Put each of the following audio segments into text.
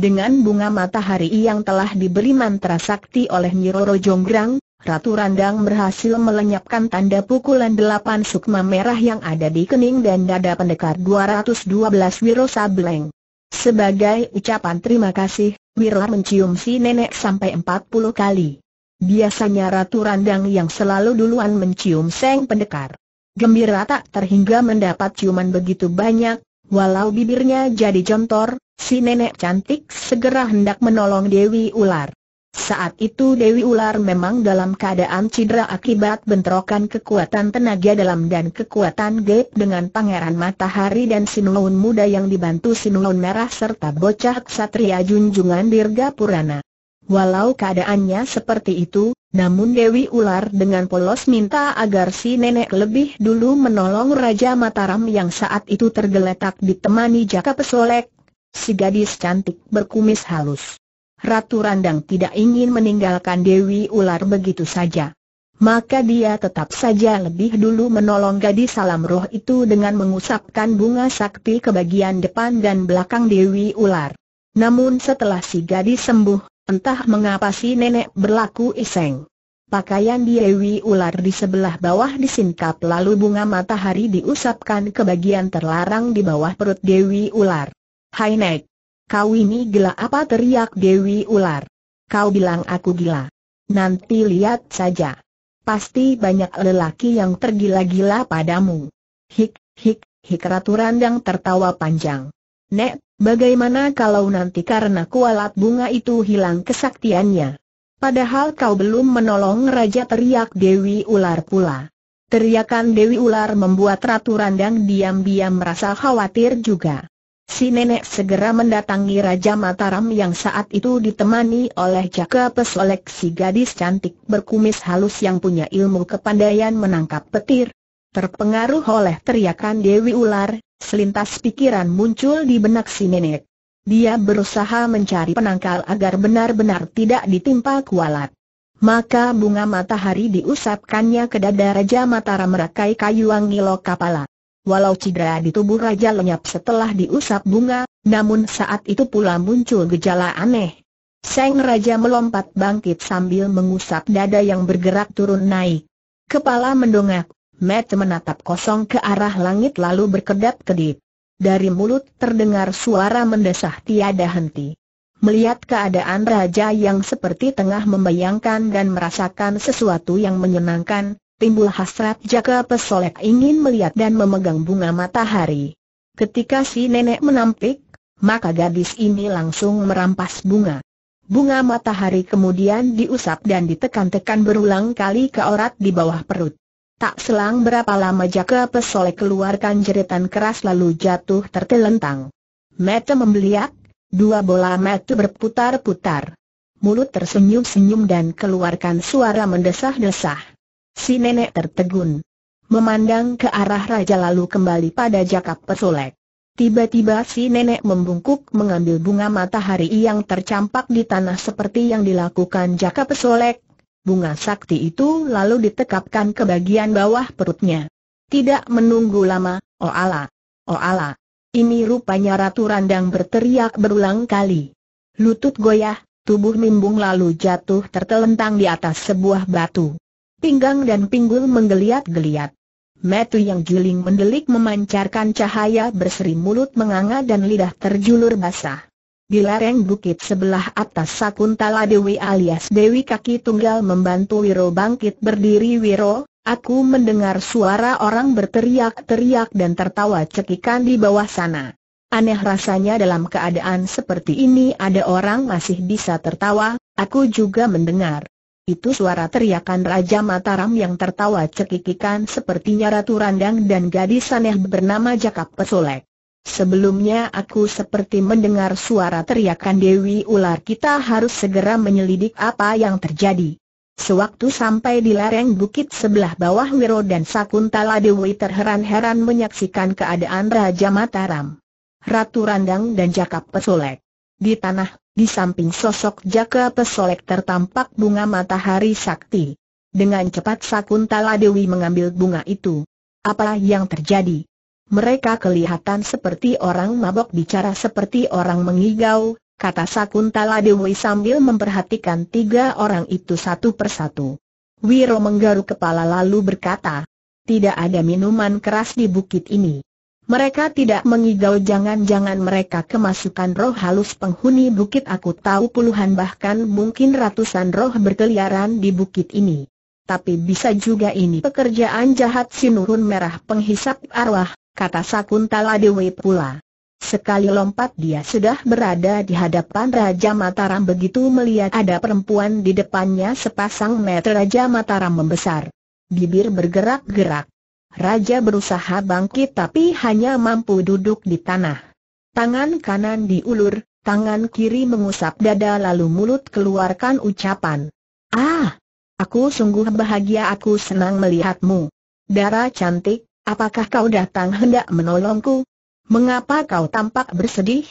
Dengan bunga matahari yang telah diberi mantra sakti oleh Nyiroro Jonggrang, Ratu Randang berhasil melenyapkan tanda pukulan delapan sukma merah yang ada di kening dan dada pendekar 212 Wiro Sableng. Sebagai ucapan terima kasih, Wiro mencium si nenek sampai 40 kali. Biasanya Ratu Randang yang selalu duluan mencium Seng Pendekar. Gembira tak terhingga mendapat ciuman begitu banyak, Walau bibirnya jadi jontor, si nenek cantik segera hendak menolong Dewi Ular. Saat itu Dewi Ular memang dalam keadaan cedera akibat bentrokan kekuatan tenaga dalam dan kekuatan gaib dengan Pangeran Matahari dan Sinuun Muda yang dibantu Sinuun Merah serta bocah Satria Junjungan Dirga Purana. Walau keadaannya seperti itu, namun Dewi Ular dengan polos minta agar si nenek lebih dulu menolong Raja Mataram yang saat itu tergeletak ditemani Jaka Pesolek, si gadis cantik berkumis halus. Ratu Randang tidak ingin meninggalkan Dewi Ular begitu saja. Maka dia tetap saja lebih dulu menolong gadis salam roh itu dengan mengusapkan bunga sakti ke bagian depan dan belakang Dewi Ular. Namun setelah si gadis sembuh, Entah mengapa si nenek berlaku iseng. Pakaian Dewi Ular di sebelah bawah disingkap lalu bunga matahari diusapkan ke bagian terlarang di bawah perut Dewi Ular. Hai Nek! Kau ini gila apa teriak Dewi Ular? Kau bilang aku gila. Nanti lihat saja. Pasti banyak lelaki yang tergila-gila padamu. Hik, hik, hik Ratu Randang tertawa panjang. Nek, bagaimana kalau nanti karena kualat bunga itu hilang kesaktiannya? Padahal kau belum menolong Raja teriak Dewi Ular pula. Teriakan Dewi Ular membuat Ratu Randang diam-diam merasa khawatir juga. Si nenek segera mendatangi Raja Mataram yang saat itu ditemani oleh Jaka Pesolek si gadis cantik berkumis halus yang punya ilmu kepandaian menangkap petir. Terpengaruh oleh teriakan Dewi Ular, selintas pikiran muncul di benak si nenek. Dia berusaha mencari penangkal agar benar-benar tidak ditimpa kualat. Maka bunga matahari diusapkannya ke dada Raja Matara merakai kayu wangi lokapala. Walau cedera di tubuh Raja lenyap setelah diusap bunga, namun saat itu pula muncul gejala aneh. Seng Raja melompat bangkit sambil mengusap dada yang bergerak turun naik. Kepala mendongak, Matt menatap kosong ke arah langit lalu berkedap-kedip. Dari mulut terdengar suara mendesah tiada henti. Melihat keadaan raja yang seperti tengah membayangkan dan merasakan sesuatu yang menyenangkan, timbul hasrat jaka pesolek ingin melihat dan memegang bunga matahari. Ketika si nenek menampik, maka gadis ini langsung merampas bunga. Bunga matahari kemudian diusap dan ditekan-tekan berulang kali ke orat di bawah perut. Tak selang berapa lama Jaka Pesole keluarkan jeritan keras lalu jatuh tertelentang. Mata membeliak, dua bola mata berputar-putar. Mulut tersenyum-senyum dan keluarkan suara mendesah-desah. Si nenek tertegun. Memandang ke arah raja lalu kembali pada Jaka Pesole. Tiba-tiba si nenek membungkuk mengambil bunga matahari yang tercampak di tanah seperti yang dilakukan Jaka Pesolek, bunga sakti itu lalu ditekapkan ke bagian bawah perutnya. Tidak menunggu lama, oh Allah, oh Allah. Ini rupanya Ratu Randang berteriak berulang kali. Lutut goyah, tubuh mimbung lalu jatuh tertelentang di atas sebuah batu. Pinggang dan pinggul menggeliat-geliat. Metu yang juling mendelik memancarkan cahaya berseri mulut menganga dan lidah terjulur basah. Di lereng bukit sebelah atas Sakuntala Dewi alias Dewi Kaki Tunggal membantu Wiro bangkit berdiri Wiro, aku mendengar suara orang berteriak-teriak dan tertawa cekikan di bawah sana. Aneh rasanya dalam keadaan seperti ini ada orang masih bisa tertawa, aku juga mendengar. Itu suara teriakan Raja Mataram yang tertawa cekikikan sepertinya Ratu Randang dan gadis aneh bernama Jakap Pesolek. Sebelumnya aku seperti mendengar suara teriakan Dewi Ular kita harus segera menyelidik apa yang terjadi. Sewaktu sampai di lereng bukit sebelah bawah Wiro dan Sakuntala Dewi terheran-heran menyaksikan keadaan Raja Mataram. Ratu Randang dan Jaka Pesolek. Di tanah, di samping sosok Jaka Pesolek tertampak bunga matahari sakti. Dengan cepat Sakuntala Dewi mengambil bunga itu. Apa yang terjadi? Mereka kelihatan seperti orang mabok bicara seperti orang mengigau, kata Sakuntala Dewi sambil memperhatikan tiga orang itu satu persatu. Wiro menggaruk kepala lalu berkata, tidak ada minuman keras di bukit ini. Mereka tidak mengigau jangan-jangan mereka kemasukan roh halus penghuni bukit aku tahu puluhan bahkan mungkin ratusan roh berkeliaran di bukit ini. Tapi bisa juga ini pekerjaan jahat sinurun Merah penghisap arwah, kata Sakuntala Dewi pula. Sekali lompat dia sudah berada di hadapan Raja Mataram begitu melihat ada perempuan di depannya sepasang meter Raja Mataram membesar. Bibir bergerak-gerak. Raja berusaha bangkit tapi hanya mampu duduk di tanah. Tangan kanan diulur, tangan kiri mengusap dada lalu mulut keluarkan ucapan. Ah! Aku sungguh bahagia aku senang melihatmu. darah cantik, apakah kau datang hendak menolongku? Mengapa kau tampak bersedih?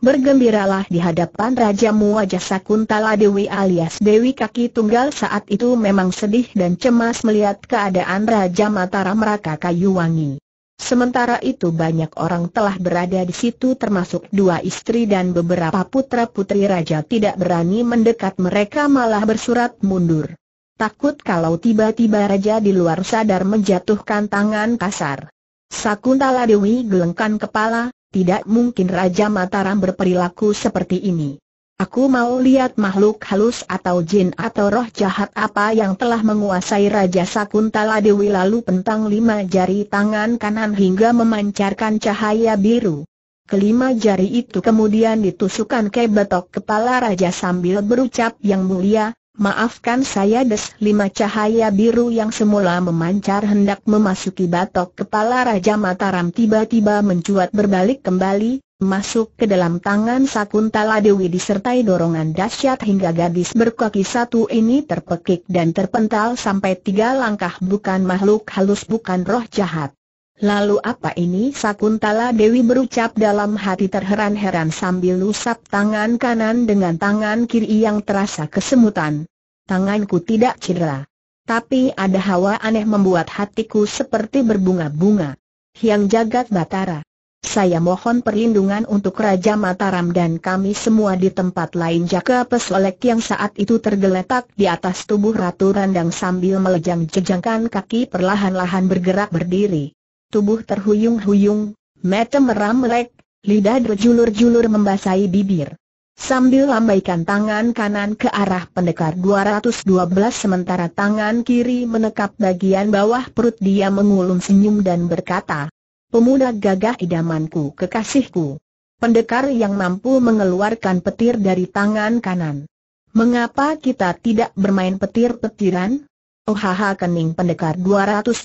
Bergembiralah di hadapan Raja Muajasa Sakuntala Dewi alias Dewi Kaki Tunggal saat itu memang sedih dan cemas melihat keadaan Raja Mataram Raka Kayuwangi. Sementara itu banyak orang telah berada di situ termasuk dua istri dan beberapa putra-putri Raja tidak berani mendekat mereka malah bersurat mundur. Takut kalau tiba-tiba raja di luar sadar menjatuhkan tangan kasar. Sakuntala Dewi gelengkan kepala, tidak mungkin Raja Mataram berperilaku seperti ini. Aku mau lihat makhluk halus atau jin atau roh jahat apa yang telah menguasai Raja Sakuntala Dewi lalu pentang lima jari tangan kanan hingga memancarkan cahaya biru. Kelima jari itu kemudian ditusukkan ke betok kepala raja sambil berucap yang mulia, Maafkan saya des lima cahaya biru yang semula memancar hendak memasuki batok kepala Raja Mataram tiba-tiba mencuat berbalik kembali, masuk ke dalam tangan Sakuntala Dewi disertai dorongan dahsyat hingga gadis berkaki satu ini terpekik dan terpental sampai tiga langkah bukan makhluk halus bukan roh jahat. Lalu apa ini Sakuntala Dewi berucap dalam hati terheran-heran sambil lusap tangan kanan dengan tangan kiri yang terasa kesemutan tanganku tidak cedera. Tapi ada hawa aneh membuat hatiku seperti berbunga-bunga. Yang jagat batara. Saya mohon perlindungan untuk Raja Mataram dan kami semua di tempat lain jaga pesolek yang saat itu tergeletak di atas tubuh Ratu Randang sambil melejang-jejangkan kaki perlahan-lahan bergerak berdiri. Tubuh terhuyung-huyung, mata meram melek, lidah berjulur-julur membasahi bibir sambil lambaikan tangan kanan ke arah pendekar 212 sementara tangan kiri menekap bagian bawah perut dia mengulung senyum dan berkata, Pemuda gagah idamanku kekasihku. Pendekar yang mampu mengeluarkan petir dari tangan kanan. Mengapa kita tidak bermain petir-petiran? Oh haha kening pendekar 212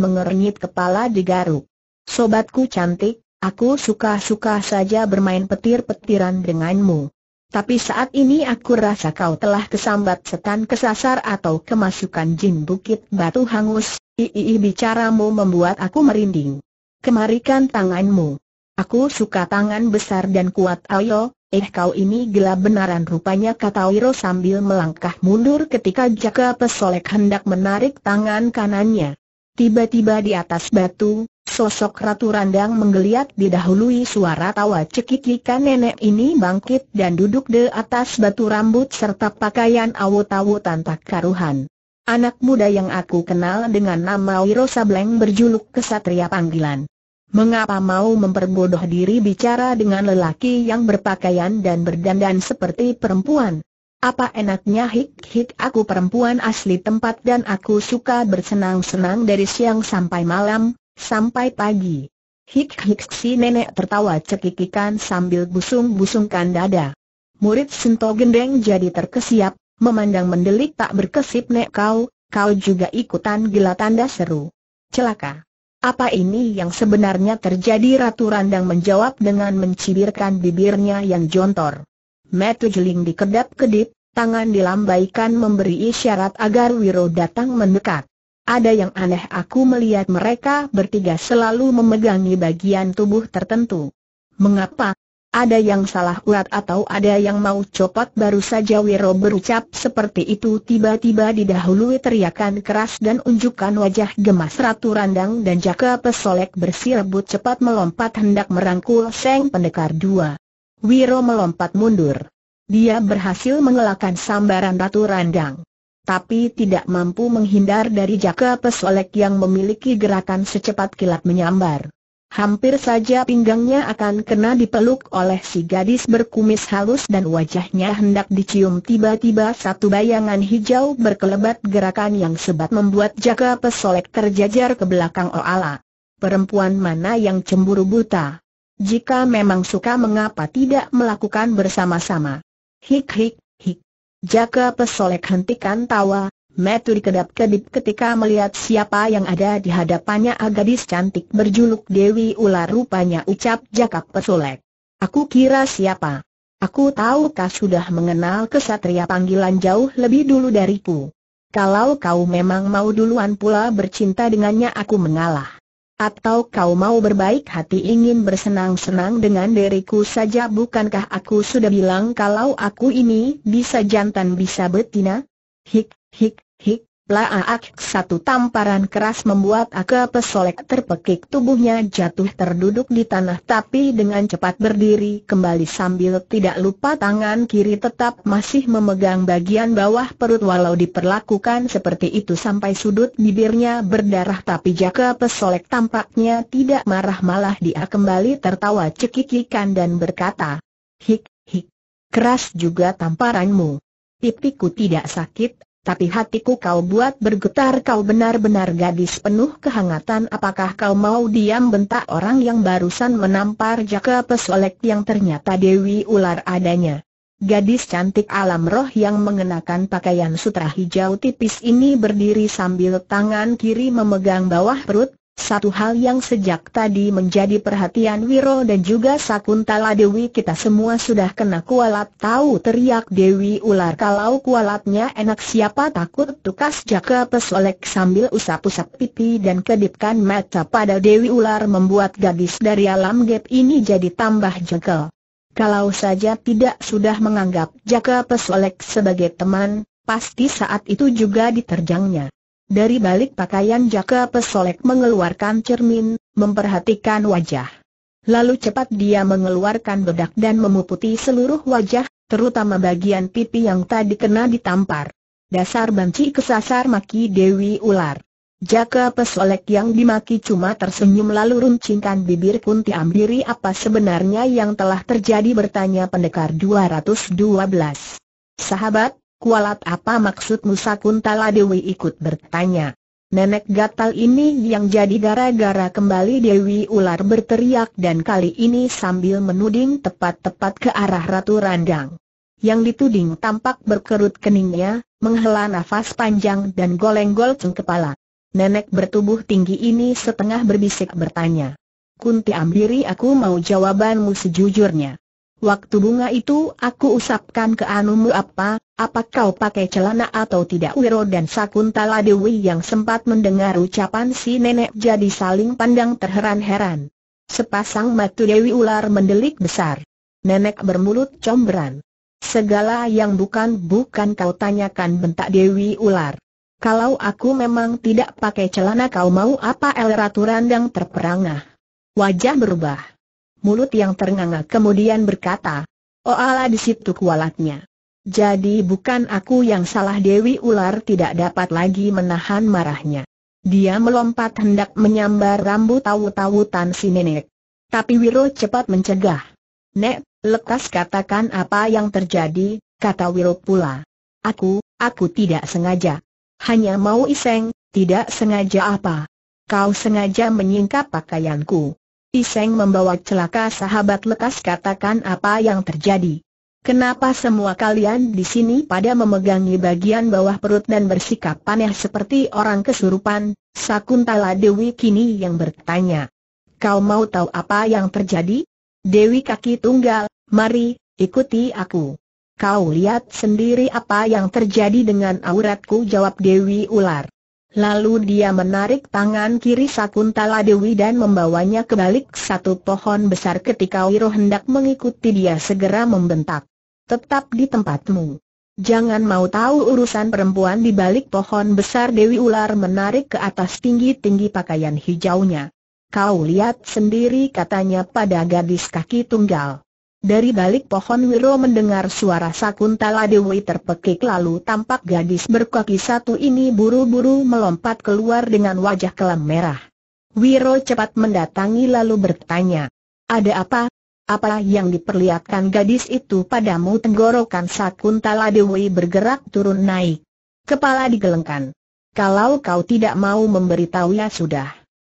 mengernyit kepala digaruk. Sobatku cantik, Aku suka-suka saja bermain petir-petiran denganmu. Tapi saat ini aku rasa kau telah kesambat setan kesasar atau kemasukan jin bukit batu hangus. Ii bicaramu membuat aku merinding. Kemarikan tanganmu. Aku suka tangan besar dan kuat ayo, eh kau ini gelap benaran rupanya kata Wiro sambil melangkah mundur ketika Jaka Pesolek hendak menarik tangan kanannya. Tiba-tiba di atas batu, sosok Ratu Randang menggeliat didahului suara tawa cekikikan nenek ini bangkit dan duduk di atas batu rambut serta pakaian awut awut tanpa karuhan. Anak muda yang aku kenal dengan nama Wiro Sableng berjuluk Kesatria Panggilan. Mengapa mau memperbodoh diri bicara dengan lelaki yang berpakaian dan berdandan seperti perempuan? Apa enaknya hik-hik aku perempuan asli tempat dan aku suka bersenang-senang dari siang sampai malam, Sampai pagi. Hik-hik si nenek tertawa cekikikan sambil busung-busungkan dada. Murid Sinto Gendeng jadi terkesiap, memandang mendelik tak berkesip nek kau, kau juga ikutan gila tanda seru. Celaka. Apa ini yang sebenarnya terjadi Ratu Randang menjawab dengan mencibirkan bibirnya yang jontor. Metu jeling dikedap-kedip, tangan dilambaikan memberi isyarat agar Wiro datang mendekat. Ada yang aneh aku melihat mereka bertiga selalu memegangi bagian tubuh tertentu. Mengapa? Ada yang salah urat atau ada yang mau copot baru saja Wiro berucap seperti itu tiba-tiba didahului teriakan keras dan unjukkan wajah gemas Ratu Randang dan Jaka Pesolek bersirebut cepat melompat hendak merangkul Seng Pendekar dua. Wiro melompat mundur. Dia berhasil mengelakkan sambaran Ratu Randang tapi tidak mampu menghindar dari jaka pesolek yang memiliki gerakan secepat kilat menyambar. Hampir saja pinggangnya akan kena dipeluk oleh si gadis berkumis halus dan wajahnya hendak dicium tiba-tiba satu bayangan hijau berkelebat gerakan yang sebat membuat jaka pesolek terjajar ke belakang Oala. Perempuan mana yang cemburu buta? Jika memang suka mengapa tidak melakukan bersama-sama? Hik-hik, Jaga pesolek hentikan tawa, Metu dikedap-kedip ketika melihat siapa yang ada di hadapannya A gadis cantik berjuluk Dewi Ular rupanya ucap Jaka pesolek. Aku kira siapa? Aku tahu kau sudah mengenal kesatria panggilan jauh lebih dulu dariku. Kalau kau memang mau duluan pula bercinta dengannya aku mengalah. Atau kau mau berbaik hati ingin bersenang-senang dengan diriku saja bukankah aku sudah bilang kalau aku ini bisa jantan bisa betina? Hik, hik, Laak satu tamparan keras membuat Aka Pesolek terpekik tubuhnya jatuh terduduk di tanah tapi dengan cepat berdiri kembali sambil tidak lupa tangan kiri tetap masih memegang bagian bawah perut walau diperlakukan seperti itu sampai sudut bibirnya berdarah tapi Jaka Pesolek tampaknya tidak marah malah dia kembali tertawa cekikikan dan berkata, Hik, hik, keras juga tamparanmu. Pipiku tidak sakit tapi hatiku kau buat bergetar kau benar-benar gadis penuh kehangatan apakah kau mau diam bentak orang yang barusan menampar jaka pesolek yang ternyata Dewi Ular adanya. Gadis cantik alam roh yang mengenakan pakaian sutra hijau tipis ini berdiri sambil tangan kiri memegang bawah perut, satu hal yang sejak tadi menjadi perhatian Wiro dan juga Sakuntala Dewi kita semua sudah kena kualat tahu teriak Dewi Ular kalau kualatnya enak siapa takut tukas jaka pesolek sambil usap-usap pipi dan kedipkan mata pada Dewi Ular membuat gadis dari alam gap ini jadi tambah jengkel. Kalau saja tidak sudah menganggap jaka pesolek sebagai teman, pasti saat itu juga diterjangnya. Dari balik pakaian Jaka Pesolek mengeluarkan cermin, memperhatikan wajah. Lalu cepat dia mengeluarkan bedak dan memuputi seluruh wajah, terutama bagian pipi yang tadi kena ditampar. Dasar banci kesasar maki Dewi Ular. Jaka Pesolek yang dimaki cuma tersenyum lalu runcingkan bibir kunti ambiri apa sebenarnya yang telah terjadi bertanya pendekar 212. Sahabat, Kualat apa maksudmu Sakuntala Dewi ikut bertanya. Nenek gatal ini yang jadi gara-gara kembali Dewi Ular berteriak dan kali ini sambil menuding tepat-tepat ke arah Ratu Randang. Yang dituding tampak berkerut keningnya, menghela nafas panjang dan goleng-goleng kepala. Nenek bertubuh tinggi ini setengah berbisik bertanya. Kunti Ambiri aku mau jawabanmu sejujurnya. Waktu bunga itu aku usapkan ke anumu apa, apa kau pakai celana atau tidak Wiro dan Sakuntala Dewi yang sempat mendengar ucapan si nenek jadi saling pandang terheran-heran. Sepasang mata Dewi ular mendelik besar. Nenek bermulut comberan. Segala yang bukan-bukan kau tanyakan bentak Dewi ular. Kalau aku memang tidak pakai celana kau mau apa El Ratu Randang terperangah. Wajah berubah mulut yang ternganga kemudian berkata, Oala di situ kualatnya. Jadi bukan aku yang salah Dewi Ular tidak dapat lagi menahan marahnya. Dia melompat hendak menyambar rambut tahu-tahu Tan si nenek. Tapi Wiro cepat mencegah. Nek, lekas katakan apa yang terjadi, kata Wiro pula. Aku, aku tidak sengaja. Hanya mau iseng, tidak sengaja apa. Kau sengaja menyingkap pakaianku. Iseng membawa celaka sahabat lekas katakan apa yang terjadi. Kenapa semua kalian di sini pada memegangi bagian bawah perut dan bersikap aneh seperti orang kesurupan? Sakuntala Dewi kini yang bertanya. Kau mau tahu apa yang terjadi? Dewi kaki tunggal, mari, ikuti aku. Kau lihat sendiri apa yang terjadi dengan auratku jawab Dewi ular. Lalu dia menarik tangan kiri Sakuntala Dewi dan membawanya ke balik satu pohon besar ketika Wiro hendak mengikuti dia segera membentak. Tetap di tempatmu. Jangan mau tahu urusan perempuan di balik pohon besar Dewi Ular menarik ke atas tinggi-tinggi pakaian hijaunya. Kau lihat sendiri katanya pada gadis kaki tunggal. Dari balik pohon Wiro mendengar suara Sakuntala Dewi terpekik lalu tampak gadis berkaki satu ini buru-buru melompat keluar dengan wajah kelam merah. Wiro cepat mendatangi lalu bertanya, ada apa? Apa yang diperlihatkan gadis itu padamu tenggorokan Sakuntala Dewi bergerak turun naik. Kepala digelengkan. Kalau kau tidak mau memberitahu ya sudah.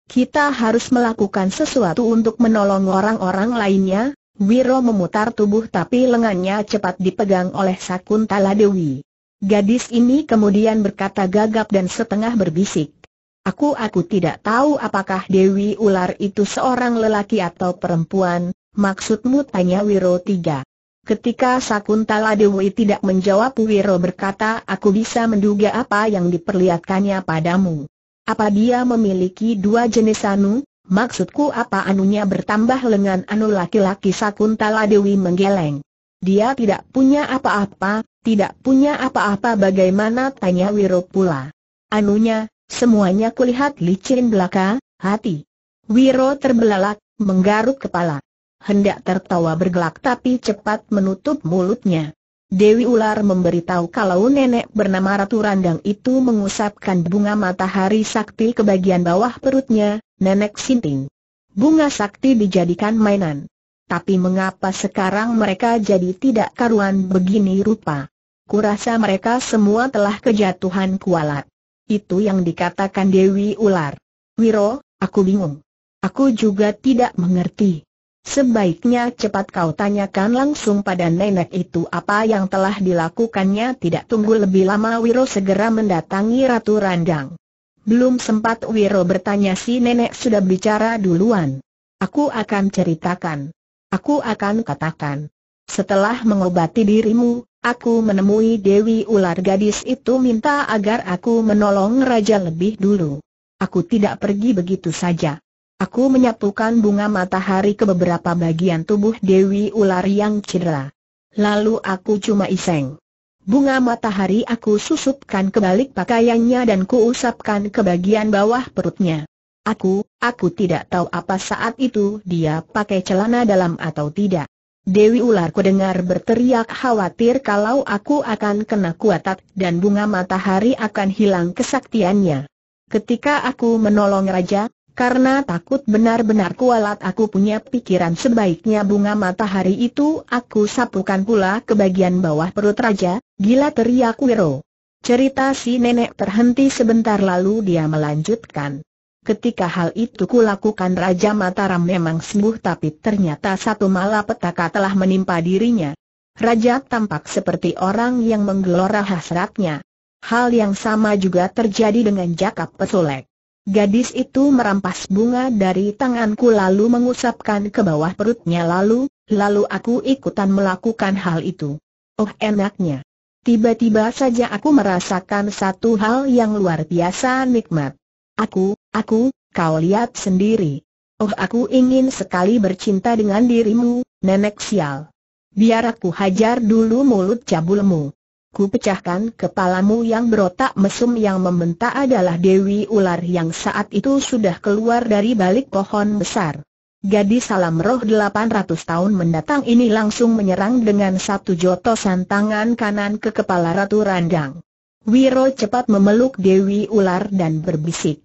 Kita harus melakukan sesuatu untuk menolong orang-orang lainnya, Wiro memutar tubuh tapi lengannya cepat dipegang oleh Sakuntala Dewi. Gadis ini kemudian berkata gagap dan setengah berbisik. Aku aku tidak tahu apakah Dewi Ular itu seorang lelaki atau perempuan, maksudmu tanya Wiro tiga. Ketika Sakuntala Dewi tidak menjawab Wiro berkata aku bisa menduga apa yang diperlihatkannya padamu. Apa dia memiliki dua jenis anu? Maksudku apa anunya bertambah lengan anu laki-laki Sakuntala Dewi menggeleng. Dia tidak punya apa-apa, tidak punya apa-apa bagaimana tanya Wiro pula. Anunya, semuanya kulihat licin belaka, hati. Wiro terbelalak, menggaruk kepala. Hendak tertawa bergelak tapi cepat menutup mulutnya. Dewi Ular memberitahu kalau nenek bernama Ratu Randang itu mengusapkan bunga matahari sakti ke bagian bawah perutnya, nenek sinting. Bunga sakti dijadikan mainan. Tapi mengapa sekarang mereka jadi tidak karuan begini rupa? Kurasa mereka semua telah kejatuhan kualat. Itu yang dikatakan Dewi Ular. Wiro, aku bingung. Aku juga tidak mengerti. Sebaiknya cepat kau tanyakan langsung pada nenek itu apa yang telah dilakukannya Tidak tunggu lebih lama Wiro segera mendatangi Ratu Randang Belum sempat Wiro bertanya si nenek sudah bicara duluan Aku akan ceritakan Aku akan katakan Setelah mengobati dirimu, aku menemui Dewi Ular gadis itu minta agar aku menolong Raja lebih dulu Aku tidak pergi begitu saja Aku menyapukan bunga matahari ke beberapa bagian tubuh Dewi Ular yang cedera. Lalu aku cuma iseng. Bunga matahari aku susupkan ke balik pakaiannya dan kuusapkan ke bagian bawah perutnya. Aku, aku tidak tahu apa saat itu dia pakai celana dalam atau tidak. Dewi ular ku dengar berteriak khawatir kalau aku akan kena kuatat dan bunga matahari akan hilang kesaktiannya. Ketika aku menolong raja, karena takut benar-benar kualat aku punya pikiran sebaiknya bunga matahari itu aku sapukan pula ke bagian bawah perut raja, gila teriak Wiro. Cerita si nenek terhenti sebentar lalu dia melanjutkan. Ketika hal itu kulakukan Raja Mataram memang sembuh tapi ternyata satu malapetaka telah menimpa dirinya. Raja tampak seperti orang yang menggelora hasratnya. Hal yang sama juga terjadi dengan Jakap Pesolek. Gadis itu merampas bunga dari tanganku lalu mengusapkan ke bawah perutnya lalu, lalu aku ikutan melakukan hal itu. Oh enaknya. Tiba-tiba saja aku merasakan satu hal yang luar biasa nikmat. Aku, aku, kau lihat sendiri. Oh aku ingin sekali bercinta dengan dirimu, nenek sial. Biar aku hajar dulu mulut cabulmu. Ku pecahkan kepalamu yang berotak mesum yang membentak adalah Dewi Ular yang saat itu sudah keluar dari balik pohon besar. Gadis salam roh 800 tahun mendatang ini langsung menyerang dengan satu jotosan tangan kanan ke kepala Ratu Randang. Wiro cepat memeluk Dewi Ular dan berbisik.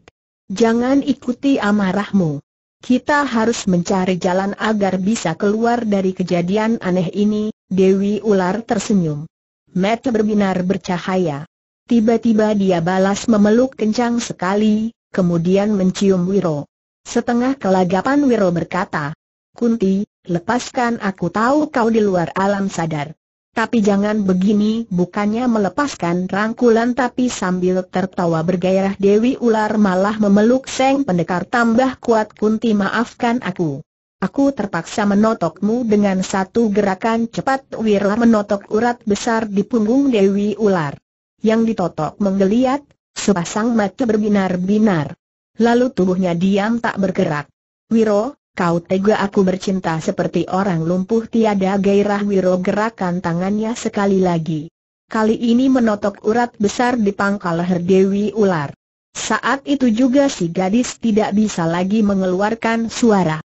Jangan ikuti amarahmu. Kita harus mencari jalan agar bisa keluar dari kejadian aneh ini, Dewi Ular tersenyum mata berbinar bercahaya. Tiba-tiba dia balas memeluk kencang sekali, kemudian mencium Wiro. Setengah kelagapan Wiro berkata, Kunti, lepaskan aku tahu kau di luar alam sadar. Tapi jangan begini, bukannya melepaskan rangkulan tapi sambil tertawa bergairah Dewi Ular malah memeluk Seng Pendekar tambah kuat Kunti maafkan aku. Aku terpaksa menotokmu dengan satu gerakan cepat Wira menotok urat besar di punggung Dewi Ular. Yang ditotok menggeliat, sepasang mata berbinar-binar. Lalu tubuhnya diam tak bergerak. Wiro, kau tega aku bercinta seperti orang lumpuh tiada gairah Wiro gerakan tangannya sekali lagi. Kali ini menotok urat besar di pangkal leher Dewi Ular. Saat itu juga si gadis tidak bisa lagi mengeluarkan suara.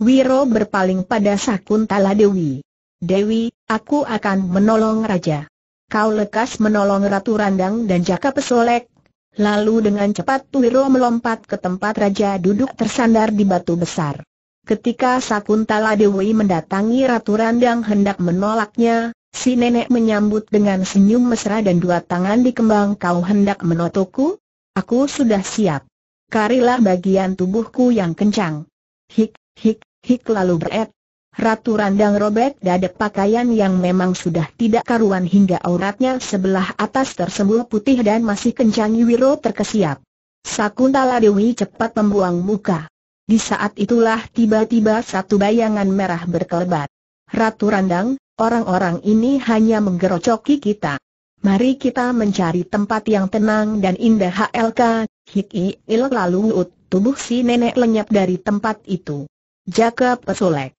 Wiro berpaling pada Sakuntala Dewi. Dewi, aku akan menolong Raja. Kau lekas menolong Ratu Randang dan Jaka Pesolek. Lalu dengan cepat Wiro melompat ke tempat Raja duduk tersandar di batu besar. Ketika Sakuntala Dewi mendatangi Ratu Randang hendak menolaknya, si nenek menyambut dengan senyum mesra dan dua tangan dikembang kau hendak menotoku? Aku sudah siap. Karilah bagian tubuhku yang kencang. Hik, hik, Hik lalu beret. Ratu Randang robek dada pakaian yang memang sudah tidak karuan hingga auratnya sebelah atas tersembul putih dan masih kencang Wiro terkesiap. Sakuntala Dewi cepat membuang muka. Di saat itulah tiba-tiba satu bayangan merah berkelebat. Ratu Randang, orang-orang ini hanya menggerocoki kita. Mari kita mencari tempat yang tenang dan indah HLK, Hik Il lalu ut, tubuh si nenek lenyap dari tempat itu. Jaka pesolek.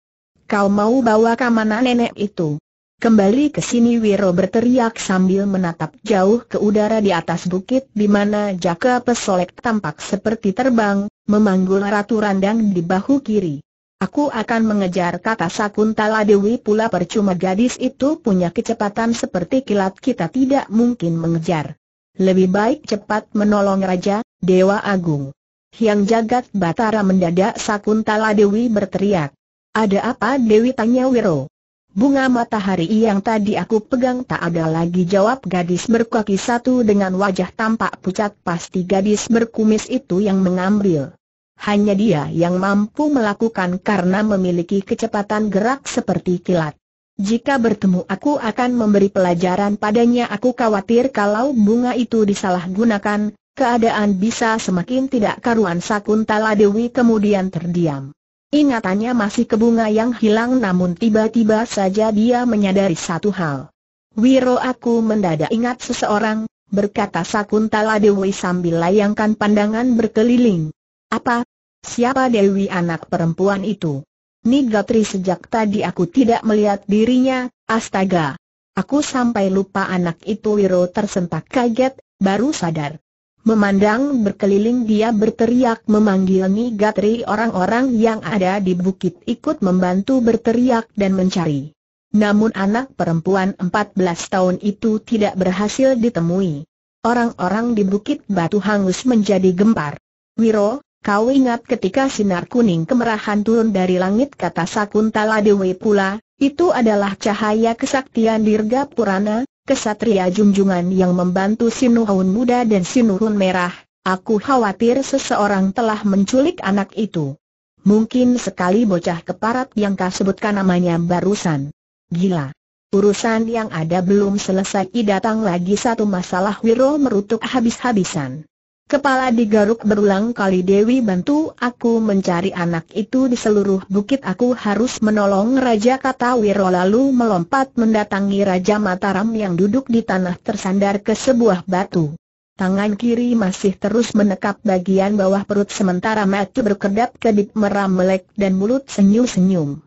Kau mau bawa ke mana nenek itu? Kembali ke sini Wiro berteriak sambil menatap jauh ke udara di atas bukit di mana Jaka Pesolek tampak seperti terbang, memanggul Ratu Randang di bahu kiri. Aku akan mengejar kata Sakuntala Dewi pula percuma gadis itu punya kecepatan seperti kilat kita tidak mungkin mengejar. Lebih baik cepat menolong Raja, Dewa Agung. Yang Jagat Batara mendadak Sakuntala Dewi berteriak. Ada apa Dewi tanya Wiro? Bunga matahari yang tadi aku pegang tak ada lagi jawab gadis berkaki satu dengan wajah tampak pucat pasti gadis berkumis itu yang mengambil. Hanya dia yang mampu melakukan karena memiliki kecepatan gerak seperti kilat. Jika bertemu aku akan memberi pelajaran padanya aku khawatir kalau bunga itu disalahgunakan, Keadaan bisa semakin tidak karuan Sakuntala Dewi kemudian terdiam. Ingatannya masih ke bunga yang hilang namun tiba-tiba saja dia menyadari satu hal. Wiro aku mendadak ingat seseorang, berkata Sakuntala Dewi sambil layangkan pandangan berkeliling. Apa? Siapa Dewi anak perempuan itu? Nigatri sejak tadi aku tidak melihat dirinya, astaga. Aku sampai lupa anak itu Wiro tersentak kaget, baru sadar. Memandang berkeliling dia berteriak memanggil Gatri orang-orang yang ada di bukit ikut membantu berteriak dan mencari. Namun anak perempuan 14 tahun itu tidak berhasil ditemui. Orang-orang di bukit batu hangus menjadi gempar. Wiro, kau ingat ketika sinar kuning kemerahan turun dari langit kata Sakuntala Dewi pula, itu adalah cahaya kesaktian Dirga Purana, kesatria junjungan yang membantu Sinuhun muda dan Sinuhun merah, aku khawatir seseorang telah menculik anak itu. Mungkin sekali bocah keparat yang kau sebutkan namanya barusan. Gila. Urusan yang ada belum selesai datang lagi satu masalah Wiro merutuk habis-habisan. Kepala digaruk berulang kali Dewi bantu aku mencari anak itu di seluruh bukit aku harus menolong Raja kata Wiro lalu melompat mendatangi Raja Mataram yang duduk di tanah tersandar ke sebuah batu. Tangan kiri masih terus menekap bagian bawah perut sementara mata berkedap kedip meram melek dan mulut senyum-senyum.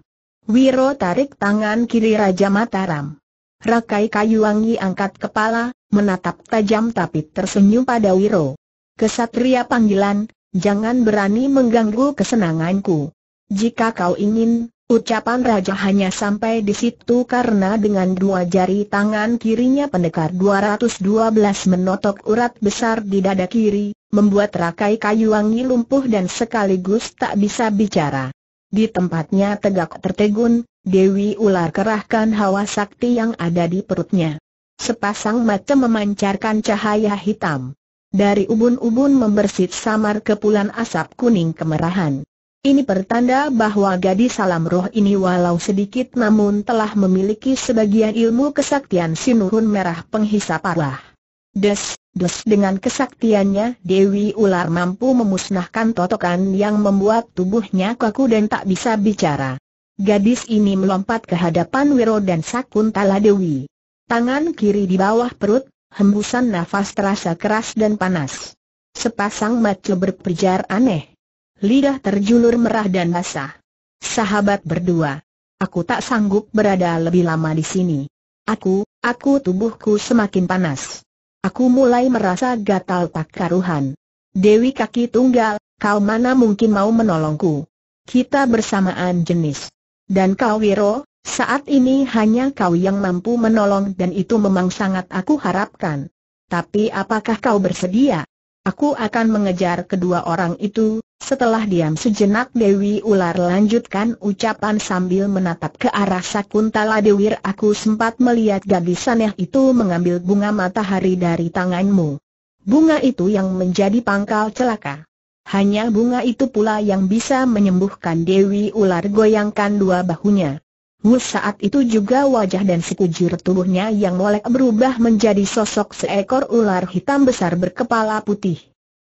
Wiro tarik tangan kiri Raja Mataram. Rakai kayu wangi angkat kepala, menatap tajam tapi tersenyum pada Wiro. Kesatria panggilan, jangan berani mengganggu kesenanganku. Jika kau ingin, ucapan raja hanya sampai di situ karena dengan dua jari tangan kirinya pendekar 212 menotok urat besar di dada kiri, membuat rakai kayu wangi lumpuh dan sekaligus tak bisa bicara. Di tempatnya tegak tertegun, Dewi Ular kerahkan hawa sakti yang ada di perutnya. Sepasang mata memancarkan cahaya hitam. Dari ubun-ubun membersit samar kepulan asap kuning kemerahan. Ini pertanda bahwa gadis salam roh ini walau sedikit namun telah memiliki sebagian ilmu kesaktian sinurun merah penghisap arwah. Des, des dengan kesaktiannya Dewi Ular mampu memusnahkan totokan yang membuat tubuhnya kaku dan tak bisa bicara. Gadis ini melompat ke hadapan Wiro dan Sakuntala Dewi. Tangan kiri di bawah perut, hembusan nafas terasa keras dan panas. Sepasang mata berpejar aneh. Lidah terjulur merah dan basah. Sahabat berdua, aku tak sanggup berada lebih lama di sini. Aku, aku tubuhku semakin panas. Aku mulai merasa gatal tak karuhan. Dewi kaki tunggal, kau mana mungkin mau menolongku? Kita bersamaan jenis. Dan kau Wiro, saat ini hanya kau yang mampu menolong dan itu memang sangat aku harapkan. Tapi apakah kau bersedia? Aku akan mengejar kedua orang itu, setelah diam sejenak Dewi Ular lanjutkan ucapan sambil menatap ke arah Sakuntala Dewi. aku sempat melihat gadis aneh itu mengambil bunga matahari dari tanganmu. Bunga itu yang menjadi pangkal celaka. Hanya bunga itu pula yang bisa menyembuhkan Dewi Ular goyangkan dua bahunya. Wus saat itu juga wajah dan sekujur tubuhnya yang molek berubah menjadi sosok seekor ular hitam besar berkepala putih.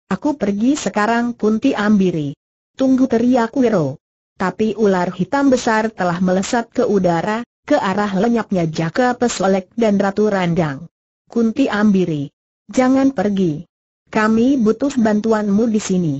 Aku pergi sekarang kunti ambiri. Tunggu teriak Wiro. Tapi ular hitam besar telah melesat ke udara, ke arah lenyapnya Jaka Pesolek dan Ratu Randang. Kunti ambiri. Jangan pergi. Kami butuh bantuanmu di sini.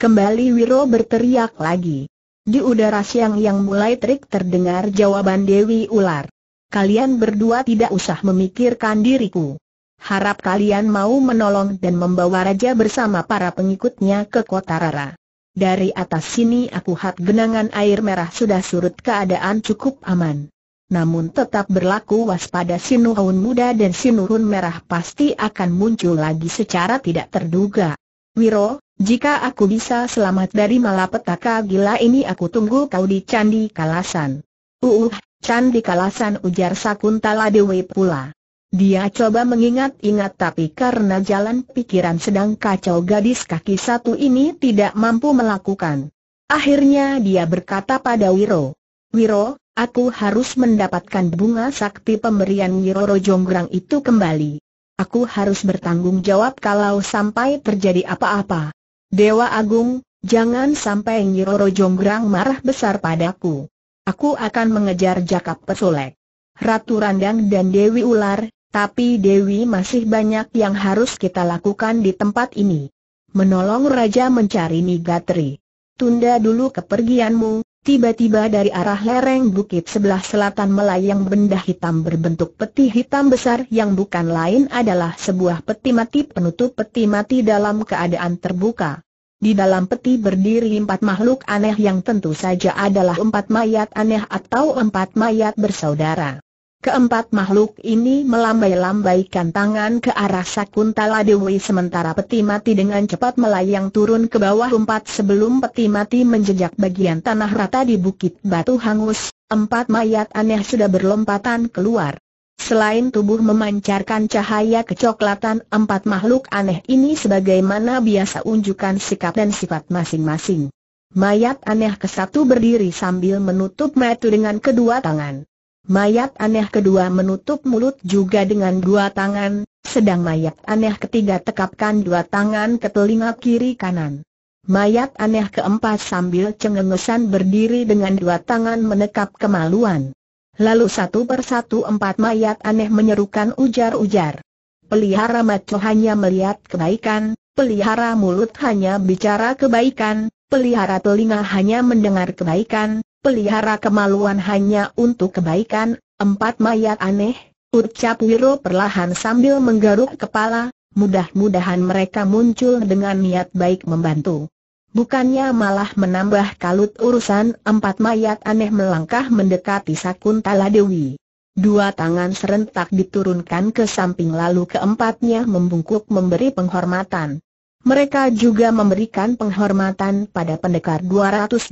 Kembali Wiro berteriak lagi. Di udara siang yang mulai terik terdengar jawaban Dewi Ular. Kalian berdua tidak usah memikirkan diriku. Harap kalian mau menolong dan membawa raja bersama para pengikutnya ke kota Rara. Dari atas sini aku hat genangan air merah sudah surut keadaan cukup aman. Namun tetap berlaku waspada sinuhun muda dan sinurun merah pasti akan muncul lagi secara tidak terduga. Wiro, jika aku bisa selamat dari malapetaka gila ini aku tunggu kau di Candi Kalasan. Uh, Candi Kalasan ujar Sakuntala Dewi pula. Dia coba mengingat-ingat tapi karena jalan pikiran sedang kacau gadis kaki satu ini tidak mampu melakukan. Akhirnya dia berkata pada Wiro, Wiro, aku harus mendapatkan bunga sakti pemberian Wiroro Jonggrang itu kembali. Aku harus bertanggung jawab kalau sampai terjadi apa-apa. Dewa Agung, jangan sampai Nyiroro Jonggrang marah besar padaku. Aku akan mengejar Jakap Pesolek, Ratu Randang dan Dewi Ular, tapi Dewi masih banyak yang harus kita lakukan di tempat ini. Menolong Raja mencari Nigatri. Tunda dulu kepergianmu, Tiba-tiba dari arah lereng bukit sebelah selatan melayang benda hitam berbentuk peti hitam besar yang bukan lain adalah sebuah peti mati penutup peti mati dalam keadaan terbuka. Di dalam peti berdiri empat makhluk aneh yang tentu saja adalah empat mayat aneh atau empat mayat bersaudara. Keempat makhluk ini melambai-lambaikan tangan ke arah Sakuntala Dewi sementara peti mati dengan cepat melayang turun ke bawah empat sebelum peti mati menjejak bagian tanah rata di bukit batu hangus, empat mayat aneh sudah berlompatan keluar. Selain tubuh memancarkan cahaya kecoklatan, empat makhluk aneh ini sebagaimana biasa unjukkan sikap dan sifat masing-masing. Mayat aneh kesatu berdiri sambil menutup metu dengan kedua tangan. Mayat aneh kedua menutup mulut juga dengan dua tangan, sedang mayat aneh ketiga tekapkan dua tangan ke telinga kiri kanan. Mayat aneh keempat sambil cengengesan berdiri dengan dua tangan menekap kemaluan. Lalu satu persatu empat mayat aneh menyerukan ujar-ujar. Pelihara maco hanya melihat kebaikan, pelihara mulut hanya bicara kebaikan, pelihara telinga hanya mendengar kebaikan, pelihara kemaluan hanya untuk kebaikan, empat mayat aneh, ucap Wiro perlahan sambil menggaruk kepala, mudah-mudahan mereka muncul dengan niat baik membantu. Bukannya malah menambah kalut urusan empat mayat aneh melangkah mendekati Sakuntala Dewi. Dua tangan serentak diturunkan ke samping lalu keempatnya membungkuk memberi penghormatan. Mereka juga memberikan penghormatan pada pendekar 212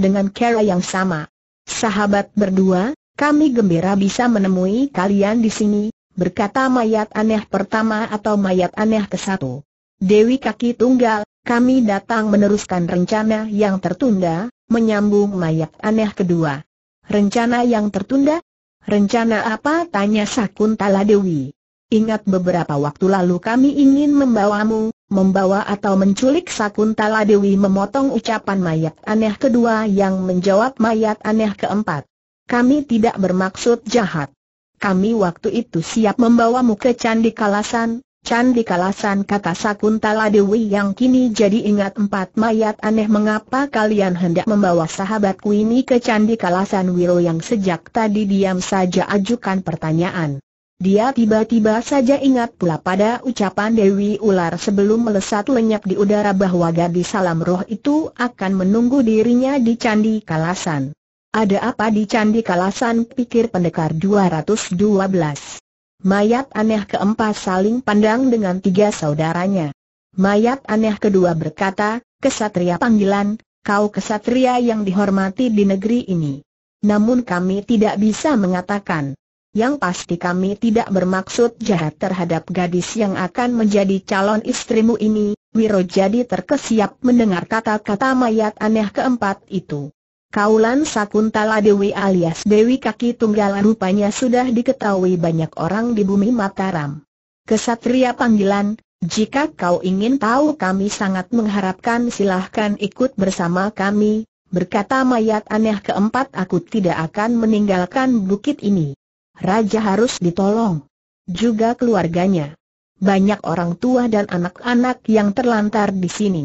dengan cara yang sama. Sahabat berdua, kami gembira bisa menemui kalian di sini, berkata mayat aneh pertama atau mayat aneh ke satu. Dewi kaki tunggal, kami datang meneruskan rencana yang tertunda, menyambung mayat aneh kedua. Rencana yang tertunda? Rencana apa? Tanya Sakuntala Dewi. Ingat beberapa waktu lalu kami ingin membawamu, membawa atau menculik Sakuntala Dewi memotong ucapan mayat aneh kedua yang menjawab mayat aneh keempat. Kami tidak bermaksud jahat. Kami waktu itu siap membawamu ke Candi Kalasan, Candi Kalasan kata Sakuntala Dewi yang kini jadi ingat empat mayat aneh mengapa kalian hendak membawa sahabatku ini ke Candi Kalasan Wiro yang sejak tadi diam saja ajukan pertanyaan. Dia tiba-tiba saja ingat pula pada ucapan Dewi Ular sebelum melesat lenyap di udara bahwa gadis salam roh itu akan menunggu dirinya di Candi Kalasan. Ada apa di Candi Kalasan pikir pendekar 212. Mayat aneh keempat saling pandang dengan tiga saudaranya. Mayat aneh kedua berkata, kesatria panggilan, kau kesatria yang dihormati di negeri ini. Namun kami tidak bisa mengatakan yang pasti kami tidak bermaksud jahat terhadap gadis yang akan menjadi calon istrimu ini, Wiro jadi terkesiap mendengar kata-kata mayat aneh keempat itu. Kaulan Sakuntala Dewi alias Dewi Kaki Tunggal rupanya sudah diketahui banyak orang di bumi Mataram. Kesatria panggilan, jika kau ingin tahu kami sangat mengharapkan silahkan ikut bersama kami, berkata mayat aneh keempat aku tidak akan meninggalkan bukit ini. Raja harus ditolong. Juga keluarganya. Banyak orang tua dan anak-anak yang terlantar di sini.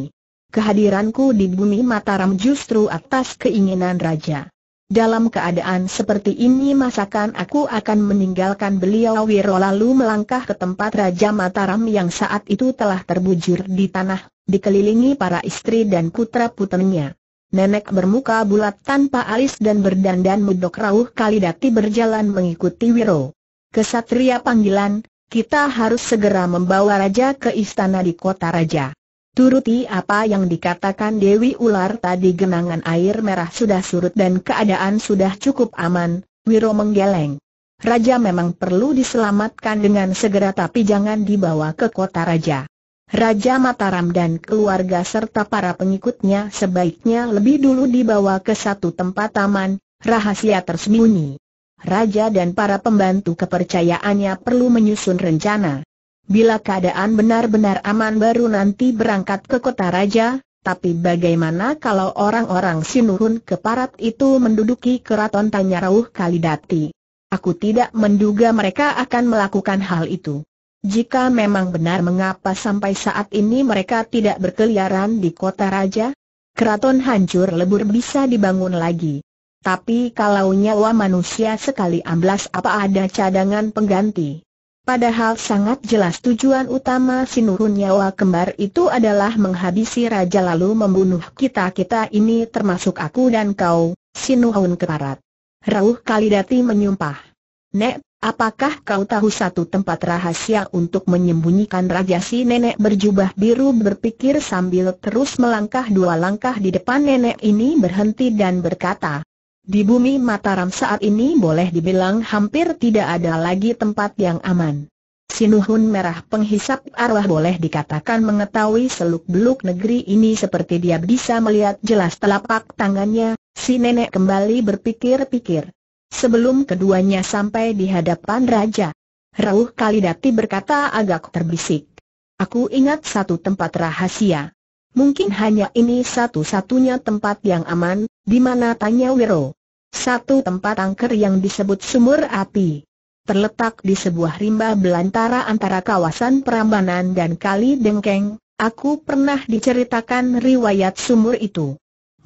Kehadiranku di bumi Mataram justru atas keinginan Raja. Dalam keadaan seperti ini masakan aku akan meninggalkan beliau Wiro lalu melangkah ke tempat Raja Mataram yang saat itu telah terbujur di tanah, dikelilingi para istri dan putra putrinya. Nenek bermuka bulat tanpa alis dan berdandan mudok rauh kalidati berjalan mengikuti Wiro. Kesatria panggilan, kita harus segera membawa raja ke istana di kota raja. Turuti apa yang dikatakan Dewi Ular tadi genangan air merah sudah surut dan keadaan sudah cukup aman, Wiro menggeleng. Raja memang perlu diselamatkan dengan segera tapi jangan dibawa ke kota raja. Raja Mataram dan keluarga serta para pengikutnya sebaiknya lebih dulu dibawa ke satu tempat taman, rahasia tersembunyi. Raja dan para pembantu kepercayaannya perlu menyusun rencana. Bila keadaan benar-benar aman baru nanti berangkat ke kota raja, tapi bagaimana kalau orang-orang Sinurun ke Parat itu menduduki keraton Tanya Rauh Kalidati? Aku tidak menduga mereka akan melakukan hal itu. Jika memang benar mengapa sampai saat ini mereka tidak berkeliaran di kota raja? Keraton hancur lebur bisa dibangun lagi. Tapi kalau nyawa manusia sekali amblas apa ada cadangan pengganti? Padahal sangat jelas tujuan utama sinurun nyawa kembar itu adalah menghabisi raja lalu membunuh kita-kita ini termasuk aku dan kau, sinuhun keparat. Rauh Kalidati menyumpah. Nek, Apakah kau tahu satu tempat rahasia untuk menyembunyikan raja si nenek berjubah biru berpikir sambil terus melangkah dua langkah di depan nenek ini berhenti dan berkata. Di bumi Mataram saat ini boleh dibilang hampir tidak ada lagi tempat yang aman. Sinuhun merah penghisap arwah boleh dikatakan mengetahui seluk-beluk negeri ini seperti dia bisa melihat jelas telapak tangannya, si nenek kembali berpikir-pikir. Sebelum keduanya sampai di hadapan raja, Rauh Kalidati berkata agak terbisik. Aku ingat satu tempat rahasia. Mungkin hanya ini satu-satunya tempat yang aman, di mana tanya Wiro. Satu tempat angker yang disebut sumur api. Terletak di sebuah rimba belantara antara kawasan Prambanan dan Kali Dengkeng, aku pernah diceritakan riwayat sumur itu.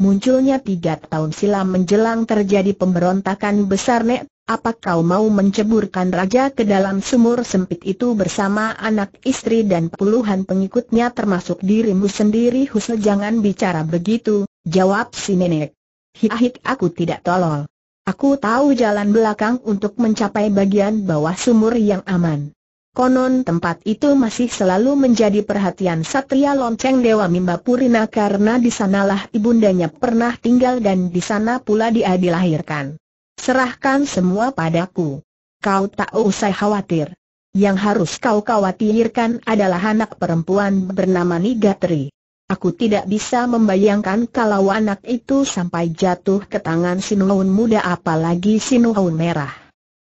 Munculnya tiga tahun silam menjelang terjadi pemberontakan besar Nek, apa kau mau menceburkan raja ke dalam sumur sempit itu bersama anak istri dan puluhan pengikutnya termasuk dirimu sendiri Husel jangan bicara begitu, jawab si nenek. hit aku tidak tolol. Aku tahu jalan belakang untuk mencapai bagian bawah sumur yang aman. Konon tempat itu masih selalu menjadi perhatian Satria Lonceng Dewa Mimba Purina karena di sanalah ibundanya pernah tinggal dan di sana pula dia dilahirkan. Serahkan semua padaku. Kau tak usah khawatir. Yang harus kau khawatirkan adalah anak perempuan bernama Nigatri. Aku tidak bisa membayangkan kalau anak itu sampai jatuh ke tangan Sinuhun muda apalagi Sinuhun merah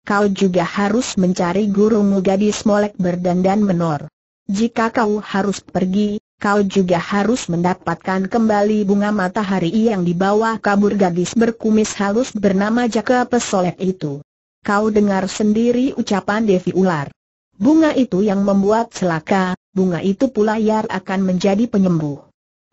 kau juga harus mencari gurumu gadis molek berdandan menor. Jika kau harus pergi, kau juga harus mendapatkan kembali bunga matahari yang dibawa kabur gadis berkumis halus bernama Jaka Pesolek itu. Kau dengar sendiri ucapan Devi Ular. Bunga itu yang membuat celaka, bunga itu pula yang akan menjadi penyembuh.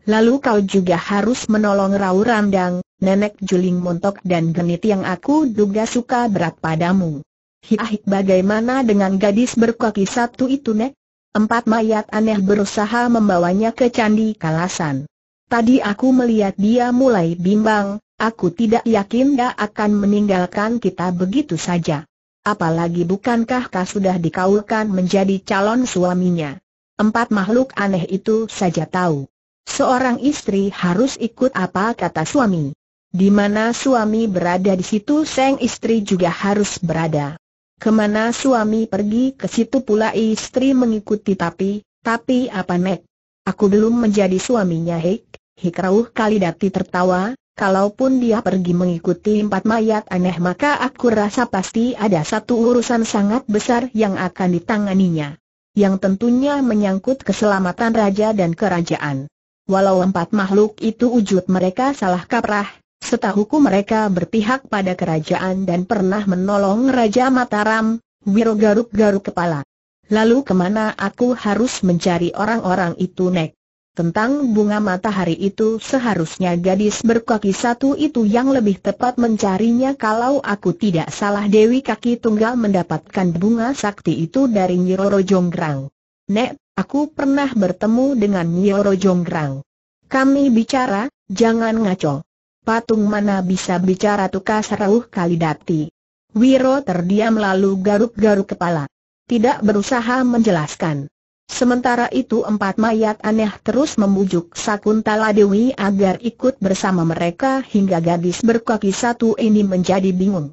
Lalu kau juga harus menolong Rau Randang, Nenek Juling Montok dan Genit yang aku duga suka berat padamu. Hiahik bagaimana dengan gadis berkaki satu itu Nek? Empat mayat aneh berusaha membawanya ke Candi Kalasan. Tadi aku melihat dia mulai bimbang, aku tidak yakin dia akan meninggalkan kita begitu saja. Apalagi bukankah kau sudah dikaulkan menjadi calon suaminya? Empat makhluk aneh itu saja tahu. Seorang istri harus ikut apa kata suami. Di mana suami berada di situ sang istri juga harus berada. Kemana suami pergi ke situ pula istri mengikuti tapi, tapi apa nek? Aku belum menjadi suaminya Hik, Hik Rauh Kalidati tertawa, kalaupun dia pergi mengikuti empat mayat aneh maka aku rasa pasti ada satu urusan sangat besar yang akan ditanganinya. Yang tentunya menyangkut keselamatan raja dan kerajaan. Walau empat makhluk itu wujud mereka salah kaprah, setahuku mereka berpihak pada kerajaan dan pernah menolong Raja Mataram, Wiro garuk-garuk kepala. Lalu kemana aku harus mencari orang-orang itu nek? Tentang bunga matahari itu seharusnya gadis berkaki satu itu yang lebih tepat mencarinya kalau aku tidak salah Dewi Kaki Tunggal mendapatkan bunga sakti itu dari Nyiroro Jonggrang. Nek, Aku pernah bertemu dengan Nyoro Jonggrang. Kami bicara, jangan ngaco. Patung mana bisa bicara tukas kali dati. Wiro terdiam lalu garuk-garuk kepala. Tidak berusaha menjelaskan. Sementara itu empat mayat aneh terus membujuk Sakuntala Dewi agar ikut bersama mereka hingga gadis berkaki satu ini menjadi bingung.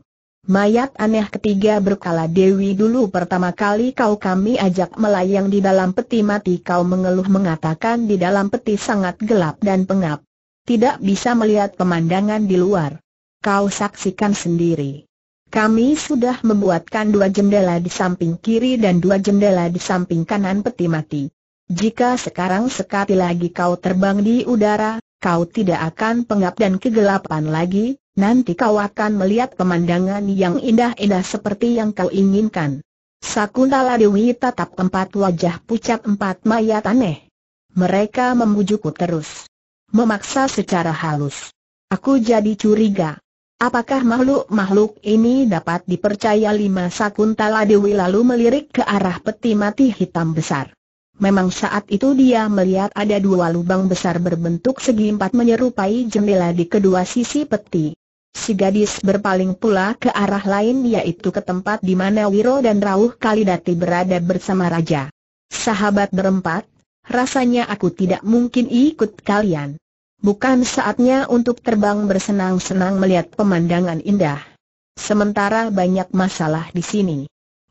Mayat aneh ketiga berkala Dewi dulu pertama kali kau kami ajak melayang di dalam peti mati kau mengeluh mengatakan di dalam peti sangat gelap dan pengap. Tidak bisa melihat pemandangan di luar. Kau saksikan sendiri. Kami sudah membuatkan dua jendela di samping kiri dan dua jendela di samping kanan peti mati. Jika sekarang sekali lagi kau terbang di udara, kau tidak akan pengap dan kegelapan lagi, nanti kau akan melihat pemandangan yang indah-indah seperti yang kau inginkan. Sakuntala Dewi tatap empat wajah pucat empat mayat aneh. Mereka membujukku terus. Memaksa secara halus. Aku jadi curiga. Apakah makhluk-makhluk ini dapat dipercaya lima Sakuntala Dewi lalu melirik ke arah peti mati hitam besar. Memang saat itu dia melihat ada dua lubang besar berbentuk segi empat menyerupai jendela di kedua sisi peti. Si gadis berpaling pula ke arah lain yaitu ke tempat di mana Wiro dan Rauh Kalidati berada bersama Raja. Sahabat berempat, rasanya aku tidak mungkin ikut kalian. Bukan saatnya untuk terbang bersenang-senang melihat pemandangan indah. Sementara banyak masalah di sini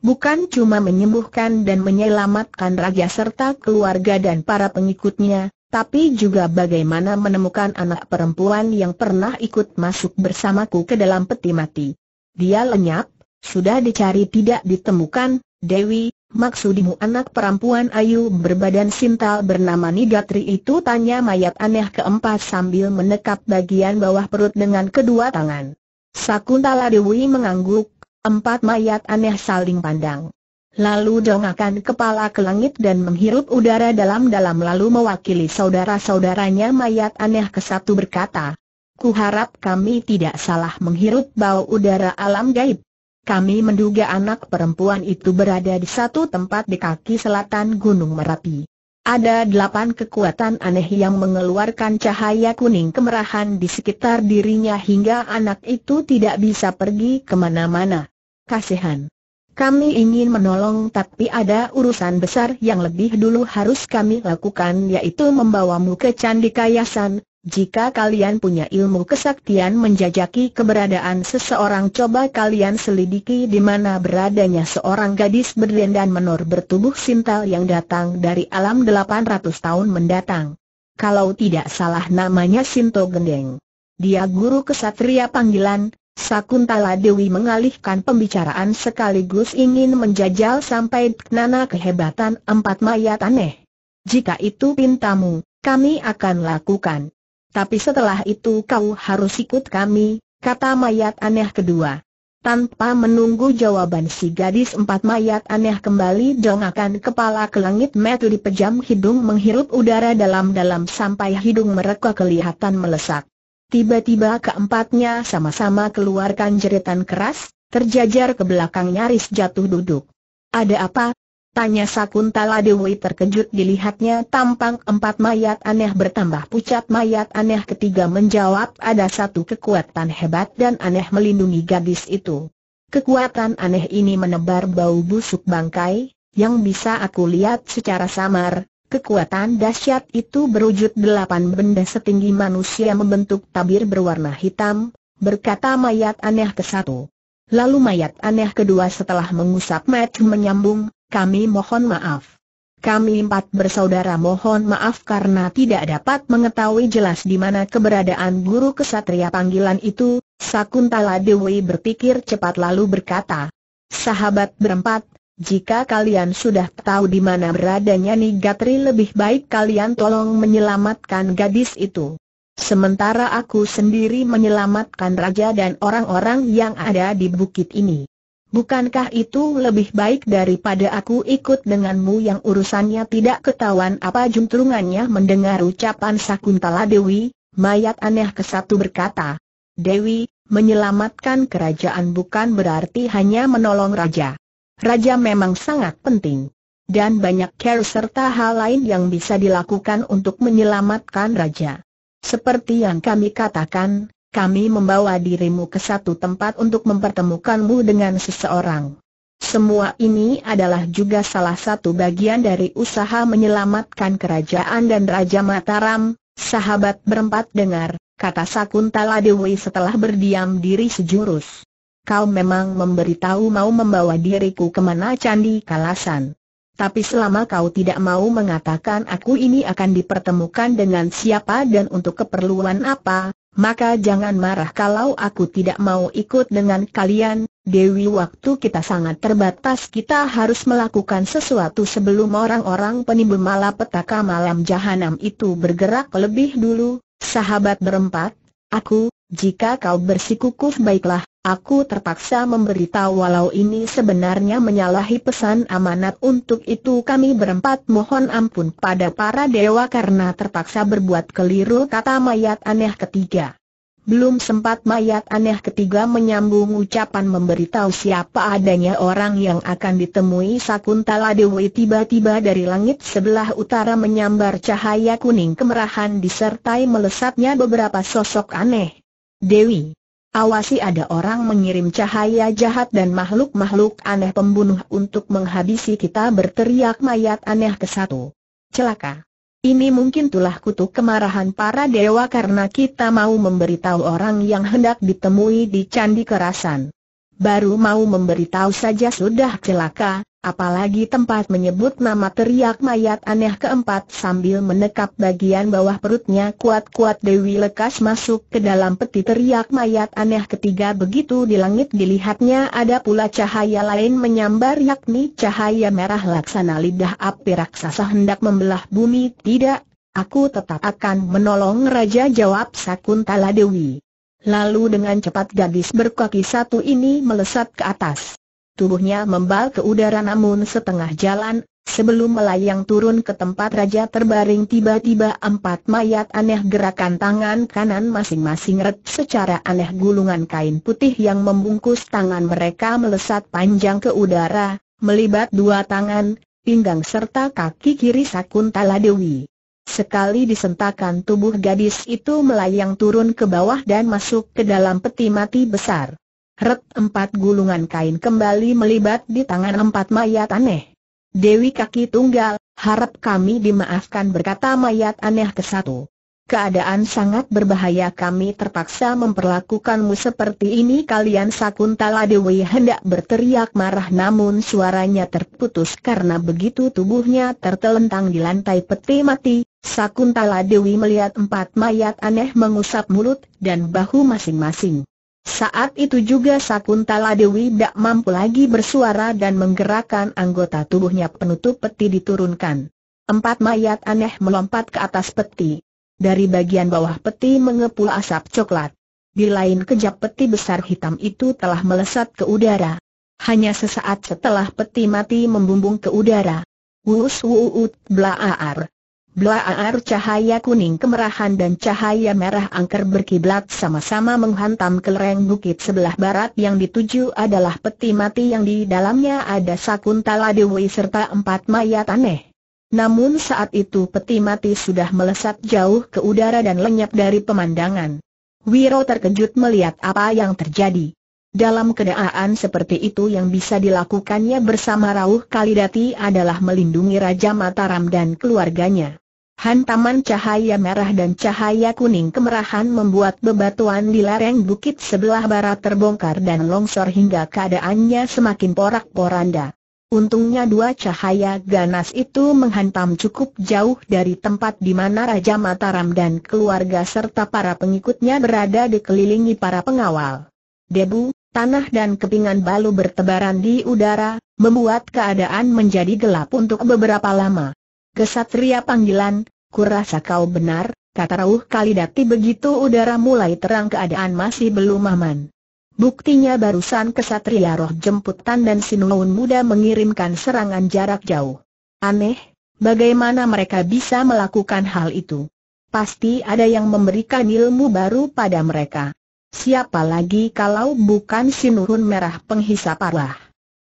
bukan cuma menyembuhkan dan menyelamatkan raja serta keluarga dan para pengikutnya, tapi juga bagaimana menemukan anak perempuan yang pernah ikut masuk bersamaku ke dalam peti mati. Dia lenyap, sudah dicari tidak ditemukan, Dewi, Maksudimu anak perempuan Ayu berbadan sintal bernama Nigatri itu tanya mayat aneh keempat sambil menekap bagian bawah perut dengan kedua tangan. Sakuntala Dewi mengangguk, Empat mayat aneh saling pandang. Lalu dongakan kepala ke langit dan menghirup udara dalam-dalam lalu mewakili saudara-saudaranya mayat aneh ke satu berkata, Kuharap kami tidak salah menghirup bau udara alam gaib. Kami menduga anak perempuan itu berada di satu tempat di kaki selatan Gunung Merapi. Ada delapan kekuatan aneh yang mengeluarkan cahaya kuning kemerahan di sekitar dirinya hingga anak itu tidak bisa pergi kemana-mana. Kasihan. Kami ingin menolong tapi ada urusan besar yang lebih dulu harus kami lakukan yaitu membawamu ke Candi Kayasan, jika kalian punya ilmu kesaktian menjajaki keberadaan seseorang coba kalian selidiki di mana beradanya seorang gadis berdandan menor bertubuh sintal yang datang dari alam 800 tahun mendatang. Kalau tidak salah namanya Sinto Gendeng. Dia guru kesatria panggilan, Sakuntala Dewi mengalihkan pembicaraan sekaligus ingin menjajal sampai nana kehebatan empat mayat aneh. Jika itu pintamu, kami akan lakukan tapi setelah itu kau harus ikut kami, kata mayat aneh kedua. Tanpa menunggu jawaban si gadis empat mayat aneh kembali dongakan kepala ke langit metu dipejam hidung menghirup udara dalam-dalam sampai hidung mereka kelihatan melesak. Tiba-tiba keempatnya sama-sama keluarkan jeritan keras, terjajar ke belakang nyaris jatuh duduk. Ada apa? Tanya Sakuntala Dewi terkejut dilihatnya tampang empat mayat aneh bertambah pucat mayat aneh ketiga menjawab ada satu kekuatan hebat dan aneh melindungi gadis itu. Kekuatan aneh ini menebar bau busuk bangkai, yang bisa aku lihat secara samar, kekuatan dahsyat itu berwujud delapan benda setinggi manusia membentuk tabir berwarna hitam, berkata mayat aneh ke satu. Lalu mayat aneh kedua setelah mengusap mata menyambung, kami mohon maaf. Kami empat bersaudara mohon maaf karena tidak dapat mengetahui jelas di mana keberadaan guru kesatria panggilan itu, Sakuntala Dewi berpikir cepat lalu berkata, Sahabat berempat, jika kalian sudah tahu di mana beradanya gatri lebih baik kalian tolong menyelamatkan gadis itu. Sementara aku sendiri menyelamatkan raja dan orang-orang yang ada di bukit ini. Bukankah itu lebih baik daripada aku ikut denganmu yang urusannya tidak ketahuan apa juntrungannya mendengar ucapan Sakuntala Dewi, mayat aneh kesatu berkata. Dewi, menyelamatkan kerajaan bukan berarti hanya menolong raja. Raja memang sangat penting. Dan banyak care serta hal lain yang bisa dilakukan untuk menyelamatkan raja. Seperti yang kami katakan, kami membawa dirimu ke satu tempat untuk mempertemukanmu dengan seseorang. Semua ini adalah juga salah satu bagian dari usaha menyelamatkan kerajaan dan Raja Mataram, sahabat berempat dengar, kata Sakuntala Dewi setelah berdiam diri sejurus. Kau memang memberitahu mau membawa diriku kemana Candi Kalasan. Tapi selama kau tidak mau mengatakan aku ini akan dipertemukan dengan siapa dan untuk keperluan apa, maka jangan marah kalau aku tidak mau ikut dengan kalian, Dewi waktu kita sangat terbatas kita harus melakukan sesuatu sebelum orang-orang penimbul malapetaka malam jahanam itu bergerak lebih dulu, sahabat berempat, aku, jika kau bersikukuh baiklah, aku terpaksa memberitahu walau ini sebenarnya menyalahi pesan amanat untuk itu kami berempat mohon ampun pada para dewa karena terpaksa berbuat keliru kata mayat aneh ketiga. Belum sempat mayat aneh ketiga menyambung ucapan memberitahu siapa adanya orang yang akan ditemui Sakuntala Dewi tiba-tiba dari langit sebelah utara menyambar cahaya kuning kemerahan disertai melesatnya beberapa sosok aneh. Dewi. Awasi ada orang mengirim cahaya jahat dan makhluk-makhluk aneh pembunuh untuk menghabisi kita berteriak mayat aneh ke satu. Celaka. Ini mungkin tulah kutuk kemarahan para dewa karena kita mau memberitahu orang yang hendak ditemui di Candi Kerasan. Baru mau memberitahu saja sudah celaka, Apalagi tempat menyebut nama teriak mayat aneh keempat sambil menekap bagian bawah perutnya kuat-kuat Dewi lekas masuk ke dalam peti teriak mayat aneh ketiga begitu di langit dilihatnya ada pula cahaya lain menyambar yakni cahaya merah laksana lidah api raksasa hendak membelah bumi tidak, aku tetap akan menolong Raja jawab Sakuntala Dewi. Lalu dengan cepat gadis berkaki satu ini melesat ke atas tubuhnya membal ke udara namun setengah jalan, sebelum melayang turun ke tempat raja terbaring tiba-tiba empat mayat aneh gerakan tangan kanan masing-masing red secara aneh gulungan kain putih yang membungkus tangan mereka melesat panjang ke udara, melibat dua tangan, pinggang serta kaki kiri Sakuntala Dewi. Sekali disentakan tubuh gadis itu melayang turun ke bawah dan masuk ke dalam peti mati besar. Ret empat gulungan kain kembali melibat di tangan empat mayat aneh. Dewi kaki tunggal, harap kami dimaafkan berkata mayat aneh ke satu. Keadaan sangat berbahaya kami terpaksa memperlakukanmu seperti ini kalian Sakuntala Dewi hendak berteriak marah namun suaranya terputus karena begitu tubuhnya tertelentang di lantai peti mati Sakuntala Dewi melihat empat mayat aneh mengusap mulut dan bahu masing-masing saat itu juga Sakuntala Dewi tidak mampu lagi bersuara dan menggerakkan anggota tubuhnya penutup peti diturunkan. Empat mayat aneh melompat ke atas peti. Dari bagian bawah peti mengepul asap coklat. Di lain kejap peti besar hitam itu telah melesat ke udara. Hanya sesaat setelah peti mati membumbung ke udara. Wus wuut blaaar. Blaar cahaya kuning kemerahan dan cahaya merah angker berkiblat sama-sama menghantam ke lereng bukit sebelah barat yang dituju adalah peti mati yang di dalamnya ada Sakuntala Dewi serta empat mayat aneh. Namun saat itu peti mati sudah melesat jauh ke udara dan lenyap dari pemandangan. Wiro terkejut melihat apa yang terjadi. Dalam keadaan seperti itu yang bisa dilakukannya bersama Rauh Kalidati adalah melindungi Raja Mataram dan keluarganya. Hantaman cahaya merah dan cahaya kuning kemerahan membuat bebatuan di lereng bukit sebelah barat terbongkar dan longsor hingga keadaannya semakin porak-poranda. Untungnya dua cahaya ganas itu menghantam cukup jauh dari tempat di mana Raja Mataram dan keluarga serta para pengikutnya berada dikelilingi para pengawal. Debu, Tanah dan kepingan balu bertebaran di udara, membuat keadaan menjadi gelap untuk beberapa lama. Kesatria panggilan, kurasa kau benar, kata Rauh Kalidati begitu udara mulai terang keadaan masih belum aman. Buktinya barusan kesatria roh jemputan dan sinuun muda mengirimkan serangan jarak jauh. Aneh, bagaimana mereka bisa melakukan hal itu? Pasti ada yang memberikan ilmu baru pada mereka. Siapa lagi kalau bukan Sinurun Merah penghisap arwah?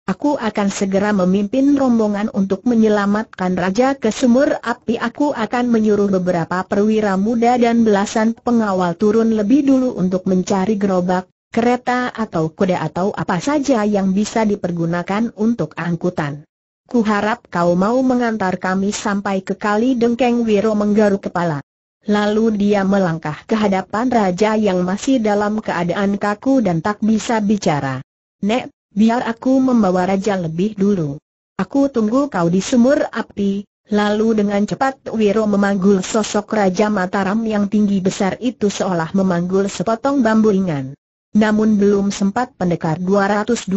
Aku akan segera memimpin rombongan untuk menyelamatkan Raja ke sumur api. Aku akan menyuruh beberapa perwira muda dan belasan pengawal turun lebih dulu untuk mencari gerobak, kereta atau kuda atau apa saja yang bisa dipergunakan untuk angkutan. Kuharap kau mau mengantar kami sampai ke kali Dengkeng Wiro menggaruk kepala. Lalu dia melangkah ke hadapan raja yang masih dalam keadaan kaku dan tak bisa bicara. Nek, biar aku membawa raja lebih dulu. Aku tunggu kau di sumur api. Lalu dengan cepat Wiro memanggul sosok Raja Mataram yang tinggi besar itu seolah memanggul sepotong bambu ringan. Namun belum sempat pendekar 212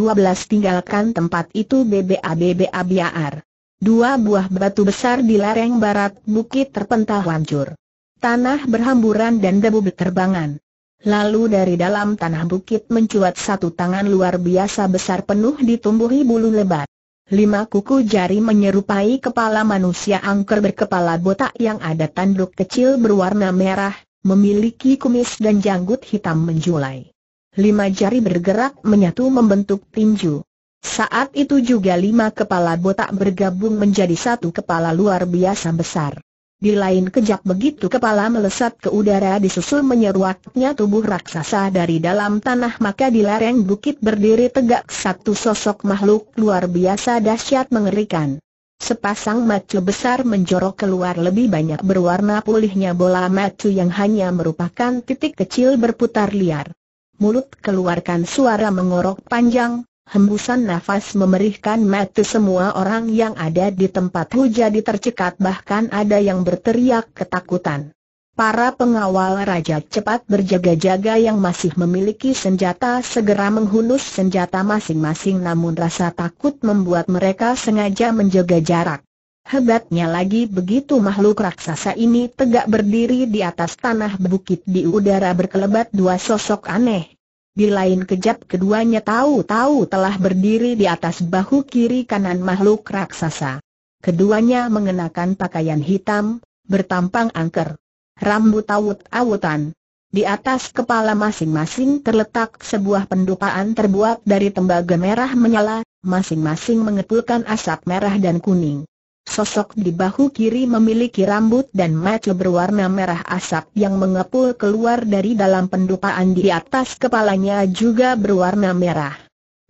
tinggalkan tempat itu BBABBA biar. Dua buah batu besar di lereng barat bukit terpental hancur. Tanah berhamburan dan debu berterbangan. Lalu dari dalam tanah bukit mencuat satu tangan luar biasa besar penuh ditumbuhi bulu lebat. Lima kuku jari menyerupai kepala manusia angker berkepala botak yang ada tanduk kecil berwarna merah, memiliki kumis dan janggut hitam menjulai. Lima jari bergerak menyatu membentuk tinju. Saat itu juga lima kepala botak bergabung menjadi satu kepala luar biasa besar. Di lain kejap begitu kepala melesat ke udara disusul menyeruaknya tubuh raksasa dari dalam tanah maka di lereng bukit berdiri tegak satu sosok makhluk luar biasa dahsyat mengerikan. Sepasang macu besar menjorok keluar lebih banyak berwarna pulihnya bola macu yang hanya merupakan titik kecil berputar liar. Mulut keluarkan suara mengorok panjang, Hembusan nafas memerihkan mata semua orang yang ada di tempat itu jadi tercekat bahkan ada yang berteriak ketakutan. Para pengawal raja cepat berjaga-jaga yang masih memiliki senjata segera menghunus senjata masing-masing namun rasa takut membuat mereka sengaja menjaga jarak. Hebatnya lagi begitu makhluk raksasa ini tegak berdiri di atas tanah bukit di udara berkelebat dua sosok aneh di lain kejap keduanya tahu-tahu telah berdiri di atas bahu kiri kanan makhluk raksasa. Keduanya mengenakan pakaian hitam, bertampang angker. Rambut awut-awutan. Di atas kepala masing-masing terletak sebuah pendupaan terbuat dari tembaga merah menyala, masing-masing mengepulkan asap merah dan kuning. Sosok di bahu kiri memiliki rambut dan mata berwarna merah asap yang mengepul keluar dari dalam pendupaan di atas kepalanya juga berwarna merah.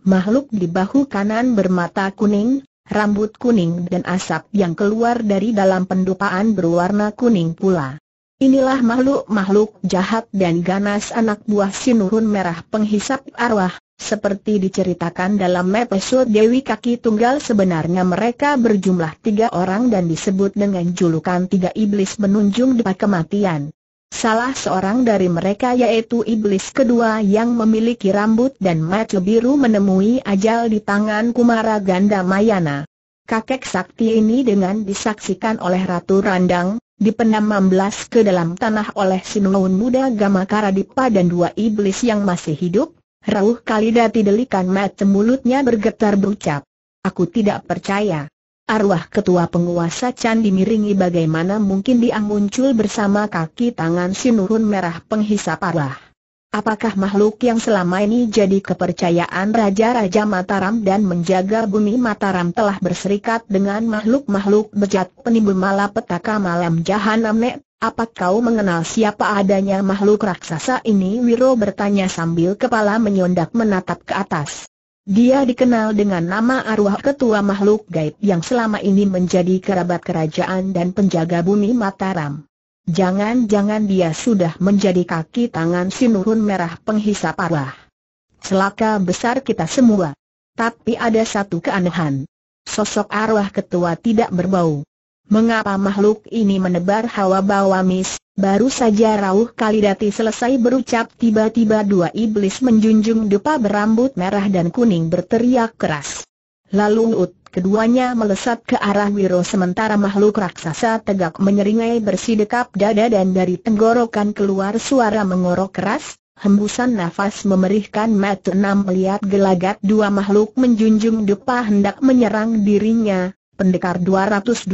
Makhluk di bahu kanan bermata kuning, rambut kuning dan asap yang keluar dari dalam pendupaan berwarna kuning pula. Inilah makhluk-makhluk jahat dan ganas anak buah sinurun merah penghisap arwah, seperti diceritakan dalam episode Dewi Kaki Tunggal sebenarnya mereka berjumlah tiga orang dan disebut dengan julukan tiga iblis menunjung depan kematian. Salah seorang dari mereka yaitu iblis kedua yang memiliki rambut dan mata biru menemui ajal di tangan Kumara Ganda Mayana. Kakek sakti ini dengan disaksikan oleh Ratu Randang, dipenam amblas ke dalam tanah oleh Sinuun Muda Gamakara Dipa dan dua iblis yang masih hidup, Rauh Kalidati delikan mat semulutnya bergetar berucap. Aku tidak percaya. Arwah ketua penguasa candi miringi bagaimana mungkin dia muncul bersama kaki tangan sinurun merah penghisap arwah. Apakah makhluk yang selama ini jadi kepercayaan Raja-Raja Mataram dan menjaga bumi Mataram telah berserikat dengan makhluk-makhluk bejat penimbul malapetaka malam jahanam nek? Apa kau mengenal siapa adanya makhluk raksasa ini? Wiro bertanya sambil kepala menyondak menatap ke atas. Dia dikenal dengan nama arwah ketua makhluk gaib yang selama ini menjadi kerabat kerajaan dan penjaga bumi Mataram. Jangan-jangan dia sudah menjadi kaki tangan si Nurun Merah penghisap arwah. Selaka besar kita semua. Tapi ada satu keanehan. Sosok arwah ketua tidak berbau. Mengapa makhluk ini menebar hawa bawamis, baru saja Rauh Kalidati selesai berucap tiba-tiba dua iblis menjunjung dupa berambut merah dan kuning berteriak keras. Lalu Ut keduanya melesat ke arah Wiro sementara makhluk raksasa tegak menyeringai bersih bersidekap dada dan dari tenggorokan keluar suara mengorok keras, hembusan nafas memerihkan Matt enam melihat gelagat dua makhluk menjunjung dupa hendak menyerang dirinya. Pendekar 212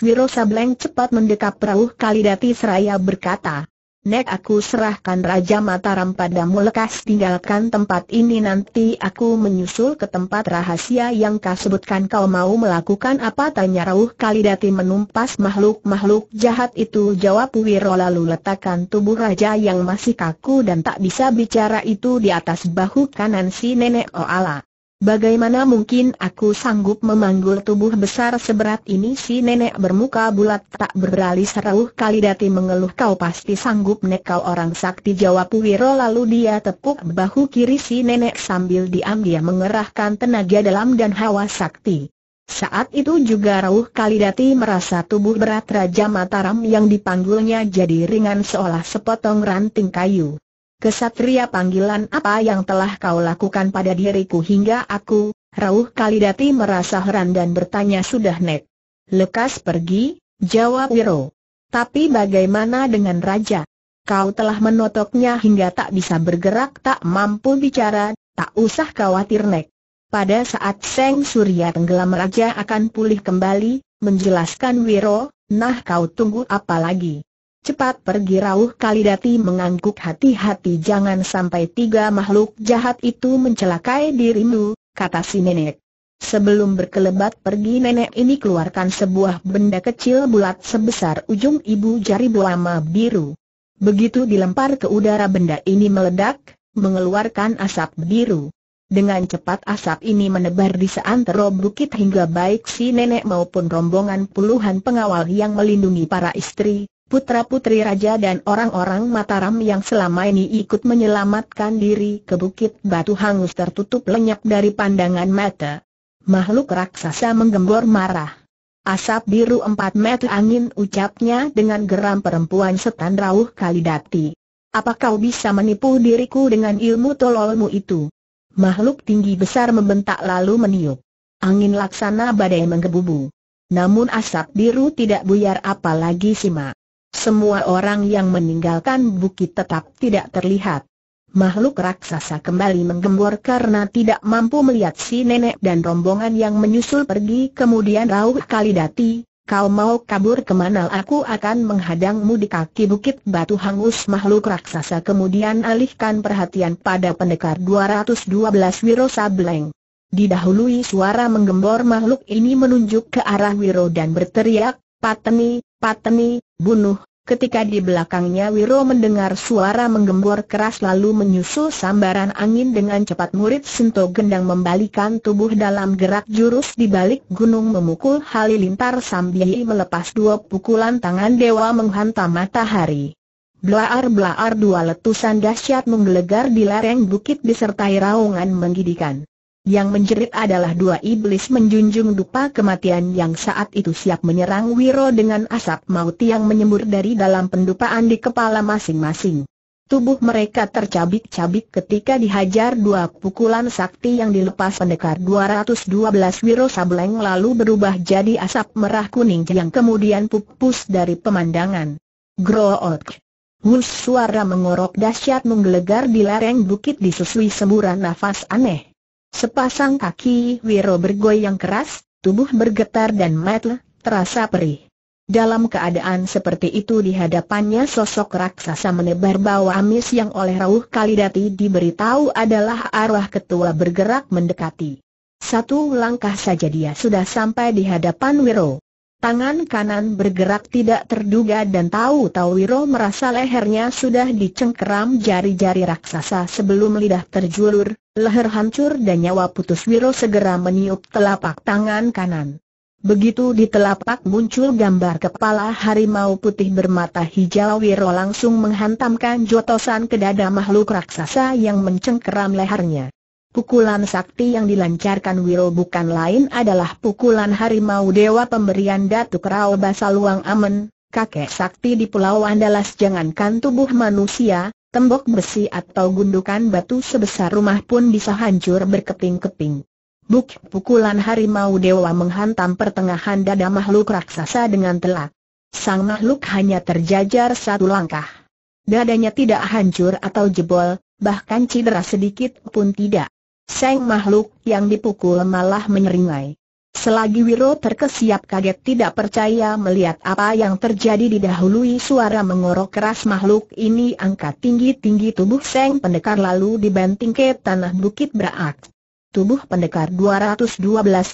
Wiro Sableng cepat mendekap perahu Kalidati seraya berkata, Nek aku serahkan Raja Mataram padamu lekas tinggalkan tempat ini nanti aku menyusul ke tempat rahasia yang kau sebutkan kau mau melakukan apa tanya Rauh Kalidati menumpas makhluk-makhluk jahat itu jawab Wiro lalu letakkan tubuh Raja yang masih kaku dan tak bisa bicara itu di atas bahu kanan si nenek Oala. Bagaimana mungkin aku sanggup memanggul tubuh besar seberat ini si nenek bermuka bulat tak beralis kali kalidati mengeluh kau pasti sanggup nek kau orang sakti jawab Wiro lalu dia tepuk bahu kiri si nenek sambil diam dia mengerahkan tenaga dalam dan hawa sakti. Saat itu juga Rauh Kalidati merasa tubuh berat Raja Mataram yang dipanggulnya jadi ringan seolah sepotong ranting kayu kesatria panggilan apa yang telah kau lakukan pada diriku hingga aku, Rauh Kalidati merasa heran dan bertanya sudah nek. Lekas pergi, jawab Wiro. Tapi bagaimana dengan Raja? Kau telah menotoknya hingga tak bisa bergerak tak mampu bicara, tak usah khawatir nek. Pada saat Seng Surya tenggelam Raja akan pulih kembali, menjelaskan Wiro, nah kau tunggu apa lagi? Cepat pergi rauh Kalidati mengangguk hati-hati jangan sampai tiga makhluk jahat itu mencelakai dirimu, kata si nenek. Sebelum berkelebat pergi nenek ini keluarkan sebuah benda kecil bulat sebesar ujung ibu jari belama biru. Begitu dilempar ke udara benda ini meledak, mengeluarkan asap biru. Dengan cepat asap ini menebar di seantero bukit hingga baik si nenek maupun rombongan puluhan pengawal yang melindungi para istri, putra-putri raja dan orang-orang Mataram yang selama ini ikut menyelamatkan diri ke bukit batu hangus tertutup lenyap dari pandangan mata. Makhluk raksasa menggembor marah. Asap biru empat meter angin ucapnya dengan geram perempuan setan rauh kalidati. Apa kau bisa menipu diriku dengan ilmu tololmu itu? Makhluk tinggi besar membentak lalu meniup. Angin laksana badai menggebu-gebu. Namun asap biru tidak buyar apalagi simak. Semua orang yang meninggalkan bukit tetap tidak terlihat. Makhluk raksasa kembali menggembor karena tidak mampu melihat si nenek dan rombongan yang menyusul pergi kemudian rauh kalidati, kau mau kabur kemana aku akan menghadangmu di kaki bukit batu hangus makhluk raksasa kemudian alihkan perhatian pada pendekar 212 Wiro Sableng. Didahului suara menggembor makhluk ini menunjuk ke arah Wiro dan berteriak, Pateni, patemi, bunuh, ketika di belakangnya Wiro mendengar suara menggembor keras lalu menyusul sambaran angin dengan cepat murid Sinto Gendang membalikan tubuh dalam gerak jurus di balik gunung memukul halilintar sambil melepas dua pukulan tangan dewa menghantam matahari. Blaar blaar dua letusan dahsyat menggelegar di lereng bukit disertai raungan menggidikan. Yang menjerit adalah dua iblis menjunjung dupa kematian yang saat itu siap menyerang Wiro dengan asap maut yang menyembur dari dalam pendupaan di kepala masing-masing. Tubuh mereka tercabik-cabik ketika dihajar dua pukulan sakti yang dilepas pendekar 212 Wiro Sableng lalu berubah jadi asap merah kuning yang kemudian pupus dari pemandangan. Groot. Hus suara mengorok dahsyat menggelegar di lereng bukit disusui semburan nafas aneh. Sepasang kaki Wiro bergoyang keras, tubuh bergetar dan matle terasa perih. Dalam keadaan seperti itu di hadapannya sosok raksasa menebar bau amis yang oleh Rauh Kalidati diberitahu adalah arwah ketua bergerak mendekati. Satu langkah saja dia sudah sampai di hadapan Wiro. Tangan kanan bergerak tidak terduga dan tahu-tahu Wiro merasa lehernya sudah dicengkeram jari-jari raksasa sebelum lidah terjulur, leher hancur dan nyawa putus Wiro segera meniup telapak tangan kanan. Begitu di telapak muncul gambar kepala harimau putih bermata hijau Wiro langsung menghantamkan jotosan ke dada makhluk raksasa yang mencengkeram lehernya. Pukulan sakti yang dilancarkan Wiro bukan lain adalah pukulan harimau dewa pemberian Datuk Rao Basaluang Amen, kakek sakti di Pulau Andalas jangankan tubuh manusia, tembok besi atau gundukan batu sebesar rumah pun bisa hancur berkeping-keping. Buk pukulan harimau dewa menghantam pertengahan dada makhluk raksasa dengan telak. Sang makhluk hanya terjajar satu langkah. Dadanya tidak hancur atau jebol, bahkan cedera sedikit pun tidak. Seng makhluk yang dipukul malah menyeringai. Selagi Wiro terkesiap kaget tidak percaya melihat apa yang terjadi didahului suara mengorok keras makhluk ini angkat tinggi-tinggi tubuh Seng pendekar lalu dibanting ke tanah bukit berak. Tubuh pendekar 212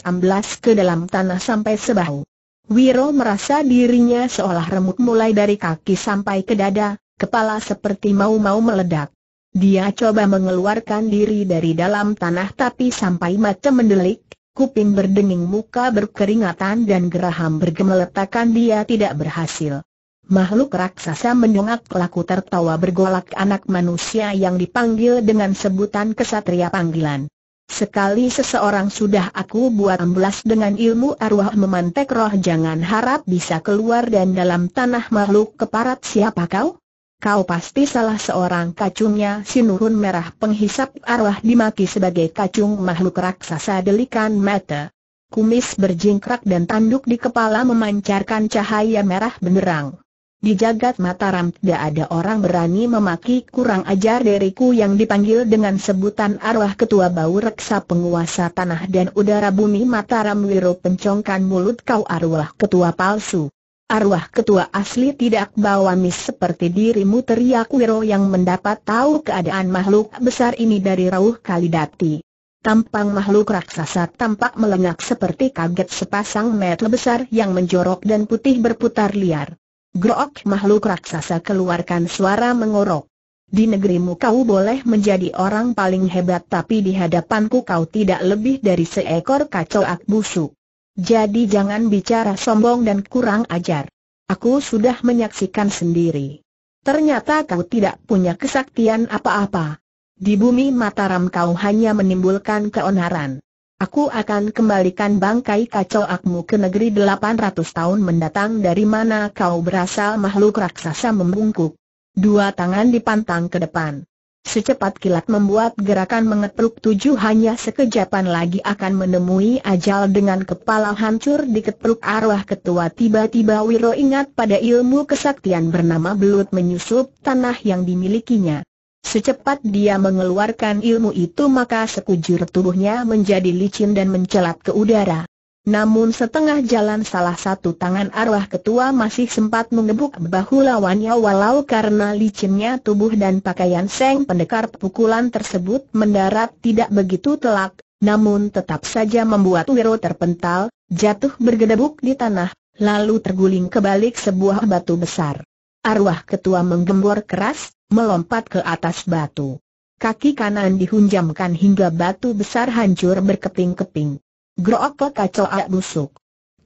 amblas ke dalam tanah sampai sebahu. Wiro merasa dirinya seolah remuk mulai dari kaki sampai ke dada, kepala seperti mau-mau meledak. Dia coba mengeluarkan diri dari dalam tanah tapi sampai macam mendelik, kuping berdenging muka berkeringatan dan geraham bergemeletakan dia tidak berhasil. Makhluk raksasa mendongak laku tertawa bergolak anak manusia yang dipanggil dengan sebutan kesatria panggilan. Sekali seseorang sudah aku buat amblas dengan ilmu arwah memantek roh jangan harap bisa keluar dan dalam tanah makhluk keparat siapa kau? Kau pasti salah seorang kacungnya si nurun merah penghisap arwah dimaki sebagai kacung makhluk raksasa delikan mata. Kumis berjingkrak dan tanduk di kepala memancarkan cahaya merah benderang. Di jagat Mataram tidak ada orang berani memaki kurang ajar diriku yang dipanggil dengan sebutan arwah ketua bau reksa penguasa tanah dan udara bumi Mataram Wiro pencongkan mulut kau arwah ketua palsu. Arwah ketua asli tidak bawa mis seperti dirimu teriak Wiro yang mendapat tahu keadaan makhluk besar ini dari Rauh Kalidati. Tampang makhluk raksasa tampak melengak seperti kaget sepasang mata besar yang menjorok dan putih berputar liar. Grok makhluk raksasa keluarkan suara mengorok. Di negerimu kau boleh menjadi orang paling hebat tapi di hadapanku kau tidak lebih dari seekor kacau busuk. Jadi jangan bicara sombong dan kurang ajar. Aku sudah menyaksikan sendiri. Ternyata kau tidak punya kesaktian apa-apa. Di bumi Mataram kau hanya menimbulkan keonaran. Aku akan kembalikan bangkai kacau akmu ke negeri 800 tahun mendatang dari mana kau berasal makhluk raksasa membungkuk. Dua tangan dipantang ke depan. Secepat kilat membuat gerakan mengetruk tujuh hanya sekejapan lagi akan menemui ajal dengan kepala hancur di diketruk arwah ketua tiba-tiba Wiro ingat pada ilmu kesaktian bernama belut menyusup tanah yang dimilikinya. Secepat dia mengeluarkan ilmu itu maka sekujur tubuhnya menjadi licin dan mencelat ke udara. Namun setengah jalan salah satu tangan arwah ketua masih sempat mengebuk bahu lawannya walau karena licinnya tubuh dan pakaian seng pendekar pukulan tersebut mendarat tidak begitu telak, namun tetap saja membuat Wiro terpental, jatuh bergedebuk di tanah, lalu terguling kebalik sebuah batu besar. Arwah ketua menggembor keras, melompat ke atas batu. Kaki kanan dihunjamkan hingga batu besar hancur berkeping-keping kacau kacoak busuk.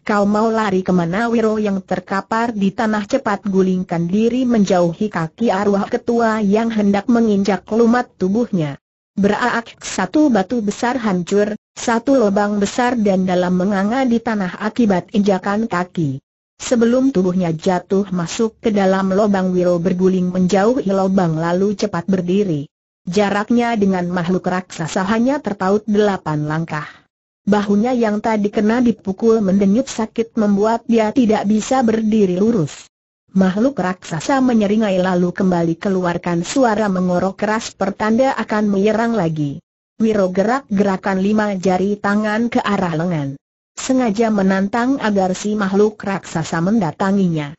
Kau mau lari kemana Wiro yang terkapar di tanah cepat gulingkan diri menjauhi kaki arwah ketua yang hendak menginjak lumat tubuhnya. Beraak satu batu besar hancur, satu lubang besar dan dalam menganga di tanah akibat injakan kaki. Sebelum tubuhnya jatuh masuk ke dalam lubang Wiro berguling menjauhi lubang lalu cepat berdiri. Jaraknya dengan makhluk raksasa hanya terpaut delapan langkah bahunya yang tadi kena dipukul mendenyut sakit membuat dia tidak bisa berdiri lurus. Makhluk raksasa menyeringai lalu kembali keluarkan suara mengorok keras pertanda akan menyerang lagi. Wiro gerak gerakan lima jari tangan ke arah lengan. Sengaja menantang agar si makhluk raksasa mendatanginya.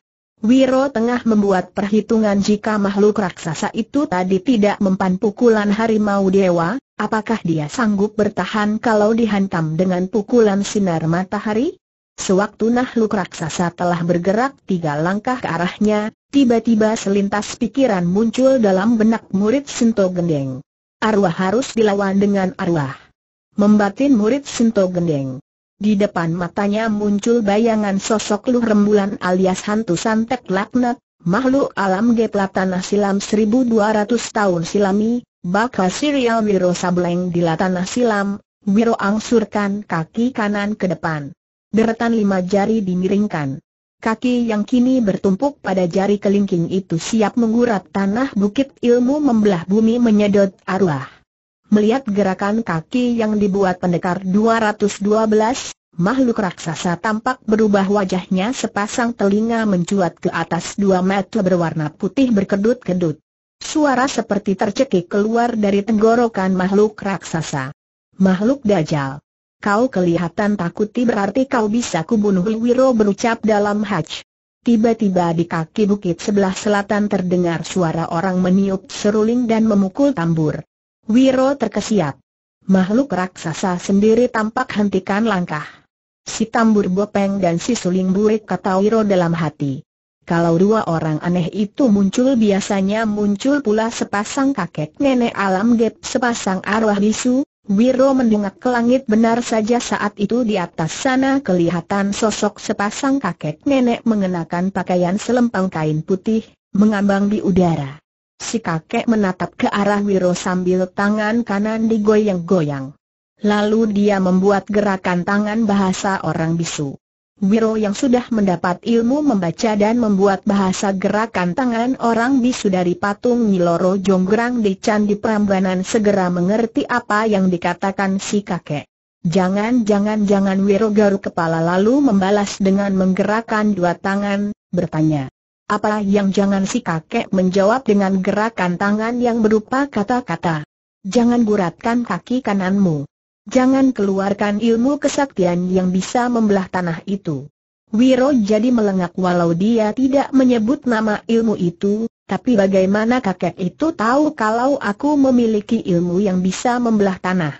Wiro tengah membuat perhitungan jika makhluk raksasa itu tadi tidak mempan pukulan harimau dewa, Apakah dia sanggup bertahan kalau dihantam dengan pukulan sinar matahari? Sewaktu makhluk raksasa telah bergerak tiga langkah ke arahnya, tiba-tiba selintas pikiran muncul dalam benak murid Sinto Gendeng. Arwah harus dilawan dengan arwah. Membatin murid Sinto Gendeng. Di depan matanya muncul bayangan sosok luh rembulan alias hantu santet laknat, makhluk alam geplatan silam 1200 tahun silami, Bakal serial Wiro Sableng di latanah silam, Wiro angsurkan kaki kanan ke depan. Deretan lima jari dimiringkan. Kaki yang kini bertumpuk pada jari kelingking itu siap mengurat tanah bukit ilmu membelah bumi menyedot arwah. Melihat gerakan kaki yang dibuat pendekar 212, makhluk raksasa tampak berubah wajahnya sepasang telinga mencuat ke atas dua mata berwarna putih berkedut-kedut. Suara seperti tercekik keluar dari tenggorokan makhluk raksasa. Makhluk dajal. Kau kelihatan takuti berarti kau bisa kubunuh Wiro berucap dalam haj. Tiba-tiba di kaki bukit sebelah selatan terdengar suara orang meniup seruling dan memukul tambur. Wiro terkesiap. Makhluk raksasa sendiri tampak hentikan langkah. Si tambur bopeng dan si suling burik kata Wiro dalam hati. Kalau dua orang aneh itu muncul biasanya muncul pula sepasang kakek nenek alam gap sepasang arwah bisu, Wiro mendungak ke langit benar saja saat itu di atas sana kelihatan sosok sepasang kakek nenek mengenakan pakaian selempang kain putih, mengambang di udara. Si kakek menatap ke arah Wiro sambil tangan kanan digoyang-goyang. Lalu dia membuat gerakan tangan bahasa orang bisu. Wiro yang sudah mendapat ilmu membaca dan membuat bahasa gerakan tangan orang bisu dari patung Niloro Jonggrang di Candi Prambanan segera mengerti apa yang dikatakan si kakek. Jangan-jangan-jangan Wiro garuk kepala lalu membalas dengan menggerakkan dua tangan, bertanya. Apa yang jangan si kakek menjawab dengan gerakan tangan yang berupa kata-kata. Jangan buratkan kaki kananmu. Jangan keluarkan ilmu kesaktian yang bisa membelah tanah itu. Wiro jadi melengak walau dia tidak menyebut nama ilmu itu, tapi bagaimana kakek itu tahu kalau aku memiliki ilmu yang bisa membelah tanah?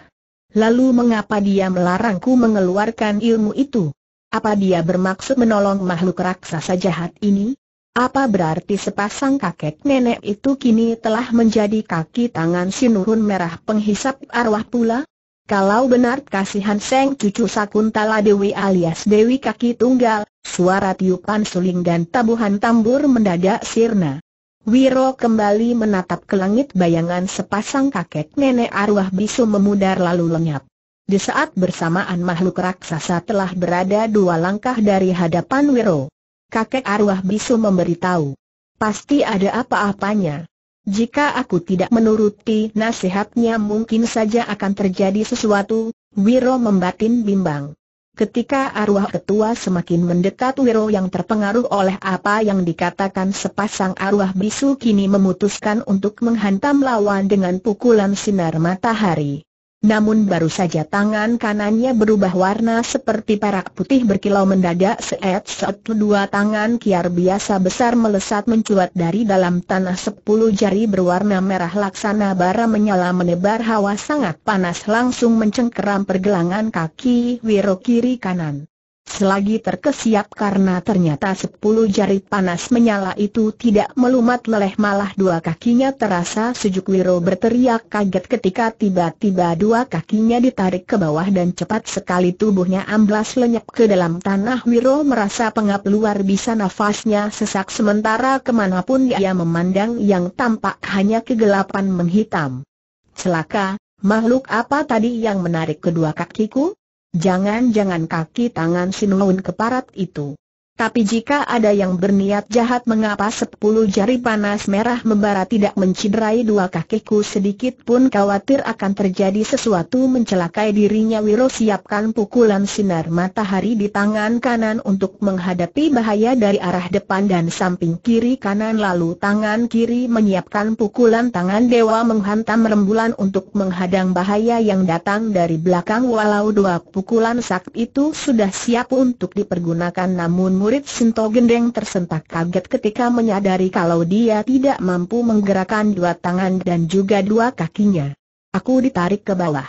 Lalu mengapa dia melarangku mengeluarkan ilmu itu? Apa dia bermaksud menolong makhluk raksasa jahat ini? Apa berarti sepasang kakek nenek itu kini telah menjadi kaki tangan si Merah penghisap arwah pula? Kalau benar kasihan Seng cucu Sakuntala Dewi alias Dewi Kaki Tunggal, suara tiupan suling dan tabuhan tambur mendadak sirna. Wiro kembali menatap ke langit bayangan sepasang kakek nenek arwah bisu memudar lalu lenyap. Di saat bersamaan makhluk raksasa telah berada dua langkah dari hadapan Wiro. Kakek arwah bisu memberitahu. Pasti ada apa-apanya. Jika aku tidak menuruti nasihatnya mungkin saja akan terjadi sesuatu, Wiro membatin bimbang. Ketika arwah ketua semakin mendekat Wiro yang terpengaruh oleh apa yang dikatakan sepasang arwah bisu kini memutuskan untuk menghantam lawan dengan pukulan sinar matahari. Namun baru saja tangan kanannya berubah warna seperti perak putih berkilau mendadak seet seet dua tangan kiar biasa besar melesat mencuat dari dalam tanah sepuluh jari berwarna merah laksana bara menyala menebar hawa sangat panas langsung mencengkeram pergelangan kaki Wiro kiri kanan. Selagi terkesiap karena ternyata sepuluh jari panas menyala itu tidak melumat leleh malah dua kakinya terasa sejuk Wiro berteriak kaget ketika tiba-tiba dua kakinya ditarik ke bawah dan cepat sekali tubuhnya amblas lenyap ke dalam tanah Wiro merasa pengap luar bisa nafasnya sesak sementara kemanapun ia memandang yang tampak hanya kegelapan menghitam. Celaka, makhluk apa tadi yang menarik kedua kakiku? Jangan-jangan kaki tangan Sinulun keparat itu. Tapi jika ada yang berniat jahat mengapa sepuluh jari panas merah membara tidak menciderai dua kakiku sedikit pun khawatir akan terjadi sesuatu mencelakai dirinya Wiro siapkan pukulan sinar matahari di tangan kanan untuk menghadapi bahaya dari arah depan dan samping kiri kanan lalu tangan kiri menyiapkan pukulan tangan dewa menghantam rembulan untuk menghadang bahaya yang datang dari belakang walau dua pukulan sakit itu sudah siap untuk dipergunakan namun murid Sinto Gendeng tersentak kaget ketika menyadari kalau dia tidak mampu menggerakkan dua tangan dan juga dua kakinya. Aku ditarik ke bawah.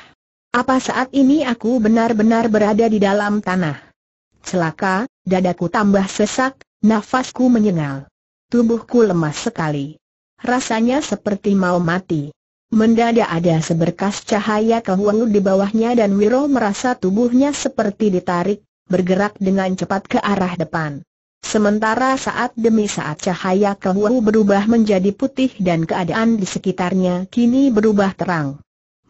Apa saat ini aku benar-benar berada di dalam tanah? Celaka, dadaku tambah sesak, nafasku menyengal. Tubuhku lemas sekali. Rasanya seperti mau mati. Mendadak ada seberkas cahaya kehuang di bawahnya dan Wiro merasa tubuhnya seperti ditarik bergerak dengan cepat ke arah depan. Sementara saat demi saat cahaya kehuru berubah menjadi putih dan keadaan di sekitarnya kini berubah terang.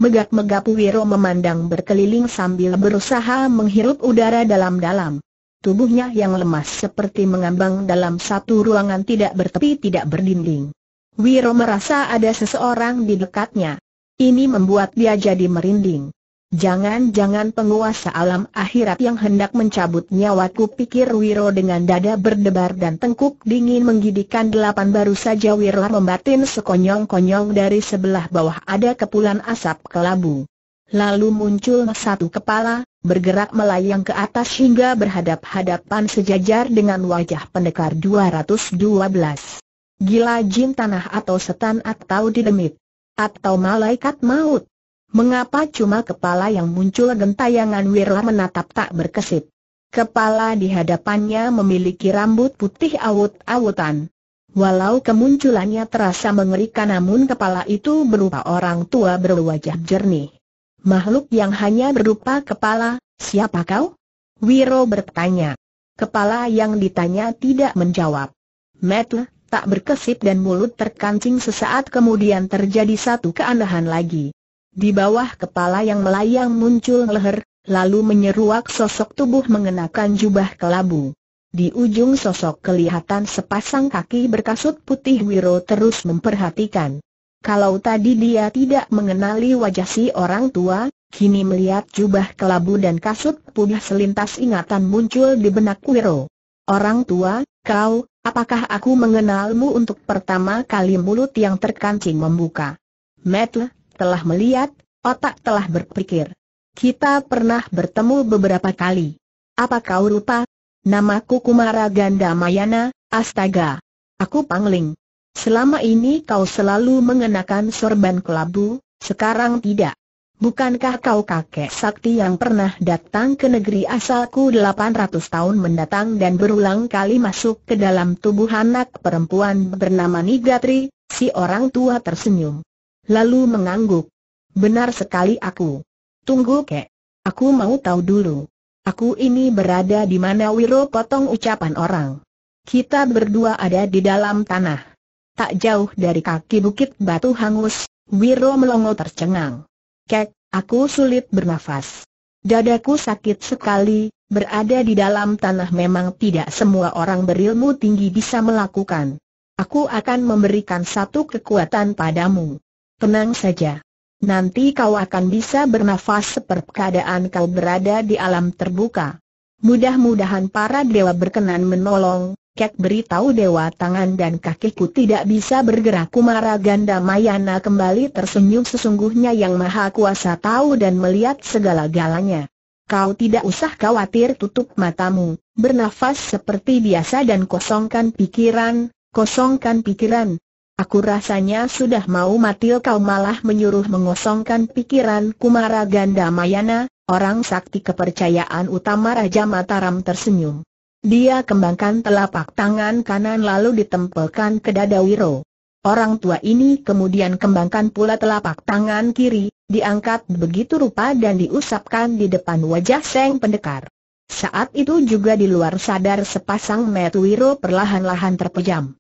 Megap-megap Wiro memandang berkeliling sambil berusaha menghirup udara dalam-dalam. Tubuhnya yang lemas seperti mengambang dalam satu ruangan tidak bertepi tidak berdinding. Wiro merasa ada seseorang di dekatnya. Ini membuat dia jadi merinding. Jangan-jangan penguasa alam akhirat yang hendak mencabut nyawaku pikir Wiro dengan dada berdebar dan tengkuk dingin menggidikan delapan baru saja Wiro membatin sekonyong-konyong dari sebelah bawah ada kepulan asap kelabu. Lalu muncul satu kepala, bergerak melayang ke atas hingga berhadap-hadapan sejajar dengan wajah pendekar 212. Gila jin tanah atau setan atau didemit. Atau malaikat maut. Mengapa cuma kepala yang muncul gentayangan Wirla menatap tak berkesip? Kepala di hadapannya memiliki rambut putih awut-awutan. Walau kemunculannya terasa mengerikan namun kepala itu berupa orang tua berwajah jernih. Makhluk yang hanya berupa kepala, siapa kau? Wiro bertanya. Kepala yang ditanya tidak menjawab. Metle, tak berkesip dan mulut terkancing sesaat kemudian terjadi satu keanehan lagi. Di bawah kepala yang melayang muncul leher, lalu menyeruak sosok tubuh mengenakan jubah kelabu. Di ujung sosok kelihatan sepasang kaki berkasut putih Wiro terus memperhatikan. Kalau tadi dia tidak mengenali wajah si orang tua, kini melihat jubah kelabu dan kasut putih selintas ingatan muncul di benak Wiro. Orang tua, kau, apakah aku mengenalmu untuk pertama kali mulut yang terkancing membuka? Metle, telah melihat, otak telah berpikir. Kita pernah bertemu beberapa kali. Apa kau lupa? Namaku Kumara Ganda Mayana, astaga. Aku Pangling. Selama ini kau selalu mengenakan sorban kelabu, sekarang tidak. Bukankah kau kakek sakti yang pernah datang ke negeri asalku 800 tahun mendatang dan berulang kali masuk ke dalam tubuh anak perempuan bernama Nigatri? Si orang tua tersenyum lalu mengangguk. Benar sekali aku. Tunggu kek. Aku mau tahu dulu. Aku ini berada di mana Wiro potong ucapan orang. Kita berdua ada di dalam tanah. Tak jauh dari kaki bukit batu hangus, Wiro melongo tercengang. Kek, aku sulit bernafas. Dadaku sakit sekali, berada di dalam tanah memang tidak semua orang berilmu tinggi bisa melakukan. Aku akan memberikan satu kekuatan padamu tenang saja. Nanti kau akan bisa bernafas seperti keadaan kau berada di alam terbuka. Mudah-mudahan para dewa berkenan menolong, Kek beritahu dewa tangan dan kakiku tidak bisa bergerak Kumara Ganda Mayana kembali tersenyum sesungguhnya yang maha kuasa tahu dan melihat segala galanya. Kau tidak usah khawatir tutup matamu, bernafas seperti biasa dan kosongkan pikiran, kosongkan pikiran, Aku rasanya sudah mau mati kau malah menyuruh mengosongkan pikiran Kumara Ganda Mayana, orang sakti kepercayaan utama Raja Mataram tersenyum. Dia kembangkan telapak tangan kanan lalu ditempelkan ke dada Wiro. Orang tua ini kemudian kembangkan pula telapak tangan kiri, diangkat begitu rupa dan diusapkan di depan wajah Seng Pendekar. Saat itu juga di luar sadar sepasang Wiro perlahan-lahan terpejam.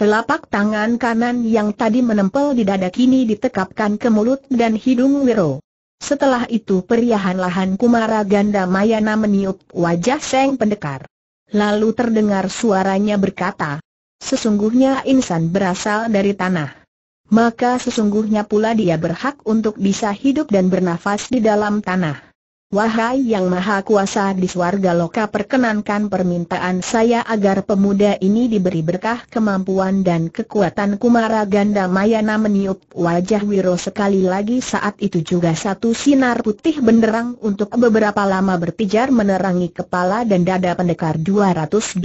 Telapak tangan kanan yang tadi menempel di dada kini ditekapkan ke mulut dan hidung Wiro. Setelah itu perlahan lahan Kumara Ganda Mayana meniup wajah Seng Pendekar. Lalu terdengar suaranya berkata, Sesungguhnya insan berasal dari tanah. Maka sesungguhnya pula dia berhak untuk bisa hidup dan bernafas di dalam tanah. Wahai yang maha kuasa di swarga loka perkenankan permintaan saya agar pemuda ini diberi berkah kemampuan dan kekuatan kumara ganda mayana meniup wajah Wiro sekali lagi saat itu juga satu sinar putih benderang untuk beberapa lama berpijar menerangi kepala dan dada pendekar 212.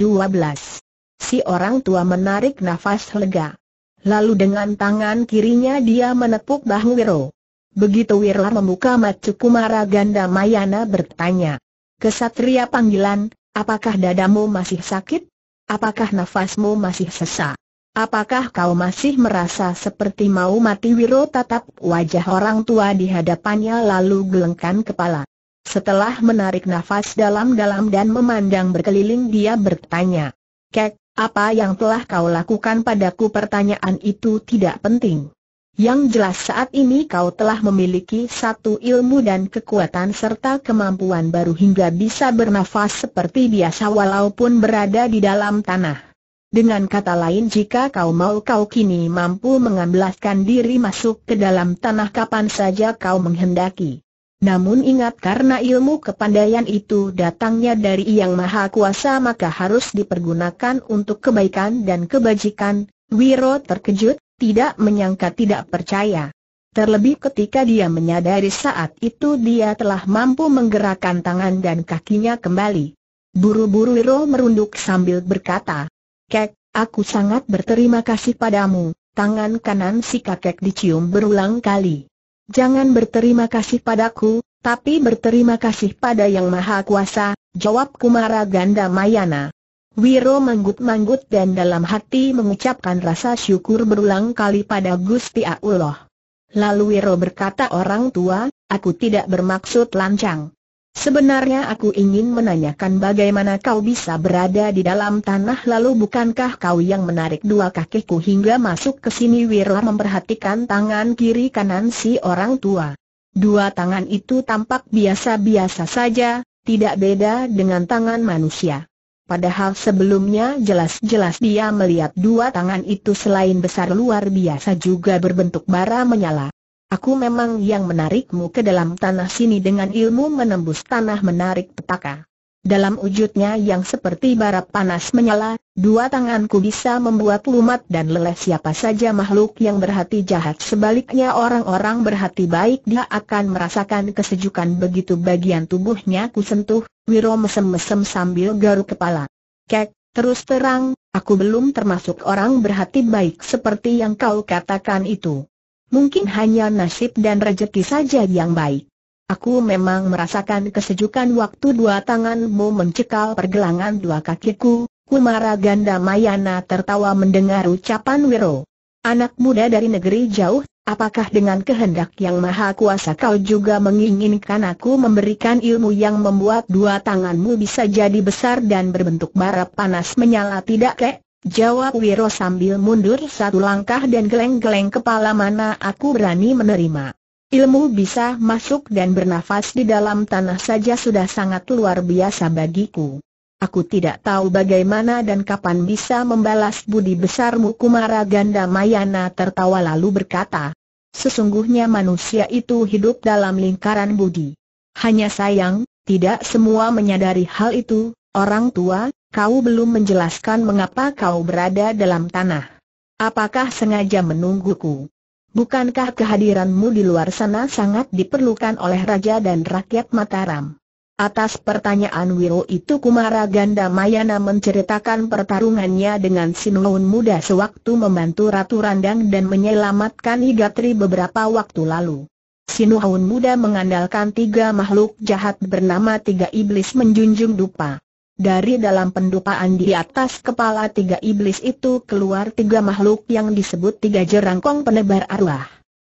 Si orang tua menarik nafas lega. Lalu dengan tangan kirinya dia menepuk bahu Wiro. Begitu Wirla membuka mata Kumara Ganda Mayana bertanya. Kesatria panggilan, apakah dadamu masih sakit? Apakah nafasmu masih sesak? Apakah kau masih merasa seperti mau mati Wiro tatap wajah orang tua di hadapannya lalu gelengkan kepala. Setelah menarik nafas dalam-dalam dan memandang berkeliling dia bertanya. Kek, apa yang telah kau lakukan padaku pertanyaan itu tidak penting. Yang jelas saat ini kau telah memiliki satu ilmu dan kekuatan serta kemampuan baru hingga bisa bernafas seperti biasa walaupun berada di dalam tanah. Dengan kata lain jika kau mau kau kini mampu mengambelaskan diri masuk ke dalam tanah kapan saja kau menghendaki. Namun ingat karena ilmu kepandaian itu datangnya dari Yang Maha Kuasa maka harus dipergunakan untuk kebaikan dan kebajikan. Wiro terkejut tidak menyangka tidak percaya. Terlebih ketika dia menyadari saat itu dia telah mampu menggerakkan tangan dan kakinya kembali. Buru-buru Wiro merunduk sambil berkata, Kek, aku sangat berterima kasih padamu, tangan kanan si kakek dicium berulang kali. Jangan berterima kasih padaku, tapi berterima kasih pada yang maha kuasa, jawab Kumara Ganda Mayana. Wiro manggut-manggut dan dalam hati mengucapkan rasa syukur berulang kali pada Gusti Allah. Lalu Wiro berkata orang tua, aku tidak bermaksud lancang. Sebenarnya aku ingin menanyakan bagaimana kau bisa berada di dalam tanah lalu bukankah kau yang menarik dua kakiku hingga masuk ke sini Wiro memperhatikan tangan kiri kanan si orang tua. Dua tangan itu tampak biasa-biasa saja, tidak beda dengan tangan manusia. Padahal sebelumnya jelas-jelas dia melihat dua tangan itu selain besar luar biasa juga berbentuk bara menyala. Aku memang yang menarikmu ke dalam tanah sini dengan ilmu menembus tanah menarik petaka. Dalam wujudnya yang seperti bara panas menyala, dua tanganku bisa membuat lumat dan leleh siapa saja makhluk yang berhati jahat. Sebaliknya orang-orang berhati baik dia akan merasakan kesejukan begitu bagian tubuhnya ku sentuh, Wiro mesem-mesem sambil garuk kepala. Kek, terus terang, aku belum termasuk orang berhati baik seperti yang kau katakan itu. Mungkin hanya nasib dan rejeki saja yang baik. Aku memang merasakan kesejukan waktu dua tanganmu mencekal pergelangan dua kakiku, Kumara Ganda Mayana tertawa mendengar ucapan Wiro. Anak muda dari negeri jauh, apakah dengan kehendak yang maha kuasa kau juga menginginkan aku memberikan ilmu yang membuat dua tanganmu bisa jadi besar dan berbentuk bara panas menyala tidak kek? Jawab Wiro sambil mundur satu langkah dan geleng-geleng kepala mana aku berani menerima. Ilmu bisa masuk dan bernafas di dalam tanah saja sudah sangat luar biasa bagiku. Aku tidak tahu bagaimana dan kapan bisa membalas budi besarmu Kumara Ganda Mayana tertawa lalu berkata. Sesungguhnya manusia itu hidup dalam lingkaran budi. Hanya sayang, tidak semua menyadari hal itu, orang tua, kau belum menjelaskan mengapa kau berada dalam tanah. Apakah sengaja menungguku? Bukankah kehadiranmu di luar sana sangat diperlukan oleh raja dan rakyat Mataram? Atas pertanyaan Wiro itu Kumara Ganda Mayana menceritakan pertarungannya dengan Sinuun muda sewaktu membantu Ratu Randang dan menyelamatkan Higatri beberapa waktu lalu. Sinuun muda mengandalkan tiga makhluk jahat bernama Tiga Iblis menjunjung dupa. Dari dalam pendupaan di atas kepala tiga iblis itu keluar tiga makhluk yang disebut tiga jerangkong penebar arwah.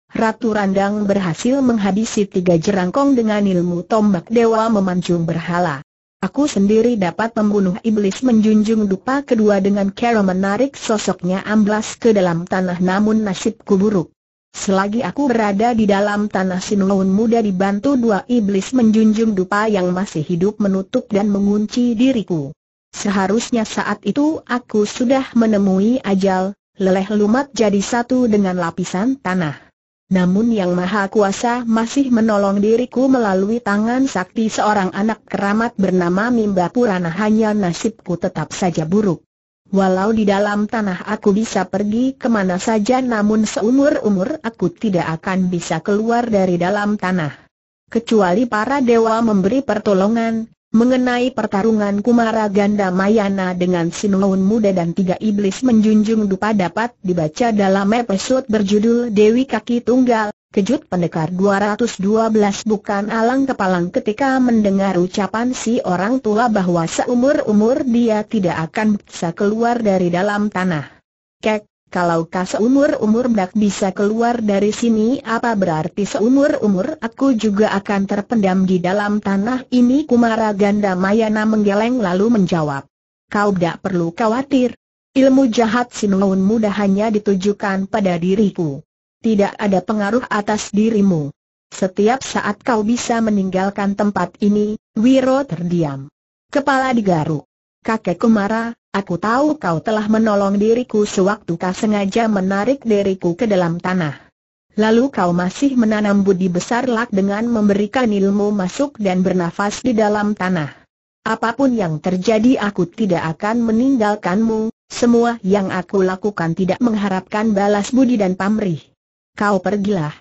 Ratu Randang berhasil menghabisi tiga jerangkong dengan ilmu tombak dewa memancung berhala. Aku sendiri dapat membunuh iblis menjunjung dupa kedua dengan cara menarik sosoknya amblas ke dalam tanah namun nasibku buruk. Selagi aku berada di dalam tanah Sinuun muda dibantu dua iblis menjunjung dupa yang masih hidup menutup dan mengunci diriku. Seharusnya saat itu aku sudah menemui ajal, leleh lumat jadi satu dengan lapisan tanah. Namun yang maha kuasa masih menolong diriku melalui tangan sakti seorang anak keramat bernama Mimba Purana hanya nasibku tetap saja buruk. Walau di dalam tanah aku bisa pergi kemana saja namun seumur-umur aku tidak akan bisa keluar dari dalam tanah. Kecuali para dewa memberi pertolongan, Mengenai pertarungan Kumara Ganda Mayana dengan Sinuun Muda dan Tiga Iblis Menjunjung Dupa dapat dibaca dalam episode berjudul Dewi Kaki Tunggal, Kejut Pendekar 212 bukan alang kepalang ketika mendengar ucapan si orang tua bahwa seumur-umur dia tidak akan bisa keluar dari dalam tanah. Kek, kalau kau seumur-umur tak bisa keluar dari sini apa berarti seumur-umur aku juga akan terpendam di dalam tanah ini Kumara Ganda Mayana menggeleng lalu menjawab. Kau tidak perlu khawatir. Ilmu jahat Sinuun muda hanya ditujukan pada diriku. Tidak ada pengaruh atas dirimu. Setiap saat kau bisa meninggalkan tempat ini, Wiro terdiam. Kepala digaruk. Kakek marah, aku tahu kau telah menolong diriku sewaktu kau sengaja menarik diriku ke dalam tanah. Lalu kau masih menanam budi besar lak dengan memberikan ilmu masuk dan bernafas di dalam tanah. Apapun yang terjadi aku tidak akan meninggalkanmu, semua yang aku lakukan tidak mengharapkan balas budi dan pamrih. Kau pergilah.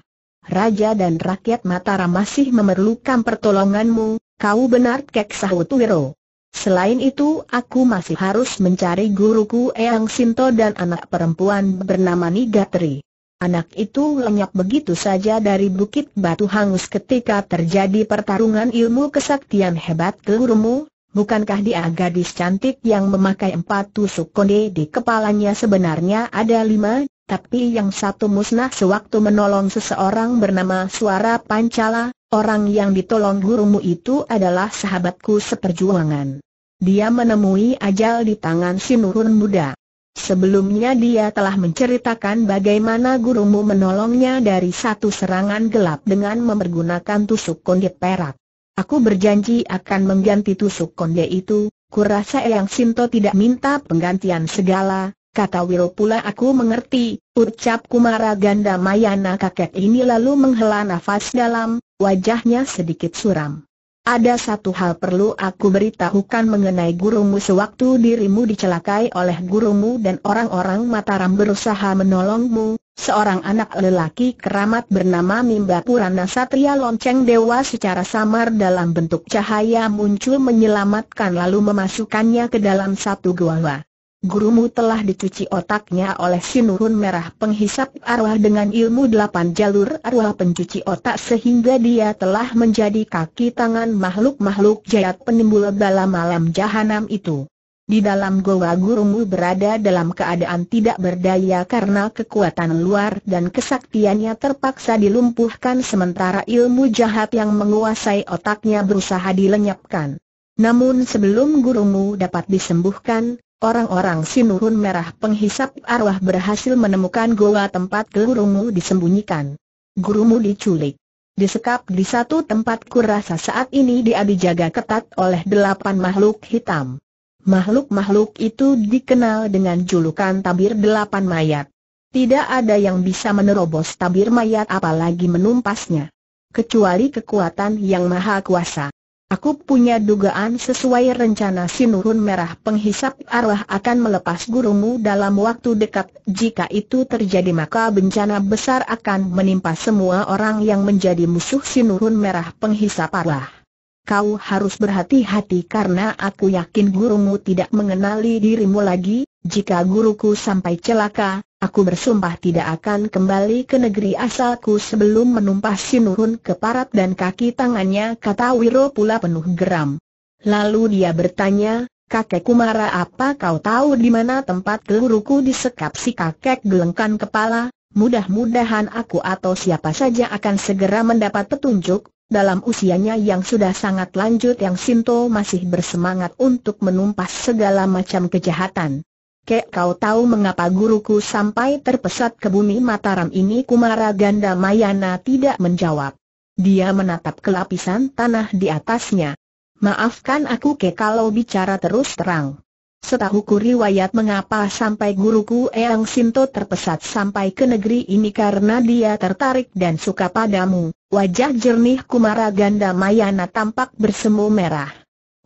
Raja dan rakyat Mataram masih memerlukan pertolonganmu, kau benar kek sahut Wiro. Selain itu aku masih harus mencari guruku Eyang Sinto dan anak perempuan bernama Nigatri. Anak itu lenyap begitu saja dari bukit batu hangus ketika terjadi pertarungan ilmu kesaktian hebat gurumu, bukankah dia gadis cantik yang memakai empat tusuk konde di kepalanya sebenarnya ada lima, tapi yang satu musnah sewaktu menolong seseorang bernama Suara Pancala, Orang yang ditolong gurumu itu adalah sahabatku seperjuangan. Dia menemui ajal di tangan Sinurun Muda. Sebelumnya dia telah menceritakan bagaimana gurumu menolongnya dari satu serangan gelap dengan mempergunakan tusuk konde perak. Aku berjanji akan mengganti tusuk konde itu, kurasa Eyang Sinto tidak minta penggantian segala, kata Will pula aku mengerti, ucap Kumara Ganda Mayana kakek ini lalu menghela nafas dalam, wajahnya sedikit suram. Ada satu hal perlu aku beritahukan mengenai gurumu sewaktu dirimu dicelakai oleh gurumu dan orang-orang Mataram berusaha menolongmu. Seorang anak lelaki keramat bernama Mimba Purana Satria lonceng dewa secara samar dalam bentuk cahaya muncul menyelamatkan lalu memasukkannya ke dalam satu gua gurumu telah dicuci otaknya oleh sinurun merah penghisap arwah dengan ilmu delapan jalur arwah pencuci otak sehingga dia telah menjadi kaki tangan makhluk-makhluk jahat penimbul bala malam jahanam itu. Di dalam goa gurumu berada dalam keadaan tidak berdaya karena kekuatan luar dan kesaktiannya terpaksa dilumpuhkan sementara ilmu jahat yang menguasai otaknya berusaha dilenyapkan. Namun sebelum gurumu dapat disembuhkan, Orang-orang Sinurun Merah penghisap arwah berhasil menemukan goa tempat gurumu disembunyikan. Gurumu diculik. Disekap di satu tempat kurasa saat ini dia dijaga ketat oleh delapan makhluk hitam. Makhluk-makhluk itu dikenal dengan julukan tabir delapan mayat. Tidak ada yang bisa menerobos tabir mayat apalagi menumpasnya. Kecuali kekuatan yang maha kuasa. Aku punya dugaan sesuai rencana Sinurun Merah penghisap arwah akan melepas gurumu dalam waktu dekat. Jika itu terjadi maka bencana besar akan menimpa semua orang yang menjadi musuh Sinurun Merah penghisap arwah kau harus berhati-hati karena aku yakin gurumu tidak mengenali dirimu lagi, jika guruku sampai celaka, aku bersumpah tidak akan kembali ke negeri asalku sebelum menumpah sinurun ke parat dan kaki tangannya kata Wiro pula penuh geram. Lalu dia bertanya, Kakek Kumara apa kau tahu di mana tempat guruku disekap si kakek gelengkan kepala, mudah-mudahan aku atau siapa saja akan segera mendapat petunjuk, dalam usianya yang sudah sangat lanjut yang Sinto masih bersemangat untuk menumpas segala macam kejahatan. Kek kau tahu mengapa guruku sampai terpesat ke bumi Mataram ini Kumara Ganda Mayana tidak menjawab. Dia menatap ke lapisan tanah di atasnya. Maafkan aku Kek kalau bicara terus terang. Setahuku riwayat mengapa sampai guruku Eang Sinto terpesat sampai ke negeri ini karena dia tertarik dan suka padamu. Wajah jernih Kumara Ganda Mayana tampak bersemu merah.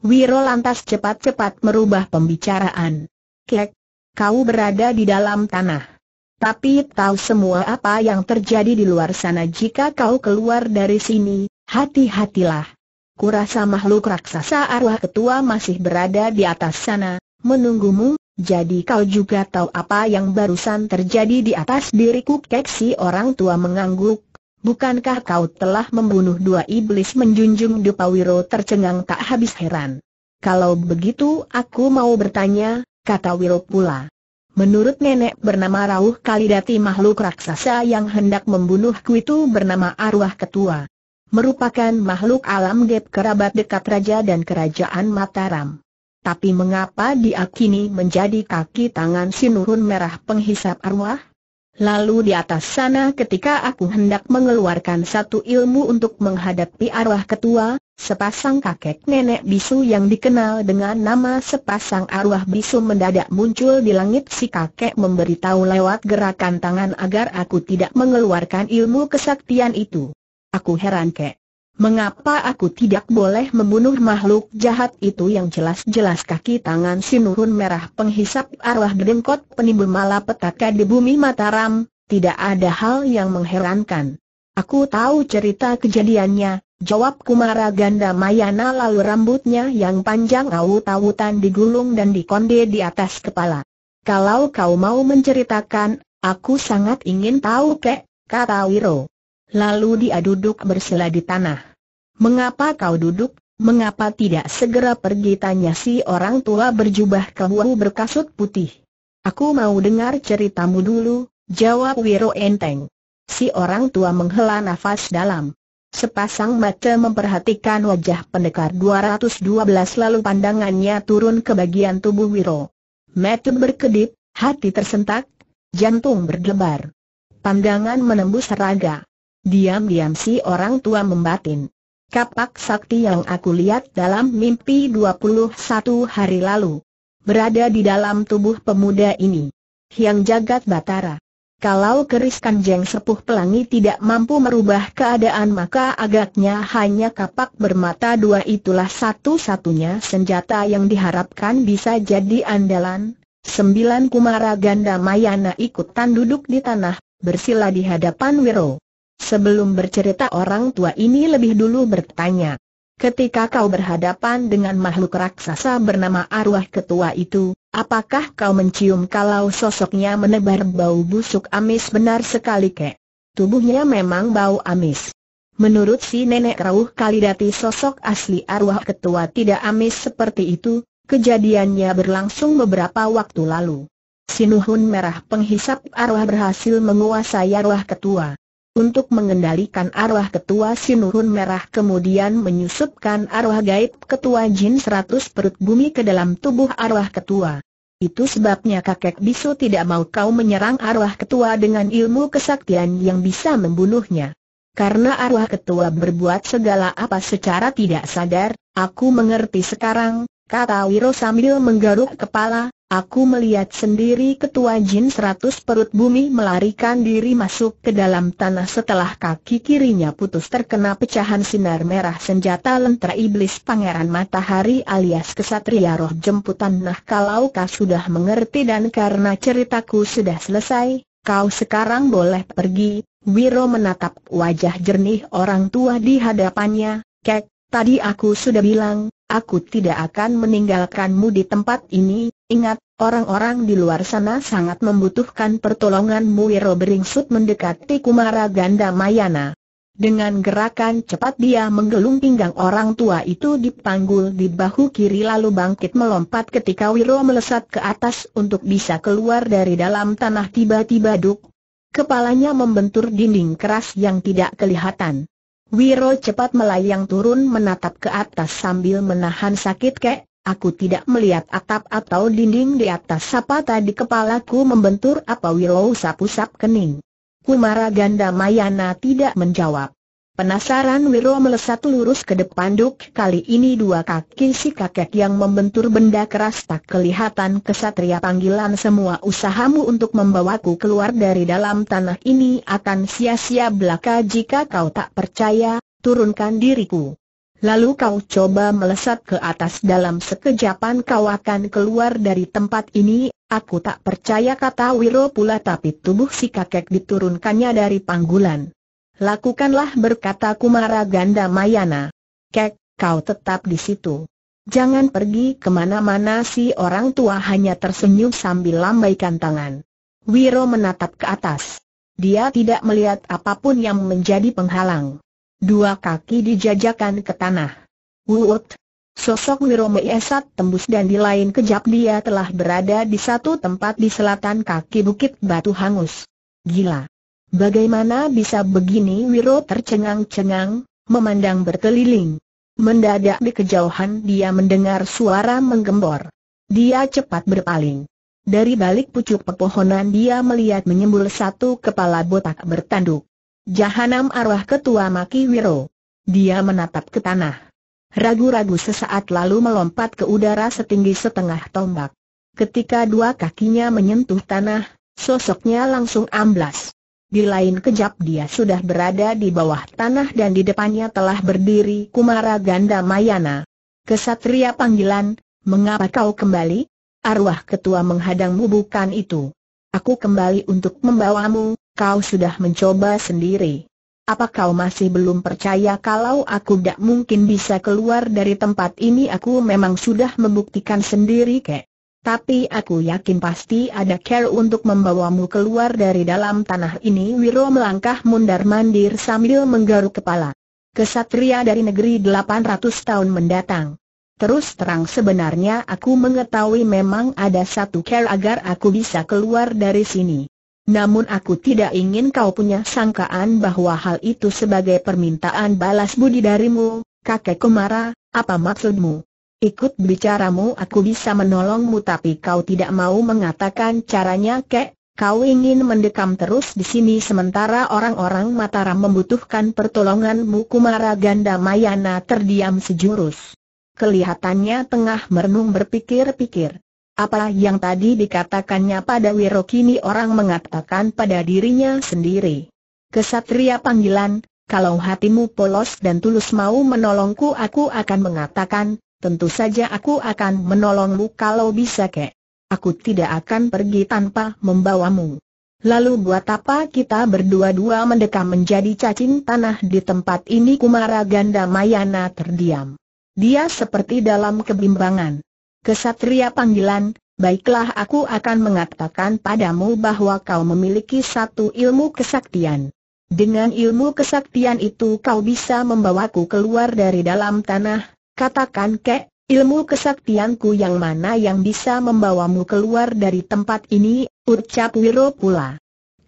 Wiro lantas cepat-cepat merubah pembicaraan. Kek, kau berada di dalam tanah. Tapi tahu semua apa yang terjadi di luar sana jika kau keluar dari sini, hati-hatilah. Kurasa makhluk raksasa arwah ketua masih berada di atas sana, menunggumu, jadi kau juga tahu apa yang barusan terjadi di atas diriku keksi orang tua mengangguk. Bukankah kau telah membunuh dua iblis menjunjung Dupawiro tercengang tak habis heran. Kalau begitu aku mau bertanya, kata Wiro pula. Menurut nenek bernama Rauh Kalidati makhluk raksasa yang hendak membunuhku itu bernama Arwah Ketua. Merupakan makhluk alam gap kerabat dekat Raja dan Kerajaan Mataram. Tapi mengapa dia kini menjadi kaki tangan sinurun merah penghisap arwah? Lalu di atas sana ketika aku hendak mengeluarkan satu ilmu untuk menghadapi arwah ketua, sepasang kakek nenek bisu yang dikenal dengan nama sepasang arwah bisu mendadak muncul di langit si kakek memberitahu lewat gerakan tangan agar aku tidak mengeluarkan ilmu kesaktian itu. Aku heran kek. Mengapa aku tidak boleh membunuh makhluk jahat itu yang jelas-jelas kaki tangan sinurun merah penghisap arwah berengkot penimbul malapetaka di bumi Mataram, tidak ada hal yang mengherankan. Aku tahu cerita kejadiannya, jawab Kumara Ganda Mayana lalu rambutnya yang panjang awut-awutan digulung dan dikonde di atas kepala. Kalau kau mau menceritakan, aku sangat ingin tahu kek, kata Wiro lalu dia duduk bersila di tanah. Mengapa kau duduk? Mengapa tidak segera pergi tanya si orang tua berjubah kebuah berkasut putih. Aku mau dengar ceritamu dulu, jawab Wiro enteng. Si orang tua menghela nafas dalam. Sepasang mata memperhatikan wajah pendekar 212 lalu pandangannya turun ke bagian tubuh Wiro. Mata berkedip, hati tersentak, jantung berdebar. Pandangan menembus raga. Diam-diam si orang tua membatin. Kapak sakti yang aku lihat dalam mimpi 21 hari lalu. Berada di dalam tubuh pemuda ini. Yang jagat batara. Kalau keris kanjeng sepuh pelangi tidak mampu merubah keadaan maka agaknya hanya kapak bermata dua itulah satu-satunya senjata yang diharapkan bisa jadi andalan. Sembilan kumara ganda Mayana ikutan duduk di tanah, bersila di hadapan Wiro. Sebelum bercerita orang tua ini lebih dulu bertanya. Ketika kau berhadapan dengan makhluk raksasa bernama arwah ketua itu, apakah kau mencium kalau sosoknya menebar bau busuk amis benar sekali kek? Tubuhnya memang bau amis. Menurut si nenek Rauh Kalidati sosok asli arwah ketua tidak amis seperti itu, kejadiannya berlangsung beberapa waktu lalu. Sinuhun merah penghisap arwah berhasil menguasai arwah ketua untuk mengendalikan arwah ketua Sinurun Merah kemudian menyusupkan arwah gaib ketua Jin seratus perut bumi ke dalam tubuh arwah ketua. Itu sebabnya kakek bisu tidak mau kau menyerang arwah ketua dengan ilmu kesaktian yang bisa membunuhnya. Karena arwah ketua berbuat segala apa secara tidak sadar, aku mengerti sekarang, kata Wiro sambil menggaruk kepala, aku melihat sendiri ketua jin seratus perut bumi melarikan diri masuk ke dalam tanah setelah kaki kirinya putus terkena pecahan sinar merah senjata lentera iblis pangeran matahari alias kesatria roh jemputan nah kalau kau sudah mengerti dan karena ceritaku sudah selesai, kau sekarang boleh pergi, Wiro menatap wajah jernih orang tua di hadapannya, kek, tadi aku sudah bilang, Aku tidak akan meninggalkanmu di tempat ini, ingat, orang-orang di luar sana sangat membutuhkan pertolonganmu Wiro beringsut mendekati Kumara Ganda Mayana. Dengan gerakan cepat dia menggelung pinggang orang tua itu dipanggul di bahu kiri lalu bangkit melompat ketika Wiro melesat ke atas untuk bisa keluar dari dalam tanah tiba-tiba duk. Kepalanya membentur dinding keras yang tidak kelihatan. Wiro cepat melayang turun menatap ke atas sambil menahan sakit kek, aku tidak melihat atap atau dinding di atas Sapa tadi kepalaku membentur apa Wiro sapu-sap kening. Kumara Ganda Mayana tidak menjawab. Penasaran Wiro melesat lurus ke depan duk kali ini dua kaki si kakek yang membentur benda keras tak kelihatan kesatria panggilan semua usahamu untuk membawaku keluar dari dalam tanah ini akan sia-sia belaka jika kau tak percaya, turunkan diriku. Lalu kau coba melesat ke atas dalam sekejapan kau akan keluar dari tempat ini, aku tak percaya kata Wiro pula tapi tubuh si kakek diturunkannya dari panggulan. Lakukanlah berkata Kumara Ganda Mayana. Kek, kau tetap di situ. Jangan pergi kemana-mana si orang tua hanya tersenyum sambil lambaikan tangan. Wiro menatap ke atas. Dia tidak melihat apapun yang menjadi penghalang. Dua kaki dijajakan ke tanah. Wut! Sosok Wiro Meesat tembus dan di lain kejap dia telah berada di satu tempat di selatan kaki bukit batu hangus. Gila. Bagaimana bisa begini Wiro tercengang-cengang, memandang berkeliling. Mendadak di kejauhan dia mendengar suara menggembor. Dia cepat berpaling. Dari balik pucuk pepohonan dia melihat menyembul satu kepala botak bertanduk. Jahanam arwah ketua Maki Wiro. Dia menatap ke tanah. Ragu-ragu sesaat lalu melompat ke udara setinggi setengah tombak. Ketika dua kakinya menyentuh tanah, sosoknya langsung amblas. Di lain kejap dia sudah berada di bawah tanah dan di depannya telah berdiri Kumara Ganda Mayana. Kesatria panggilan, mengapa kau kembali? Arwah ketua menghadangmu bukan itu. Aku kembali untuk membawamu, kau sudah mencoba sendiri. Apa kau masih belum percaya kalau aku tak mungkin bisa keluar dari tempat ini? Aku memang sudah membuktikan sendiri kek. Tapi aku yakin pasti ada care untuk membawamu keluar dari dalam tanah ini Wiro melangkah mundar-mandir sambil menggaruk kepala. Kesatria dari negeri 800 tahun mendatang. Terus terang sebenarnya aku mengetahui memang ada satu care agar aku bisa keluar dari sini. Namun aku tidak ingin kau punya sangkaan bahwa hal itu sebagai permintaan balas budi darimu, kakek Kumara, apa maksudmu? Ikut bicaramu aku bisa menolongmu tapi kau tidak mau mengatakan caranya kek, kau ingin mendekam terus di sini sementara orang-orang Mataram membutuhkan pertolonganmu Kumara Ganda Mayana terdiam sejurus. Kelihatannya tengah merenung berpikir-pikir. Apa yang tadi dikatakannya pada Wirokini orang mengatakan pada dirinya sendiri. Kesatria panggilan, kalau hatimu polos dan tulus mau menolongku aku akan mengatakan, Tentu saja aku akan menolongmu kalau bisa kek. Aku tidak akan pergi tanpa membawamu. Lalu buat apa kita berdua-dua mendekam menjadi cacing tanah di tempat ini Kumara Ganda Mayana terdiam. Dia seperti dalam kebimbangan. Kesatria panggilan, baiklah aku akan mengatakan padamu bahwa kau memiliki satu ilmu kesaktian. Dengan ilmu kesaktian itu kau bisa membawaku keluar dari dalam tanah, Katakan kek, ilmu kesaktianku yang mana yang bisa membawamu keluar dari tempat ini, ucap Wiro pula.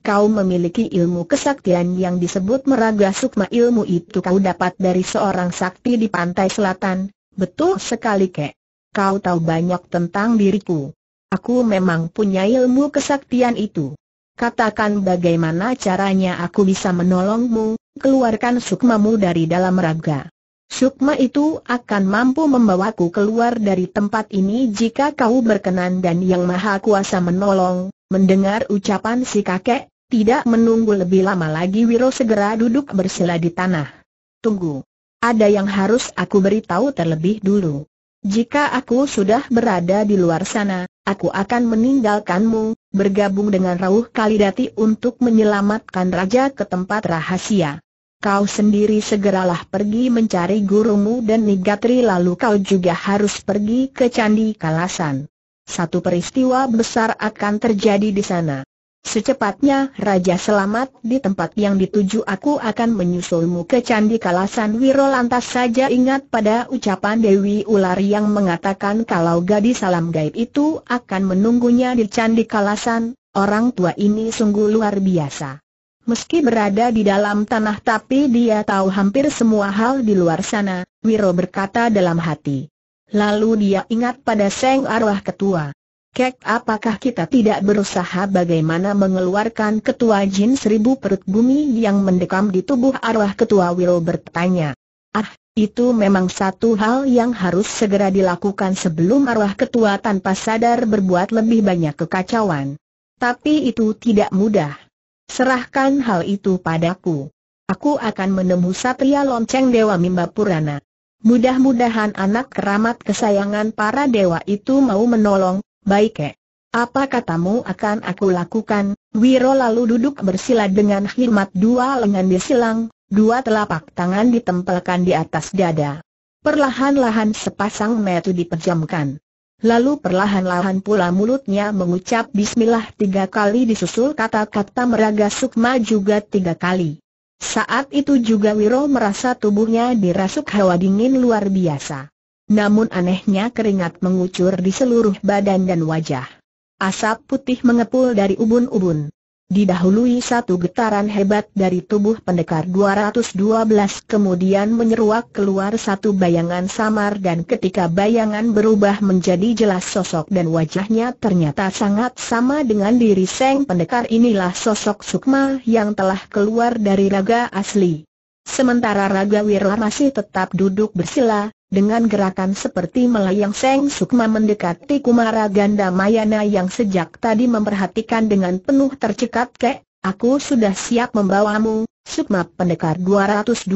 Kau memiliki ilmu kesaktian yang disebut meraga sukma ilmu itu kau dapat dari seorang sakti di pantai selatan, betul sekali kek. Kau tahu banyak tentang diriku. Aku memang punya ilmu kesaktian itu. Katakan bagaimana caranya aku bisa menolongmu, keluarkan sukmamu dari dalam raga. Sukma itu akan mampu membawaku keluar dari tempat ini jika kau berkenan dan Yang Maha Kuasa menolong. Mendengar ucapan si kakek, tidak menunggu lebih lama lagi Wiro segera duduk bersila di tanah. Tunggu. Ada yang harus aku beritahu terlebih dulu. Jika aku sudah berada di luar sana, aku akan meninggalkanmu, bergabung dengan Rauh Kalidati untuk menyelamatkan raja ke tempat rahasia kau sendiri segeralah pergi mencari gurumu dan Nigatri lalu kau juga harus pergi ke Candi Kalasan. Satu peristiwa besar akan terjadi di sana. Secepatnya Raja selamat di tempat yang dituju aku akan menyusulmu ke Candi Kalasan Wiro lantas saja ingat pada ucapan Dewi Ular yang mengatakan kalau gadis salam gaib itu akan menunggunya di Candi Kalasan, orang tua ini sungguh luar biasa. Meski berada di dalam tanah tapi dia tahu hampir semua hal di luar sana, Wiro berkata dalam hati. Lalu dia ingat pada Seng Arwah Ketua. Kek apakah kita tidak berusaha bagaimana mengeluarkan ketua jin seribu perut bumi yang mendekam di tubuh arwah ketua Wiro bertanya. Ah, itu memang satu hal yang harus segera dilakukan sebelum arwah ketua tanpa sadar berbuat lebih banyak kekacauan. Tapi itu tidak mudah. Serahkan hal itu padaku. Aku akan menemu Satria Lonceng Dewa Mimba Purana. Mudah-mudahan anak keramat kesayangan para dewa itu mau menolong, baik Apa katamu akan aku lakukan? Wiro lalu duduk bersila dengan khidmat dua lengan disilang, dua telapak tangan ditempelkan di atas dada. Perlahan-lahan sepasang metu dipejamkan. Lalu perlahan-lahan pula mulutnya mengucap bismillah tiga kali disusul kata-kata meraga sukma juga tiga kali. Saat itu juga Wiro merasa tubuhnya dirasuk hawa dingin luar biasa. Namun anehnya keringat mengucur di seluruh badan dan wajah. Asap putih mengepul dari ubun-ubun didahului satu getaran hebat dari tubuh pendekar 212 kemudian menyeruak keluar satu bayangan samar dan ketika bayangan berubah menjadi jelas sosok dan wajahnya ternyata sangat sama dengan diri Seng pendekar inilah sosok Sukma yang telah keluar dari raga asli. Sementara Raga Wira masih tetap duduk bersila, dengan gerakan seperti melayang Seng Sukma mendekati Kumara Ganda Mayana yang sejak tadi memperhatikan dengan penuh tercekat kek, aku sudah siap membawamu, Sukma pendekar 212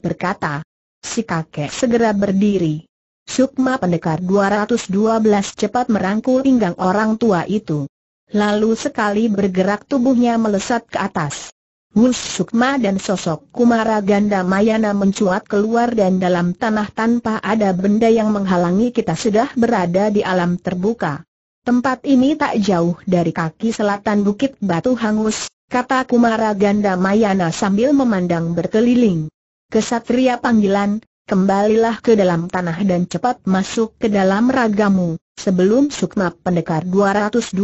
berkata. Si kakek segera berdiri. Sukma pendekar 212 cepat merangkul pinggang orang tua itu. Lalu sekali bergerak tubuhnya melesat ke atas. Wus Sukma dan sosok Kumara Ganda Mayana mencuat keluar dan dalam tanah tanpa ada benda yang menghalangi kita sudah berada di alam terbuka. Tempat ini tak jauh dari kaki selatan Bukit Batu Hangus, kata Kumara Ganda Mayana sambil memandang berkeliling. Kesatria panggilan, kembalilah ke dalam tanah dan cepat masuk ke dalam ragamu, sebelum Sukma Pendekar 212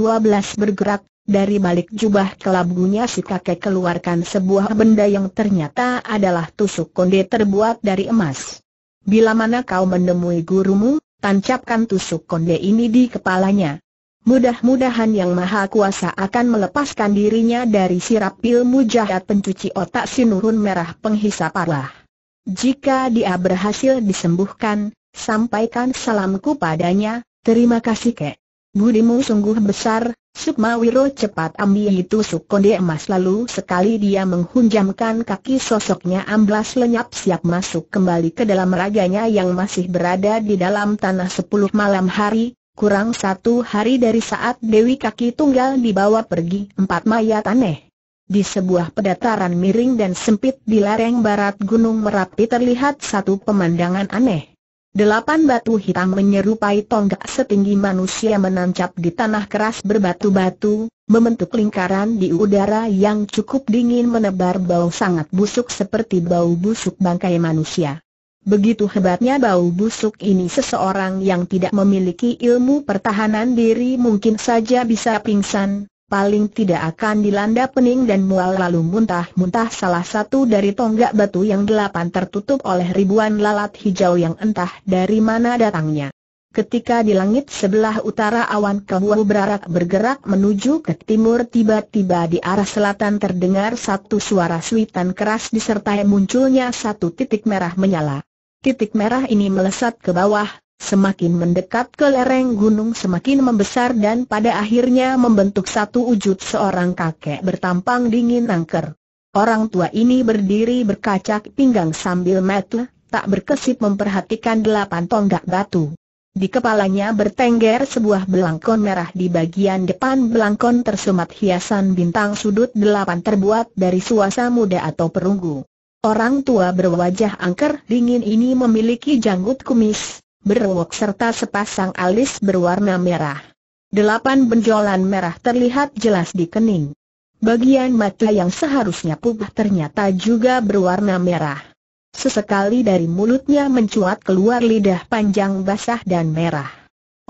bergerak dari balik jubah kelabunya si kakek keluarkan sebuah benda yang ternyata adalah tusuk konde terbuat dari emas. Bila mana kau menemui gurumu, tancapkan tusuk konde ini di kepalanya. Mudah-mudahan Yang Maha Kuasa akan melepaskan dirinya dari sirap ilmu jahat pencuci otak sinurun merah penghisap parah. Jika dia berhasil disembuhkan, sampaikan salamku padanya, terima kasih kek. Budimu sungguh besar, Sukma Wiro cepat ambil itu sukonde emas lalu sekali dia menghunjamkan kaki sosoknya amblas lenyap siap masuk kembali ke dalam raganya yang masih berada di dalam tanah sepuluh malam hari, kurang satu hari dari saat Dewi Kaki Tunggal dibawa pergi empat mayat aneh. Di sebuah pedataran miring dan sempit di lereng barat Gunung Merapi terlihat satu pemandangan aneh. Delapan batu hitam menyerupai tonggak setinggi manusia menancap di tanah keras berbatu-batu, membentuk lingkaran di udara yang cukup dingin menebar bau sangat busuk seperti bau busuk bangkai manusia. Begitu hebatnya bau busuk ini seseorang yang tidak memiliki ilmu pertahanan diri mungkin saja bisa pingsan, paling tidak akan dilanda pening dan mual lalu muntah-muntah salah satu dari tonggak batu yang delapan tertutup oleh ribuan lalat hijau yang entah dari mana datangnya. Ketika di langit sebelah utara awan kebu berarak bergerak menuju ke timur tiba-tiba di arah selatan terdengar satu suara suitan keras disertai munculnya satu titik merah menyala. Titik merah ini melesat ke bawah, semakin mendekat ke lereng gunung semakin membesar dan pada akhirnya membentuk satu wujud seorang kakek bertampang dingin angker. Orang tua ini berdiri berkacak pinggang sambil metle, tak berkesip memperhatikan delapan tonggak batu. Di kepalanya bertengger sebuah belangkon merah di bagian depan belangkon tersemat hiasan bintang sudut delapan terbuat dari suasa muda atau perunggu. Orang tua berwajah angker dingin ini memiliki janggut kumis, berengok serta sepasang alis berwarna merah. Delapan benjolan merah terlihat jelas di kening. Bagian mata yang seharusnya pupah ternyata juga berwarna merah. Sesekali dari mulutnya mencuat keluar lidah panjang basah dan merah.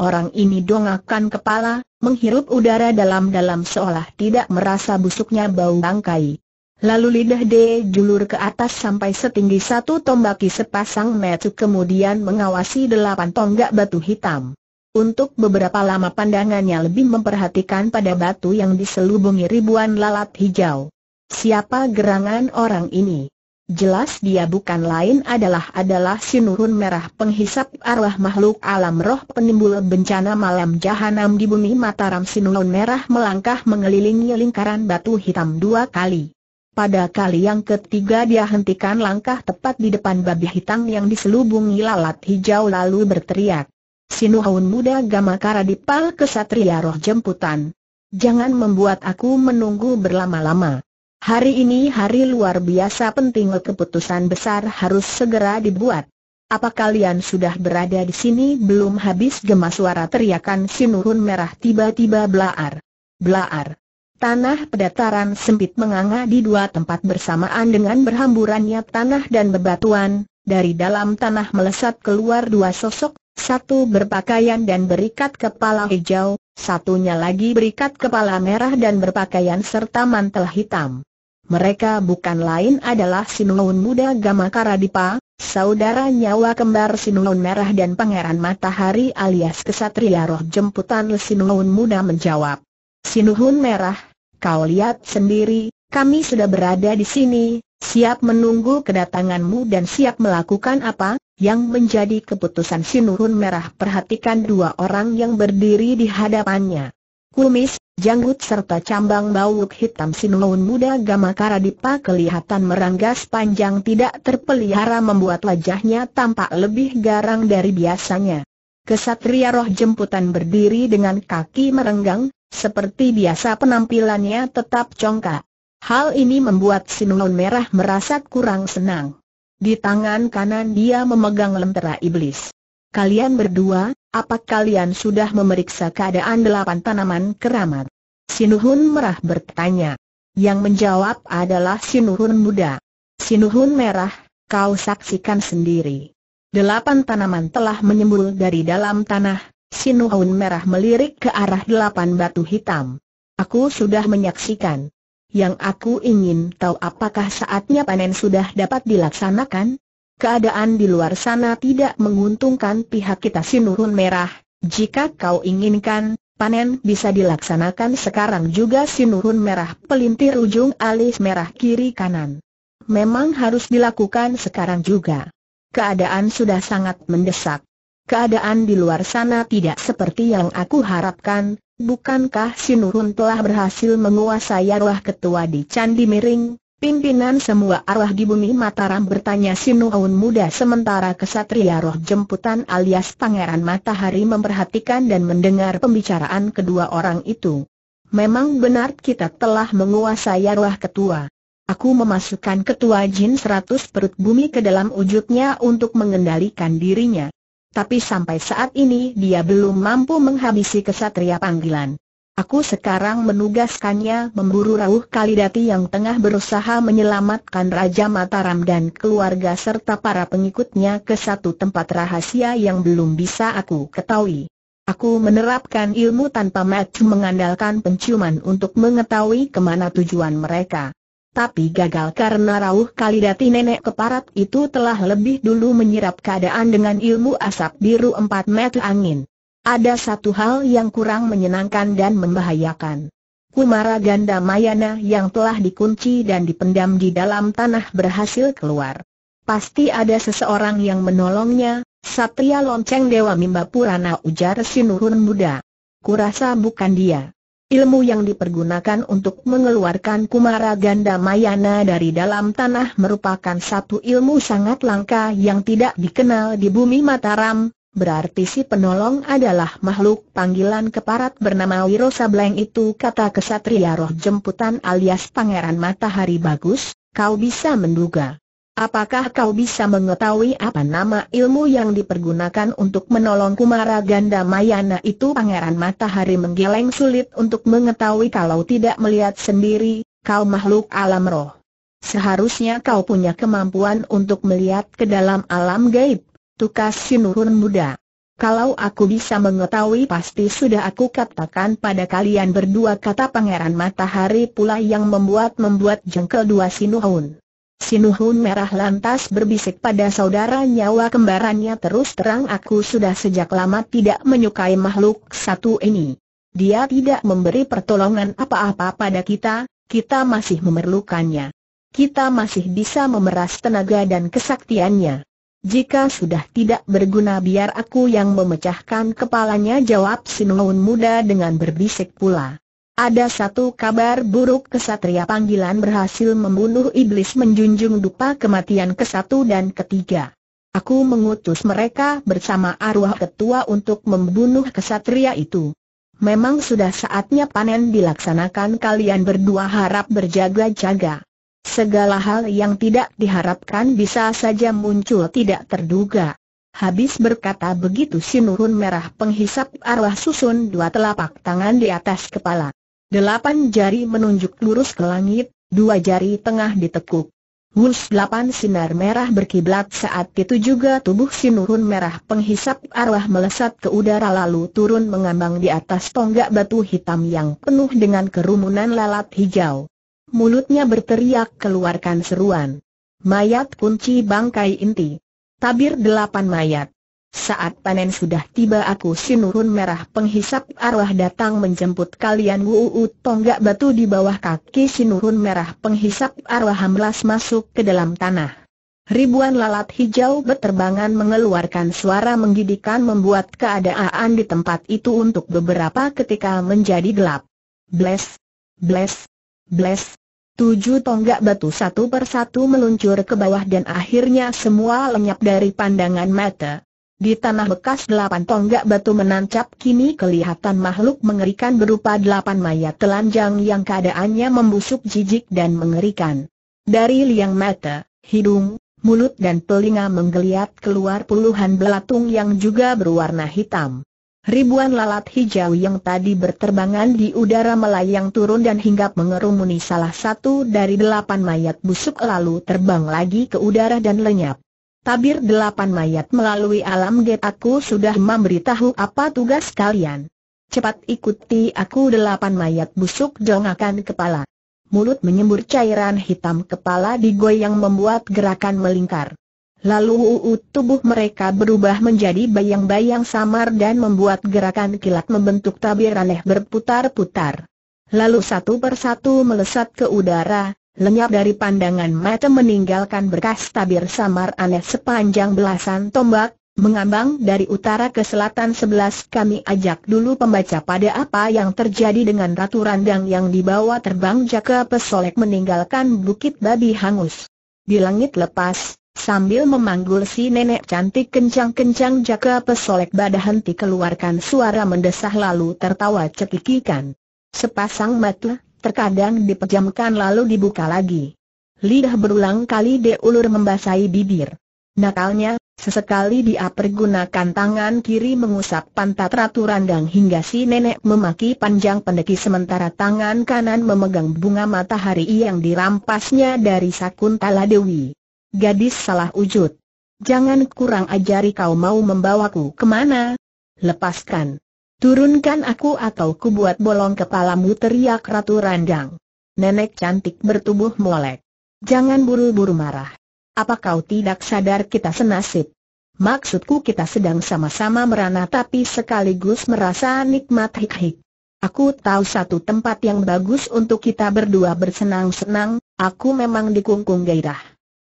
Orang ini dongakkan kepala, menghirup udara dalam-dalam seolah tidak merasa busuknya bau bangkai. Lalu lidah D julur ke atas sampai setinggi satu tombaki sepasang metu kemudian mengawasi delapan tonggak batu hitam. Untuk beberapa lama pandangannya lebih memperhatikan pada batu yang diselubungi ribuan lalat hijau. Siapa gerangan orang ini? Jelas dia bukan lain adalah adalah sinurun merah penghisap arwah makhluk alam roh penimbul bencana malam jahanam di bumi Mataram sinurun merah melangkah mengelilingi lingkaran batu hitam dua kali. Pada kali yang ketiga dia hentikan langkah tepat di depan babi hitam yang diselubungi lalat hijau lalu berteriak. Sinuhun muda Gamakara dipal kesatria roh jemputan. Jangan membuat aku menunggu berlama-lama. Hari ini hari luar biasa penting keputusan besar harus segera dibuat. Apa kalian sudah berada di sini belum habis gemas suara teriakan Sinuhun merah tiba-tiba belaar. Belaar. Tanah pedataran sempit menganga di dua tempat bersamaan dengan berhamburannya tanah dan bebatuan, dari dalam tanah melesat keluar dua sosok, satu berpakaian dan berikat kepala hijau, satunya lagi berikat kepala merah dan berpakaian serta mantel hitam. Mereka bukan lain adalah Sinuun Muda Gamakaradipa, saudara nyawa kembar Sinuun Merah dan Pangeran Matahari alias Kesatria Roh Jemputan Sinuun Muda menjawab. Sinuun Merah, Kau lihat sendiri, kami sudah berada di sini, siap menunggu kedatanganmu dan siap melakukan apa, yang menjadi keputusan Sinurun Merah perhatikan dua orang yang berdiri di hadapannya. Kumis, janggut serta cambang bauk hitam Sinurun muda Gamakara Dipa kelihatan meranggas panjang tidak terpelihara membuat wajahnya tampak lebih garang dari biasanya. Kesatria roh jemputan berdiri dengan kaki merenggang, seperti biasa penampilannya tetap congkak. Hal ini membuat Sinulon Merah merasa kurang senang. Di tangan kanan dia memegang lentera iblis. Kalian berdua, apa kalian sudah memeriksa keadaan delapan tanaman keramat? Sinuhun Merah bertanya. Yang menjawab adalah Sinuhun Muda. Sinuhun Merah, kau saksikan sendiri. Delapan tanaman telah menyembul dari dalam tanah, Sinuhun merah melirik ke arah delapan batu hitam. Aku sudah menyaksikan. Yang aku ingin tahu apakah saatnya panen sudah dapat dilaksanakan? Keadaan di luar sana tidak menguntungkan pihak kita Sinuhun merah. Jika kau inginkan, panen bisa dilaksanakan sekarang juga Sinuhun merah pelintir ujung alis merah kiri kanan. Memang harus dilakukan sekarang juga. Keadaan sudah sangat mendesak keadaan di luar sana tidak seperti yang aku harapkan, bukankah Sinurun telah berhasil menguasai arwah ketua di Candi Miring, pimpinan semua arwah di bumi Mataram bertanya Sinuhun muda sementara kesatria roh jemputan alias Pangeran Matahari memperhatikan dan mendengar pembicaraan kedua orang itu. Memang benar kita telah menguasai arwah ketua. Aku memasukkan ketua jin seratus perut bumi ke dalam wujudnya untuk mengendalikan dirinya tapi sampai saat ini dia belum mampu menghabisi kesatria panggilan. Aku sekarang menugaskannya memburu Rauh Kalidati yang tengah berusaha menyelamatkan Raja Mataram dan keluarga serta para pengikutnya ke satu tempat rahasia yang belum bisa aku ketahui. Aku menerapkan ilmu tanpa match mengandalkan penciuman untuk mengetahui kemana tujuan mereka tapi gagal karena rauh kalidati nenek keparat itu telah lebih dulu menyerap keadaan dengan ilmu asap biru empat meter angin. Ada satu hal yang kurang menyenangkan dan membahayakan. Kumara Ganda Mayana yang telah dikunci dan dipendam di dalam tanah berhasil keluar. Pasti ada seseorang yang menolongnya, Satria Lonceng Dewa Mimba Purana ujar Sinurun muda. Kurasa bukan dia ilmu yang dipergunakan untuk mengeluarkan kumara ganda mayana dari dalam tanah merupakan satu ilmu sangat langka yang tidak dikenal di bumi Mataram, berarti si penolong adalah makhluk panggilan keparat bernama Wiro Sableng itu kata kesatria roh jemputan alias Pangeran Matahari Bagus, kau bisa menduga. Apakah kau bisa mengetahui apa nama ilmu yang dipergunakan untuk menolong Kumara Ganda Mayana itu? Pangeran Matahari menggeleng sulit untuk mengetahui kalau tidak melihat sendiri, kau makhluk alam roh. Seharusnya kau punya kemampuan untuk melihat ke dalam alam gaib, tukas sinurun muda. Kalau aku bisa mengetahui pasti sudah aku katakan pada kalian berdua kata Pangeran Matahari pula yang membuat membuat jengkel dua sinuhun. Sinuhun merah lantas berbisik pada saudara nyawa kembarannya terus terang aku sudah sejak lama tidak menyukai makhluk satu ini. Dia tidak memberi pertolongan apa-apa pada kita, kita masih memerlukannya. Kita masih bisa memeras tenaga dan kesaktiannya. Jika sudah tidak berguna biar aku yang memecahkan kepalanya jawab Sinuhun muda dengan berbisik pula. Ada satu kabar buruk kesatria panggilan berhasil membunuh iblis menjunjung dupa kematian ke satu dan ketiga. Aku mengutus mereka bersama arwah ketua untuk membunuh kesatria itu. Memang sudah saatnya panen dilaksanakan kalian berdua harap berjaga-jaga. Segala hal yang tidak diharapkan bisa saja muncul tidak terduga. Habis berkata begitu sinurun Merah penghisap arwah susun dua telapak tangan di atas kepala. Delapan jari menunjuk lurus ke langit, dua jari tengah ditekuk. Wus delapan sinar merah berkiblat saat itu juga tubuh sinurun merah penghisap arwah melesat ke udara lalu turun mengambang di atas tonggak batu hitam yang penuh dengan kerumunan lalat hijau. Mulutnya berteriak keluarkan seruan. Mayat kunci bangkai inti. Tabir delapan mayat. Saat panen sudah tiba aku sinurun merah penghisap arwah datang menjemput kalian wuuu tonggak batu di bawah kaki sinurun merah penghisap arwah hamlas masuk ke dalam tanah. Ribuan lalat hijau berterbangan mengeluarkan suara menggidikan membuat keadaan di tempat itu untuk beberapa ketika menjadi gelap. Bless! Bless! Bless! Tujuh tonggak batu satu persatu meluncur ke bawah dan akhirnya semua lenyap dari pandangan mata. Di tanah bekas delapan tonggak batu menancap kini kelihatan makhluk mengerikan berupa delapan mayat telanjang yang keadaannya membusuk jijik dan mengerikan. Dari liang mata, hidung, mulut dan telinga menggeliat keluar puluhan belatung yang juga berwarna hitam. Ribuan lalat hijau yang tadi berterbangan di udara melayang turun dan hinggap mengerumuni salah satu dari delapan mayat busuk lalu terbang lagi ke udara dan lenyap. Tabir delapan mayat melalui alam get aku sudah memberitahu apa tugas kalian. Cepat ikuti aku delapan mayat busuk dongakan kepala. Mulut menyembur cairan hitam kepala digoyang membuat gerakan melingkar. Lalu uut tubuh mereka berubah menjadi bayang-bayang samar dan membuat gerakan kilat membentuk tabir aneh berputar-putar. Lalu satu persatu melesat ke udara, lenyap dari pandangan mata meninggalkan berkas tabir samar aneh sepanjang belasan tombak, mengambang dari utara ke selatan sebelas kami ajak dulu pembaca pada apa yang terjadi dengan Ratu Randang yang dibawa terbang jaka pesolek meninggalkan bukit babi hangus. Di langit lepas, sambil memanggul si nenek cantik kencang-kencang jaka pesolek bada henti keluarkan suara mendesah lalu tertawa cekikikan. Sepasang mata terkadang dipejamkan lalu dibuka lagi. Lidah berulang kali d-ulur membasahi bibir. Nakalnya, sesekali dia pergunakan tangan kiri mengusap pantat ratu randang hingga si nenek memaki panjang pendeki sementara tangan kanan memegang bunga matahari yang dirampasnya dari Sakuntala Dewi. Gadis salah wujud. Jangan kurang ajari kau mau membawaku kemana? Lepaskan. Turunkan aku atau kubuat bolong kepalamu teriak Ratu Randang. Nenek cantik bertubuh molek. Jangan buru-buru marah. Apa kau tidak sadar kita senasib? Maksudku kita sedang sama-sama merana tapi sekaligus merasa nikmat hik-hik. Aku tahu satu tempat yang bagus untuk kita berdua bersenang-senang, aku memang dikungkung gairah.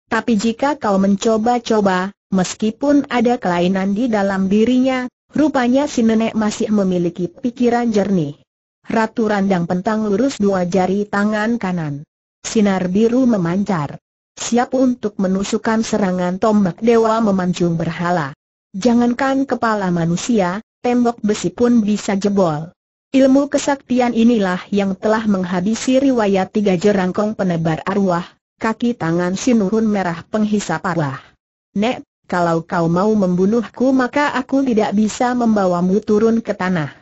Tapi jika kau mencoba-coba, meskipun ada kelainan di dalam dirinya, Rupanya si nenek masih memiliki pikiran jernih. Ratu Randang Pentang lurus dua jari tangan kanan. Sinar biru memancar. Siap untuk menusukkan serangan tombak dewa memancung berhala. Jangankan kepala manusia, tembok besi pun bisa jebol. Ilmu kesaktian inilah yang telah menghabisi riwayat tiga jerangkong penebar arwah, kaki tangan sinurun merah penghisap arwah. Nek, kalau kau mau membunuhku maka aku tidak bisa membawamu turun ke tanah.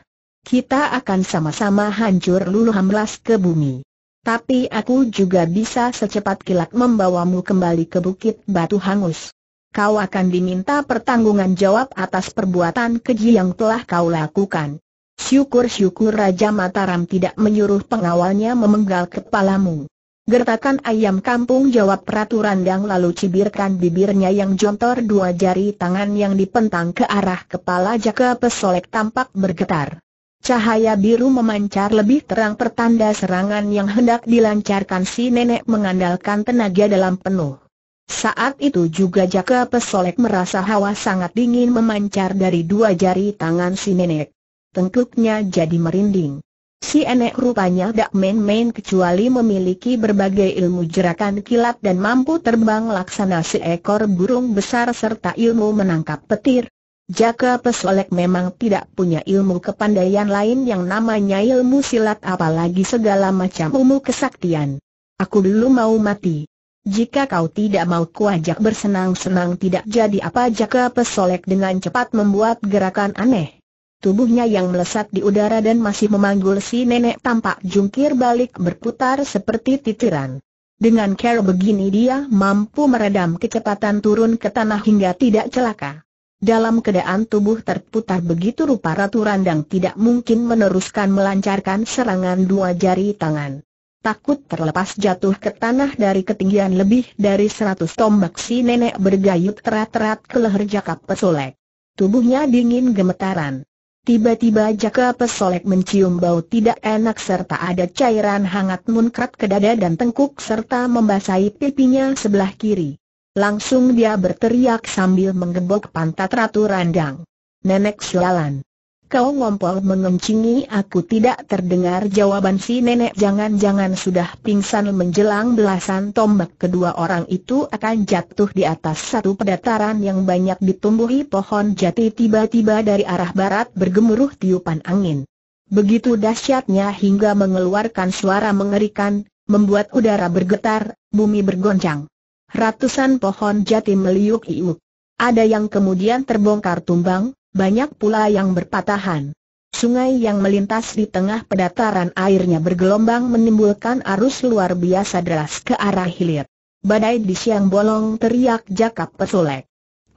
Kita akan sama-sama hancur luluh ke bumi. Tapi aku juga bisa secepat kilat membawamu kembali ke bukit batu hangus. Kau akan diminta pertanggungan jawab atas perbuatan keji yang telah kau lakukan. Syukur-syukur Raja Mataram tidak menyuruh pengawalnya memenggal kepalamu. Gertakan ayam kampung jawab peraturan yang lalu cibirkan bibirnya yang jontor dua jari tangan yang dipentang ke arah kepala Jaka Pesolek tampak bergetar. Cahaya biru memancar lebih terang pertanda serangan yang hendak dilancarkan si nenek mengandalkan tenaga dalam penuh. Saat itu juga Jaka Pesolek merasa hawa sangat dingin memancar dari dua jari tangan si nenek. Tengkuknya jadi merinding. Si enek rupanya tak main-main kecuali memiliki berbagai ilmu jerakan kilat dan mampu terbang laksana seekor burung besar serta ilmu menangkap petir. Jaka Pesolek memang tidak punya ilmu kepandaian lain yang namanya ilmu silat apalagi segala macam ilmu kesaktian. Aku dulu mau mati. Jika kau tidak mau kuajak bersenang-senang tidak jadi apa Jaka Pesolek dengan cepat membuat gerakan aneh. Tubuhnya yang melesat di udara dan masih memanggul si nenek tampak jungkir balik berputar seperti titiran. Dengan cara begini dia mampu meredam kecepatan turun ke tanah hingga tidak celaka. Dalam keadaan tubuh terputar begitu rupa Ratu Randang tidak mungkin meneruskan melancarkan serangan dua jari tangan. Takut terlepas jatuh ke tanah dari ketinggian lebih dari seratus tombak si nenek bergayut terat-terat ke leher Jakap Pesolek. Tubuhnya dingin gemetaran. Tiba-tiba Jaka Pesolek mencium bau tidak enak serta ada cairan hangat munkrat ke dada dan tengkuk serta membasahi pipinya sebelah kiri. Langsung dia berteriak sambil menggembok pantat Ratu Randang. Nenek Sualan. Kau ngompol mengencingi aku tidak terdengar jawaban si nenek Jangan-jangan sudah pingsan menjelang belasan tombak Kedua orang itu akan jatuh di atas satu pedataran yang banyak ditumbuhi pohon jati Tiba-tiba dari arah barat bergemuruh tiupan angin Begitu dahsyatnya hingga mengeluarkan suara mengerikan, membuat udara bergetar, bumi bergoncang Ratusan pohon jati meliuk-iuk ada yang kemudian terbongkar tumbang, banyak pula yang berpatahan. Sungai yang melintas di tengah pedataran airnya bergelombang menimbulkan arus luar biasa deras ke arah hilir. Badai di siang bolong teriak Jakap Pesulek.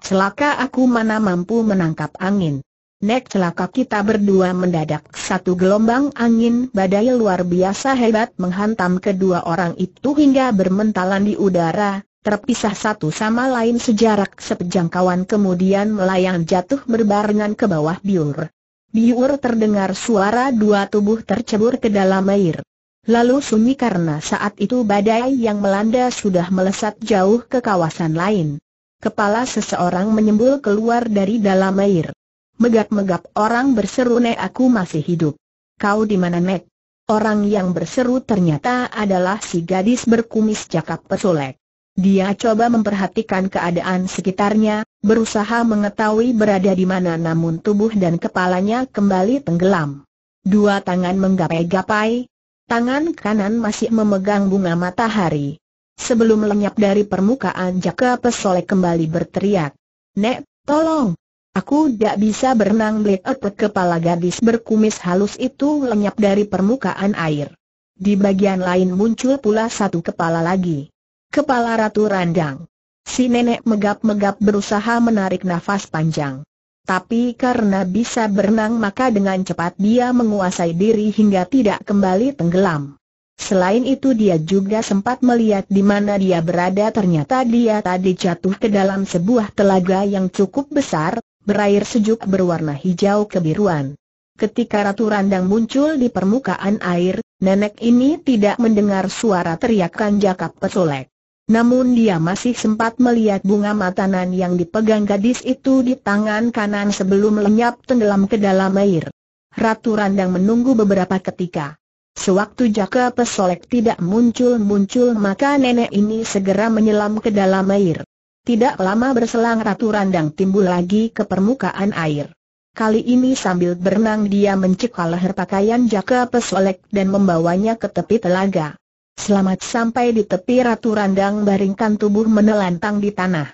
Celaka aku mana mampu menangkap angin. Nek celaka kita berdua mendadak satu gelombang angin badai luar biasa hebat menghantam kedua orang itu hingga bermentalan di udara, terpisah satu sama lain sejarak sepejangkauan kemudian melayang jatuh berbarengan ke bawah biur. Biur terdengar suara dua tubuh tercebur ke dalam air. Lalu sunyi karena saat itu badai yang melanda sudah melesat jauh ke kawasan lain. Kepala seseorang menyembul keluar dari dalam air. Megap-megap orang berseru Nek aku masih hidup. Kau di mana Nek? Orang yang berseru ternyata adalah si gadis berkumis cakap pesolek. Dia coba memperhatikan keadaan sekitarnya, berusaha mengetahui berada di mana namun tubuh dan kepalanya kembali tenggelam. Dua tangan menggapai-gapai, tangan kanan masih memegang bunga matahari. Sebelum lenyap dari permukaan Jaka Pesole kembali berteriak. Nek, tolong! Aku tidak bisa berenang Black kepala gadis berkumis halus itu lenyap dari permukaan air. Di bagian lain muncul pula satu kepala lagi. Kepala Ratu Randang. Si nenek megap-megap berusaha menarik nafas panjang. Tapi karena bisa berenang maka dengan cepat dia menguasai diri hingga tidak kembali tenggelam. Selain itu dia juga sempat melihat di mana dia berada ternyata dia tadi jatuh ke dalam sebuah telaga yang cukup besar, berair sejuk berwarna hijau kebiruan. Ketika Ratu Randang muncul di permukaan air, nenek ini tidak mendengar suara teriakan Jakap Pesolek. Namun dia masih sempat melihat bunga matanan yang dipegang gadis itu di tangan kanan sebelum lenyap tenggelam ke dalam air. Ratu Randang menunggu beberapa ketika. Sewaktu Jaka Pesolek tidak muncul-muncul maka nenek ini segera menyelam ke dalam air. Tidak lama berselang Ratu Randang timbul lagi ke permukaan air. Kali ini sambil berenang dia mencekal leher pakaian Jaka Pesolek dan membawanya ke tepi telaga. Selamat sampai di tepi Ratu Randang baringkan tubuh menelantang di tanah.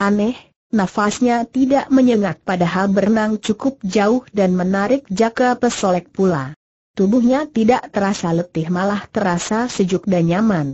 Aneh, nafasnya tidak menyengat padahal berenang cukup jauh dan menarik jaka pesolek pula. Tubuhnya tidak terasa letih malah terasa sejuk dan nyaman.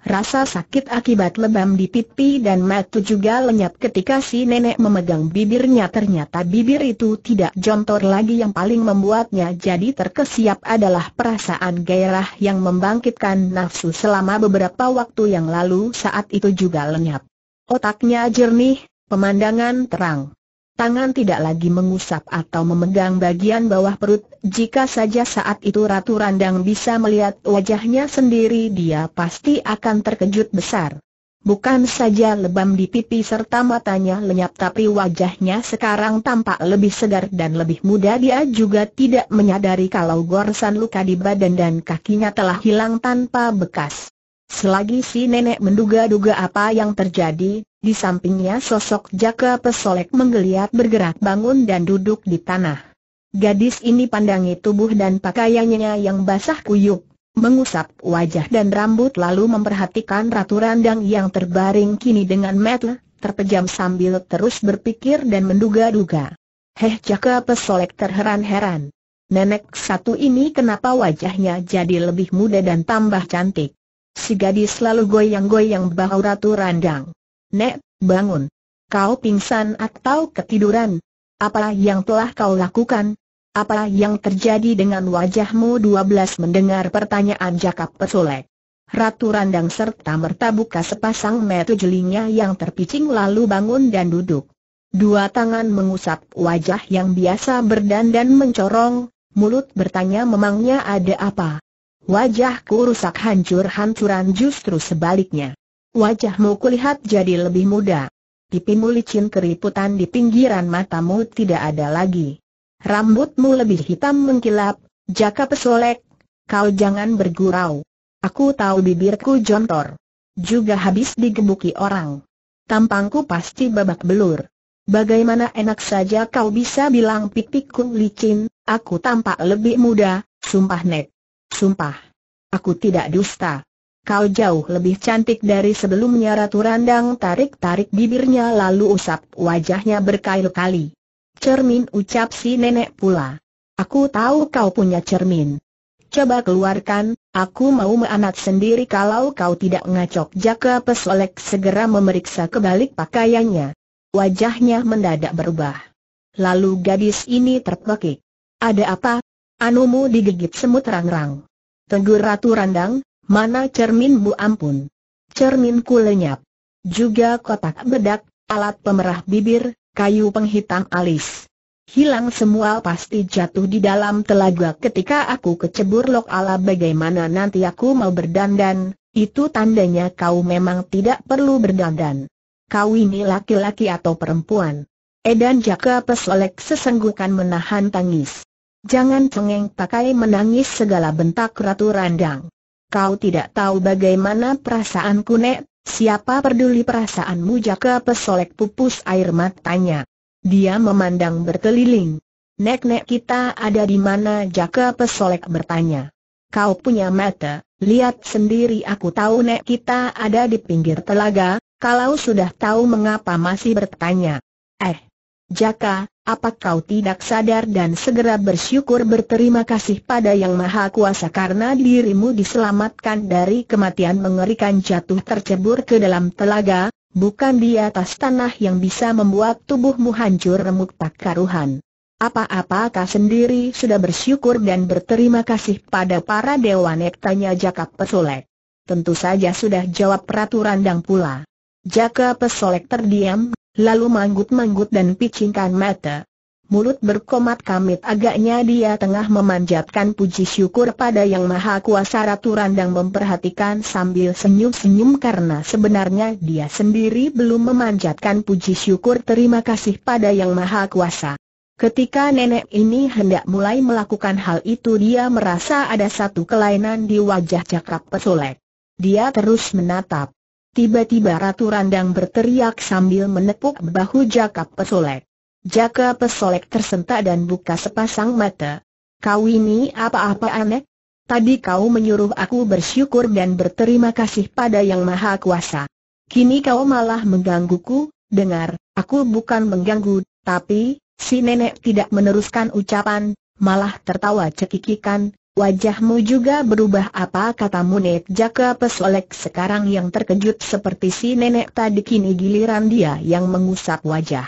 Rasa sakit akibat lebam di pipi dan mata juga lenyap ketika si nenek memegang bibirnya ternyata bibir itu tidak jontor lagi yang paling membuatnya jadi terkesiap adalah perasaan gairah yang membangkitkan nafsu selama beberapa waktu yang lalu saat itu juga lenyap. Otaknya jernih, pemandangan terang tangan tidak lagi mengusap atau memegang bagian bawah perut, jika saja saat itu Ratu Randang bisa melihat wajahnya sendiri dia pasti akan terkejut besar. Bukan saja lebam di pipi serta matanya lenyap tapi wajahnya sekarang tampak lebih segar dan lebih muda dia juga tidak menyadari kalau goresan luka di badan dan kakinya telah hilang tanpa bekas. Selagi si nenek menduga-duga apa yang terjadi, di sampingnya sosok Jaka Pesolek menggeliat bergerak bangun dan duduk di tanah. Gadis ini pandangi tubuh dan pakaiannya yang basah kuyuk, mengusap wajah dan rambut lalu memperhatikan Ratu Randang yang terbaring kini dengan metel, terpejam sambil terus berpikir dan menduga-duga. Heh Jaka Pesolek terheran-heran. Nenek satu ini kenapa wajahnya jadi lebih muda dan tambah cantik? Si gadis lalu goyang-goyang bahu Ratu Randang. Nek, bangun. Kau pingsan atau ketiduran? Apa yang telah kau lakukan? Apa yang terjadi dengan wajahmu 12 mendengar pertanyaan Jakab Pesolek? Ratu Randang serta merta buka sepasang mata jelinya yang terpicing lalu bangun dan duduk. Dua tangan mengusap wajah yang biasa berdandan mencorong, mulut bertanya memangnya ada apa? Wajahku rusak hancur-hancuran justru sebaliknya. Wajahmu kulihat jadi lebih muda. Pipimu licin keriputan di pinggiran matamu tidak ada lagi. Rambutmu lebih hitam mengkilap, jaka pesolek, kau jangan bergurau. Aku tahu bibirku jontor. Juga habis digebuki orang. Tampangku pasti babak belur. Bagaimana enak saja kau bisa bilang pipiku licin, aku tampak lebih muda, sumpah nek. Sumpah. Aku tidak dusta. Kau jauh lebih cantik dari sebelumnya Ratu Randang tarik-tarik bibirnya lalu usap wajahnya berkail kali. Cermin ucap si nenek pula. Aku tahu kau punya cermin. Coba keluarkan, aku mau meanat sendiri kalau kau tidak ngacok Jaka Pesolek segera memeriksa kebalik pakaiannya. Wajahnya mendadak berubah. Lalu gadis ini terpekik. Ada apa? Anumu digigit semut rang-rang. Tegur Ratu Randang, Mana cermin cerminmu ampun? Cerminku lenyap. Juga kotak bedak, alat pemerah bibir, kayu penghitam alis. Hilang semua pasti jatuh di dalam telaga ketika aku kecebur lok ala bagaimana nanti aku mau berdandan, itu tandanya kau memang tidak perlu berdandan. Kau ini laki-laki atau perempuan? Edan Jaka Pesolek sesenggukan menahan tangis. Jangan cengeng pakai menangis segala bentak Ratu Randang kau tidak tahu bagaimana perasaanku nek, siapa peduli perasaanmu jaka pesolek pupus air matanya. Dia memandang berkeliling. Nek-nek kita ada di mana jaka pesolek bertanya. Kau punya mata, lihat sendiri aku tahu nek kita ada di pinggir telaga, kalau sudah tahu mengapa masih bertanya. Eh, Jaka, apa kau tidak sadar dan segera bersyukur berterima kasih pada Yang Maha Kuasa karena dirimu diselamatkan dari kematian mengerikan jatuh tercebur ke dalam telaga, bukan di atas tanah yang bisa membuat tubuhmu hancur remuk tak karuhan. Apa-apa kau sendiri sudah bersyukur dan berterima kasih pada para dewa nektanya Jaka Pesolek? Tentu saja sudah jawab peraturan dan pula. Jaka pesolek terdiam, lalu manggut-manggut dan picingkan mata. Mulut berkomat kamit agaknya dia tengah memanjatkan puji syukur pada Yang Maha Kuasa Ratu Randang memperhatikan sambil senyum-senyum karena sebenarnya dia sendiri belum memanjatkan puji syukur terima kasih pada Yang Maha Kuasa. Ketika nenek ini hendak mulai melakukan hal itu dia merasa ada satu kelainan di wajah Cakap Pesolek. Dia terus menatap. Tiba-tiba Ratu Randang berteriak sambil menepuk bahu Jaka Pesolek. Jaka Pesolek tersentak dan buka sepasang mata. Kau ini apa-apa aneh? Tadi kau menyuruh aku bersyukur dan berterima kasih pada Yang Maha Kuasa. Kini kau malah menggangguku, dengar, aku bukan mengganggu, tapi, si nenek tidak meneruskan ucapan, malah tertawa cekikikan, Wajahmu juga berubah apa kata Nek Jaka Pesolek sekarang yang terkejut seperti si nenek tadi kini giliran dia yang mengusap wajah.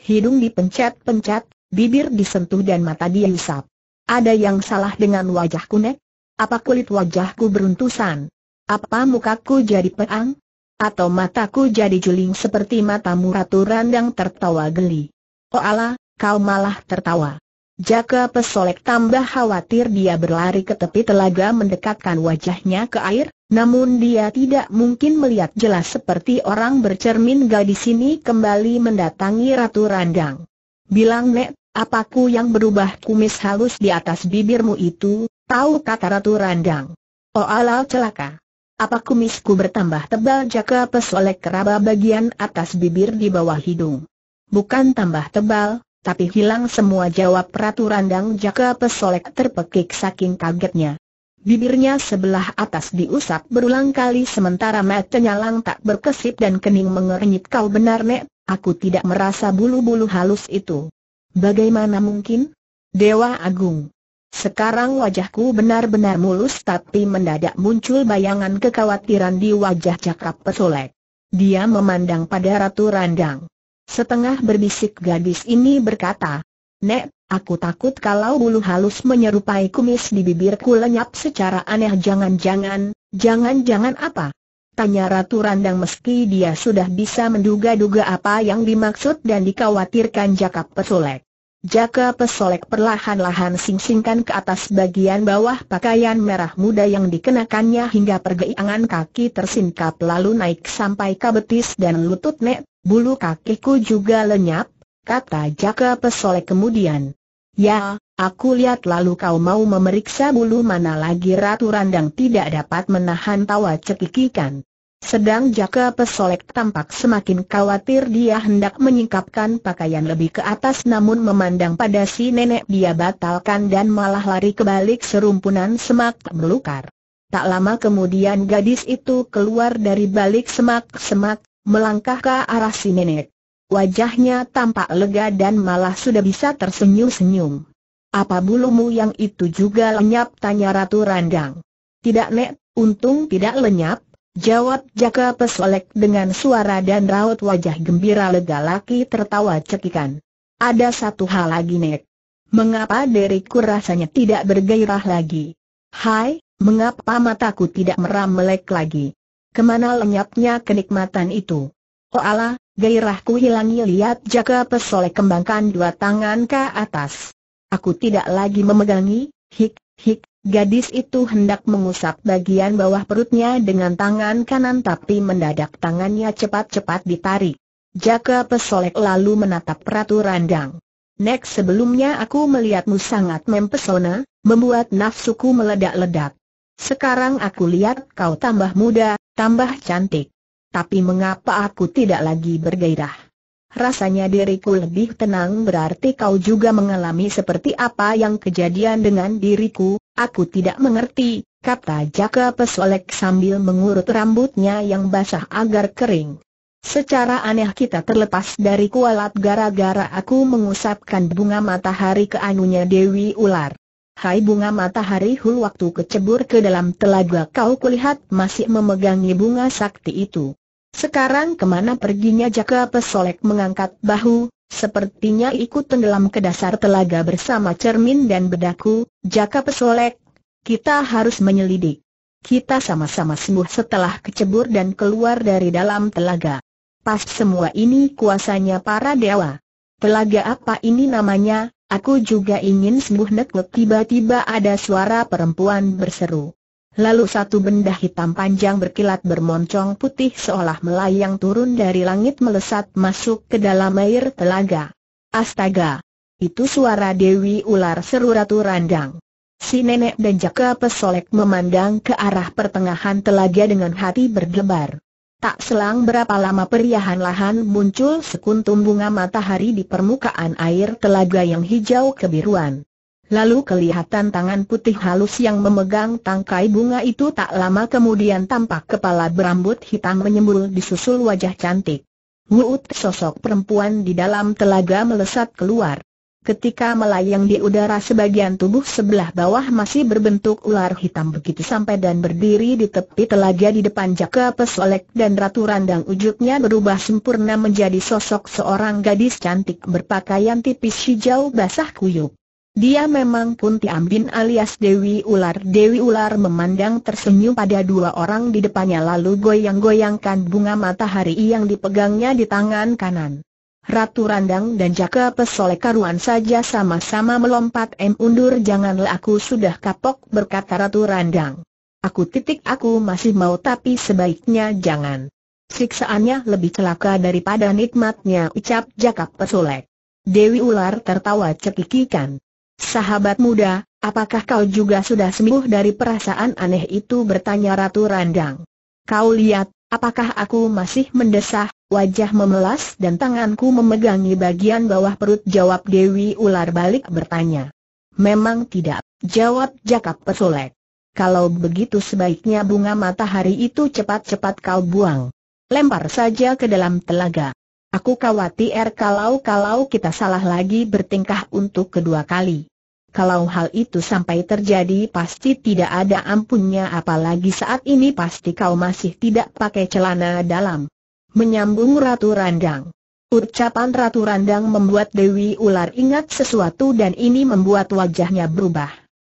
Hidung dipencet-pencet, bibir disentuh dan mata diusap. Ada yang salah dengan wajahku Nek? Apa kulit wajahku beruntusan? Apa mukaku jadi peang? Atau mataku jadi juling seperti matamu Ratu Randang tertawa geli? Oh Allah, kau malah tertawa. Jaka Pesolek tambah khawatir dia berlari ke tepi telaga mendekatkan wajahnya ke air, namun dia tidak mungkin melihat jelas seperti orang bercermin gadis ini kembali mendatangi Ratu Randang. Bilang Nek, apaku yang berubah kumis halus di atas bibirmu itu, tahu kata Ratu Randang. Oh alal celaka. Apa kumisku bertambah tebal Jaka Pesolek keraba bagian atas bibir di bawah hidung. Bukan tambah tebal, tapi hilang semua jawab Ratu Randang Jaka Pesolek terpekik saking kagetnya. Bibirnya sebelah atas diusap berulang kali sementara matanya lang tak berkesip dan kening mengernyit kau benar Nek, aku tidak merasa bulu-bulu halus itu. Bagaimana mungkin? Dewa Agung. Sekarang wajahku benar-benar mulus tapi mendadak muncul bayangan kekhawatiran di wajah cakap Pesolek. Dia memandang pada Ratu Randang. Setengah berbisik gadis ini berkata, Nek, aku takut kalau bulu halus menyerupai kumis di bibirku lenyap secara aneh jangan-jangan, jangan-jangan apa? Tanya Ratu Randang meski dia sudah bisa menduga-duga apa yang dimaksud dan dikhawatirkan Jaka Pesolek. Jaka Pesolek perlahan-lahan sing-singkan ke atas bagian bawah pakaian merah muda yang dikenakannya hingga pergeiangan kaki tersingkap lalu naik sampai ke betis dan lutut nek bulu kakiku juga lenyap, kata Jaka Pesolek kemudian. Ya, aku lihat lalu kau mau memeriksa bulu mana lagi Ratu Randang tidak dapat menahan tawa cekikikan. Sedang Jaka Pesolek tampak semakin khawatir dia hendak menyingkapkan pakaian lebih ke atas namun memandang pada si nenek dia batalkan dan malah lari ke balik serumpunan semak melukar. Tak lama kemudian gadis itu keluar dari balik semak-semak, melangkah ke arah si nenek. Wajahnya tampak lega dan malah sudah bisa tersenyum-senyum. Apa bulumu yang itu juga lenyap tanya Ratu Randang. Tidak nek, untung tidak lenyap, jawab Jaka Pesolek dengan suara dan raut wajah gembira lega laki tertawa cekikan. Ada satu hal lagi nek. Mengapa diriku rasanya tidak bergairah lagi? Hai, mengapa mataku tidak meram melek lagi? Kemana lenyapnya kenikmatan itu? Oh Allah, gairahku hilangi lihat jaga pesole kembangkan dua tangan ke atas. Aku tidak lagi memegangi, hik, hik, gadis itu hendak mengusap bagian bawah perutnya dengan tangan kanan tapi mendadak tangannya cepat-cepat ditarik. Jaka pesolek lalu menatap Ratu Randang. Next sebelumnya aku melihatmu sangat mempesona, membuat nafsuku meledak-ledak. Sekarang aku lihat kau tambah muda, tambah cantik. Tapi mengapa aku tidak lagi bergairah? Rasanya diriku lebih tenang berarti kau juga mengalami seperti apa yang kejadian dengan diriku, aku tidak mengerti, kata Jaka Pesolek sambil mengurut rambutnya yang basah agar kering. Secara aneh kita terlepas dari kualat gara-gara aku mengusapkan bunga matahari ke anunya Dewi Ular. Hai bunga matahari hul waktu kecebur ke dalam telaga kau kulihat masih memegangi bunga sakti itu. Sekarang kemana perginya Jaka Pesolek mengangkat bahu, sepertinya ikut tenggelam ke dasar telaga bersama cermin dan bedaku, Jaka Pesolek, kita harus menyelidik. Kita sama-sama sembuh setelah kecebur dan keluar dari dalam telaga. Pas semua ini kuasanya para dewa. Telaga apa ini namanya, Aku juga ingin sembuh neklek tiba-tiba ada suara perempuan berseru. Lalu satu benda hitam panjang berkilat bermoncong putih seolah melayang turun dari langit melesat masuk ke dalam air telaga. Astaga! Itu suara Dewi Ular seru Ratu Randang. Si nenek dan Jaka Pesolek memandang ke arah pertengahan telaga dengan hati berdebar. Tak selang berapa lama perlahan lahan muncul sekuntum bunga matahari di permukaan air telaga yang hijau kebiruan. Lalu kelihatan tangan putih halus yang memegang tangkai bunga itu tak lama kemudian tampak kepala berambut hitam menyembul disusul wajah cantik. Wuut sosok perempuan di dalam telaga melesat keluar. Ketika melayang di udara sebagian tubuh sebelah bawah masih berbentuk ular hitam begitu sampai dan berdiri di tepi telaga di depan Jaka Pesolek dan Ratu Randang ujuknya berubah sempurna menjadi sosok seorang gadis cantik berpakaian tipis hijau basah kuyup. Dia memang pun Tiambin alias Dewi Ular. Dewi Ular memandang tersenyum pada dua orang di depannya lalu goyang-goyangkan bunga matahari yang dipegangnya di tangan kanan. Ratu Randang dan Jaka Pesolek karuan saja sama-sama melompat em undur janganlah aku sudah kapok berkata Ratu Randang. Aku titik aku masih mau tapi sebaiknya jangan. Siksaannya lebih celaka daripada nikmatnya ucap Jaka Pesolek. Dewi Ular tertawa cekikikan. Sahabat muda, apakah kau juga sudah sembuh dari perasaan aneh itu bertanya Ratu Randang. Kau lihat, Apakah aku masih mendesah, wajah memelas dan tanganku memegangi bagian bawah perut jawab Dewi Ular balik bertanya. Memang tidak, jawab Jakap Pesolek. Kalau begitu sebaiknya bunga matahari itu cepat-cepat kau buang. Lempar saja ke dalam telaga. Aku khawatir kalau-kalau kita salah lagi bertingkah untuk kedua kali. Kalau hal itu sampai terjadi pasti tidak ada ampunnya apalagi saat ini pasti kau masih tidak pakai celana dalam. Menyambung Ratu Randang. Ucapan Ratu Randang membuat Dewi Ular ingat sesuatu dan ini membuat wajahnya berubah.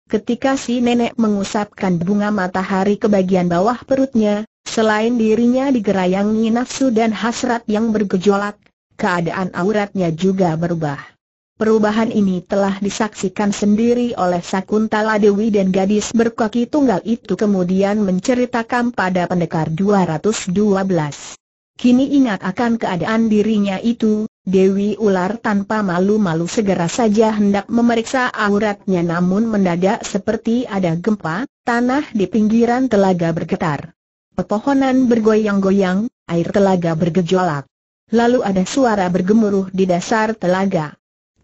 Ketika si nenek mengusapkan bunga matahari ke bagian bawah perutnya, selain dirinya digerayangi nafsu dan hasrat yang bergejolak, keadaan auratnya juga berubah. Perubahan ini telah disaksikan sendiri oleh Sakuntala Dewi dan gadis berkaki tunggal itu kemudian menceritakan pada pendekar 212. Kini ingat akan keadaan dirinya itu, Dewi Ular tanpa malu-malu segera saja hendak memeriksa auratnya namun mendadak seperti ada gempa, tanah di pinggiran telaga bergetar. Pepohonan bergoyang-goyang, air telaga bergejolak. Lalu ada suara bergemuruh di dasar telaga.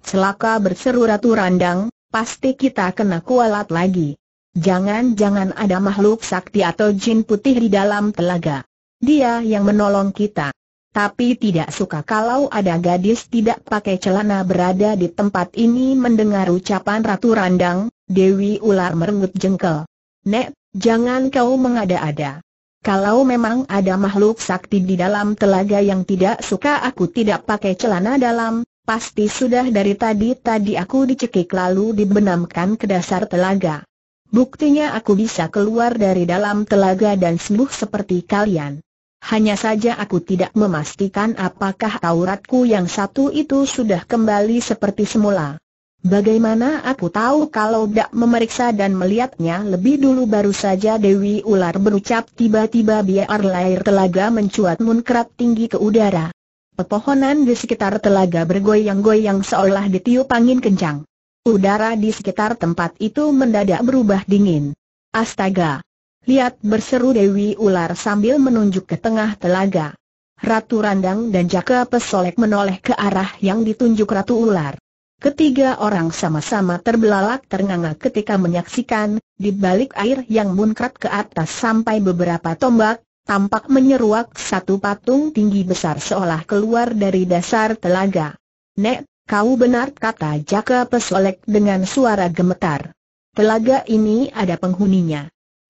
Celaka berseru Ratu Randang, pasti kita kena kualat lagi. Jangan-jangan ada makhluk sakti atau jin putih di dalam telaga. Dia yang menolong kita. Tapi tidak suka kalau ada gadis tidak pakai celana berada di tempat ini mendengar ucapan Ratu Randang, Dewi Ular merengut jengkel. Nek, jangan kau mengada-ada. Kalau memang ada makhluk sakti di dalam telaga yang tidak suka aku tidak pakai celana dalam, Pasti sudah dari tadi-tadi aku dicekik lalu dibenamkan ke dasar telaga. Buktinya aku bisa keluar dari dalam telaga dan sembuh seperti kalian. Hanya saja aku tidak memastikan apakah auratku yang satu itu sudah kembali seperti semula. Bagaimana aku tahu kalau tidak memeriksa dan melihatnya lebih dulu baru saja Dewi Ular berucap tiba-tiba biar lahir telaga mencuat munkrat tinggi ke udara. Pepohonan di sekitar telaga bergoyang-goyang seolah ditiup angin kencang. Udara di sekitar tempat itu mendadak berubah dingin. Astaga! Lihat berseru Dewi Ular sambil menunjuk ke tengah telaga. Ratu Randang dan Jaka Pesolek menoleh ke arah yang ditunjuk Ratu Ular. Ketiga orang sama-sama terbelalak ternganga ketika menyaksikan, di balik air yang munkrat ke atas sampai beberapa tombak, tampak menyeruak satu patung tinggi besar seolah keluar dari dasar telaga. Nek, kau benar kata Jaka Pesolek dengan suara gemetar. Telaga ini ada penghuninya.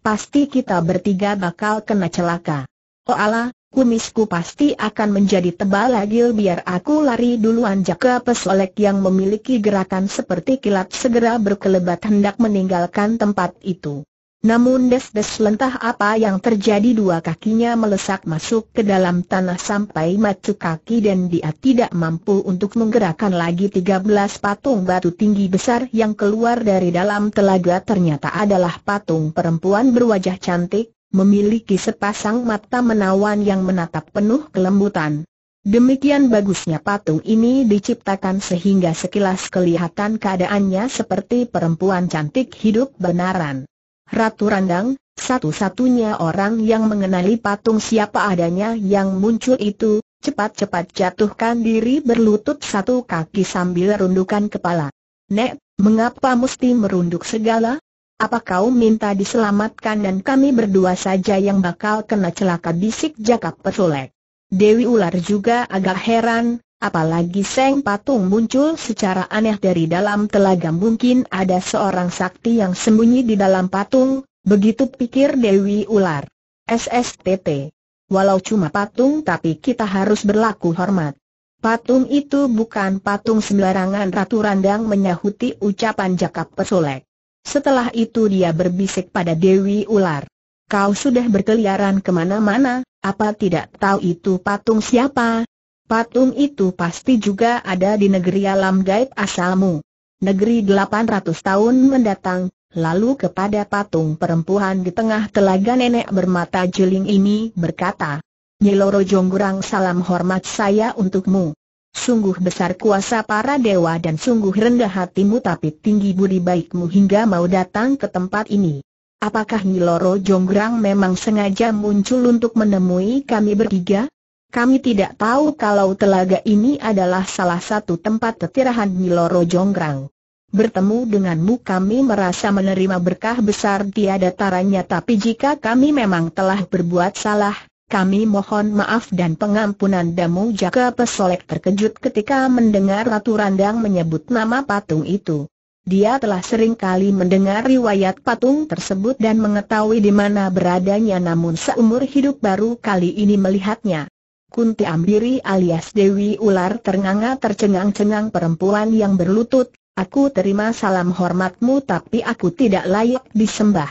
Pasti kita bertiga bakal kena celaka. Oh Allah, kumisku pasti akan menjadi tebal lagi biar aku lari duluan Jaka Pesolek yang memiliki gerakan seperti kilat segera berkelebat hendak meninggalkan tempat itu. Namun des-des lentah apa yang terjadi dua kakinya melesak masuk ke dalam tanah sampai macu kaki dan dia tidak mampu untuk menggerakkan lagi 13 patung batu tinggi besar yang keluar dari dalam telaga ternyata adalah patung perempuan berwajah cantik, memiliki sepasang mata menawan yang menatap penuh kelembutan. Demikian bagusnya patung ini diciptakan sehingga sekilas kelihatan keadaannya seperti perempuan cantik hidup benaran. Ratu Randang, satu-satunya orang yang mengenali patung siapa adanya yang muncul itu, cepat-cepat jatuhkan diri berlutut satu kaki sambil rundukan kepala. Nek, mengapa mesti merunduk segala? Apa kau minta diselamatkan dan kami berdua saja yang bakal kena celaka bisik Jakap Pesulek? Dewi Ular juga agak heran, Apalagi Seng Patung muncul secara aneh dari dalam telaga mungkin ada seorang sakti yang sembunyi di dalam patung, begitu pikir Dewi Ular. SSTT. Walau cuma patung tapi kita harus berlaku hormat. Patung itu bukan patung sembarangan Ratu Randang menyahuti ucapan Jakap Pesolek. Setelah itu dia berbisik pada Dewi Ular. Kau sudah berkeliaran kemana-mana, apa tidak tahu itu patung siapa? Patung itu pasti juga ada di negeri alam gaib asalmu. Negeri 800 tahun mendatang, lalu kepada patung perempuan di tengah telaga nenek bermata jeling ini berkata, Nyiloro Jonggurang salam hormat saya untukmu. Sungguh besar kuasa para dewa dan sungguh rendah hatimu tapi tinggi budi baikmu hingga mau datang ke tempat ini. Apakah Nyiloro Jonggrang memang sengaja muncul untuk menemui kami bertiga? Kami tidak tahu kalau telaga ini adalah salah satu tempat tetirahan Niloro Jonggrang. Bertemu denganmu kami merasa menerima berkah besar tiada taranya tapi jika kami memang telah berbuat salah, kami mohon maaf dan pengampunan damu Jaka Pesolek terkejut ketika mendengar Ratu Randang menyebut nama patung itu. Dia telah sering kali mendengar riwayat patung tersebut dan mengetahui di mana beradanya namun seumur hidup baru kali ini melihatnya. Kunti Ambiri alias Dewi Ular ternganga tercengang-cengang perempuan yang berlutut, aku terima salam hormatmu tapi aku tidak layak disembah.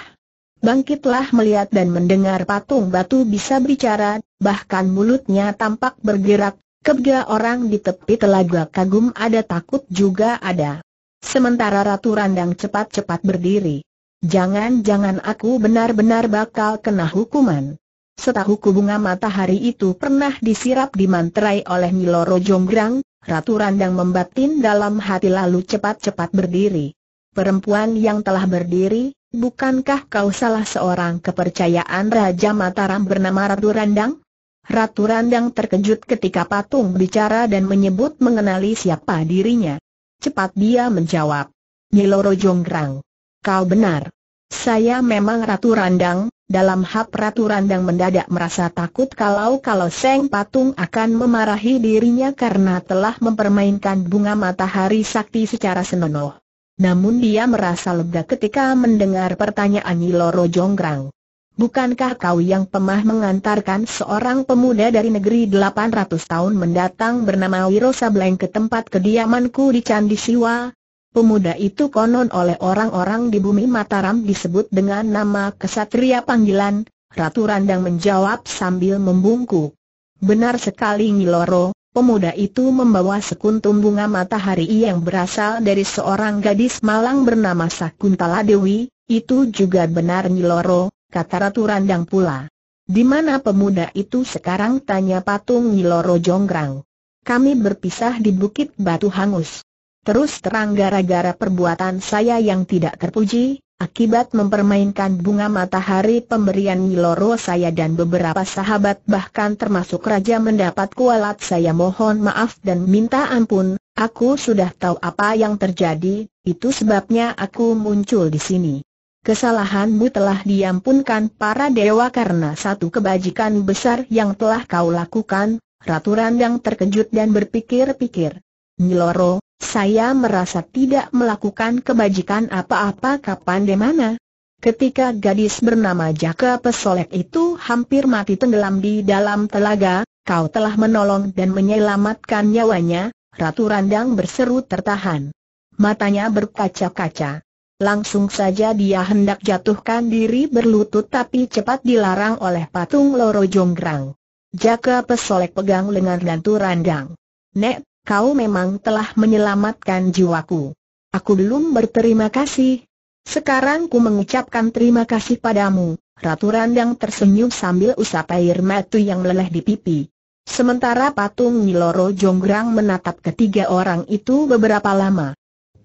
Bangkitlah melihat dan mendengar patung batu bisa bicara, bahkan mulutnya tampak bergerak, kebga orang di tepi telaga kagum ada takut juga ada. Sementara Ratu Randang cepat-cepat berdiri. Jangan-jangan aku benar-benar bakal kena hukuman. Setahu bunga matahari itu pernah disirap dimanterai oleh Miloro Jonggrang, Ratu Randang membatin dalam hati lalu cepat-cepat berdiri. Perempuan yang telah berdiri, bukankah kau salah seorang kepercayaan Raja Mataram bernama Ratu Randang? Ratu Randang terkejut ketika patung bicara dan menyebut mengenali siapa dirinya. Cepat dia menjawab. Nyiloro Jonggrang. Kau benar. Saya memang Ratu Randang, dalam hak peraturan dan mendadak merasa takut kalau-kalau Seng Patung akan memarahi dirinya karena telah mempermainkan bunga matahari sakti secara senonoh. Namun dia merasa lega ketika mendengar pertanyaan Yiloro Jonggrang. Bukankah kau yang pemah mengantarkan seorang pemuda dari negeri 800 tahun mendatang bernama Wiro Sableng ke tempat kediamanku di Candi Siwa? Pemuda itu konon oleh orang-orang di bumi Mataram disebut dengan nama kesatria panggilan, Ratu Randang menjawab sambil membungkuk. Benar sekali Ngiloro, pemuda itu membawa sekuntum bunga matahari yang berasal dari seorang gadis malang bernama Sakuntala Dewi, itu juga benar Ngiloro, kata Ratu Randang pula. Di mana pemuda itu sekarang tanya patung Ngiloro Jonggrang. Kami berpisah di Bukit Batu Hangus. Terus terang gara-gara perbuatan saya yang tidak terpuji, akibat mempermainkan bunga matahari pemberian niloro saya dan beberapa sahabat bahkan termasuk raja mendapat kualat saya mohon maaf dan minta ampun, aku sudah tahu apa yang terjadi, itu sebabnya aku muncul di sini. Kesalahanmu telah diampunkan para dewa karena satu kebajikan besar yang telah kau lakukan, Ratu Randang terkejut dan berpikir-pikir. niloro. Saya merasa tidak melakukan kebajikan apa-apa kapan di mana. Ketika gadis bernama Jaka Pesolek itu hampir mati tenggelam di dalam telaga, kau telah menolong dan menyelamatkan nyawanya, Ratu Randang berseru tertahan. Matanya berkaca-kaca. Langsung saja dia hendak jatuhkan diri berlutut tapi cepat dilarang oleh patung Loro Jonggrang. Jaka Pesolek pegang lengan Ratu Randang. Nek, kau memang telah menyelamatkan jiwaku. Aku belum berterima kasih. Sekarang ku mengucapkan terima kasih padamu. Ratu Randang tersenyum sambil usap air mata yang meleleh di pipi. Sementara patung Niloro Jonggrang menatap ketiga orang itu beberapa lama.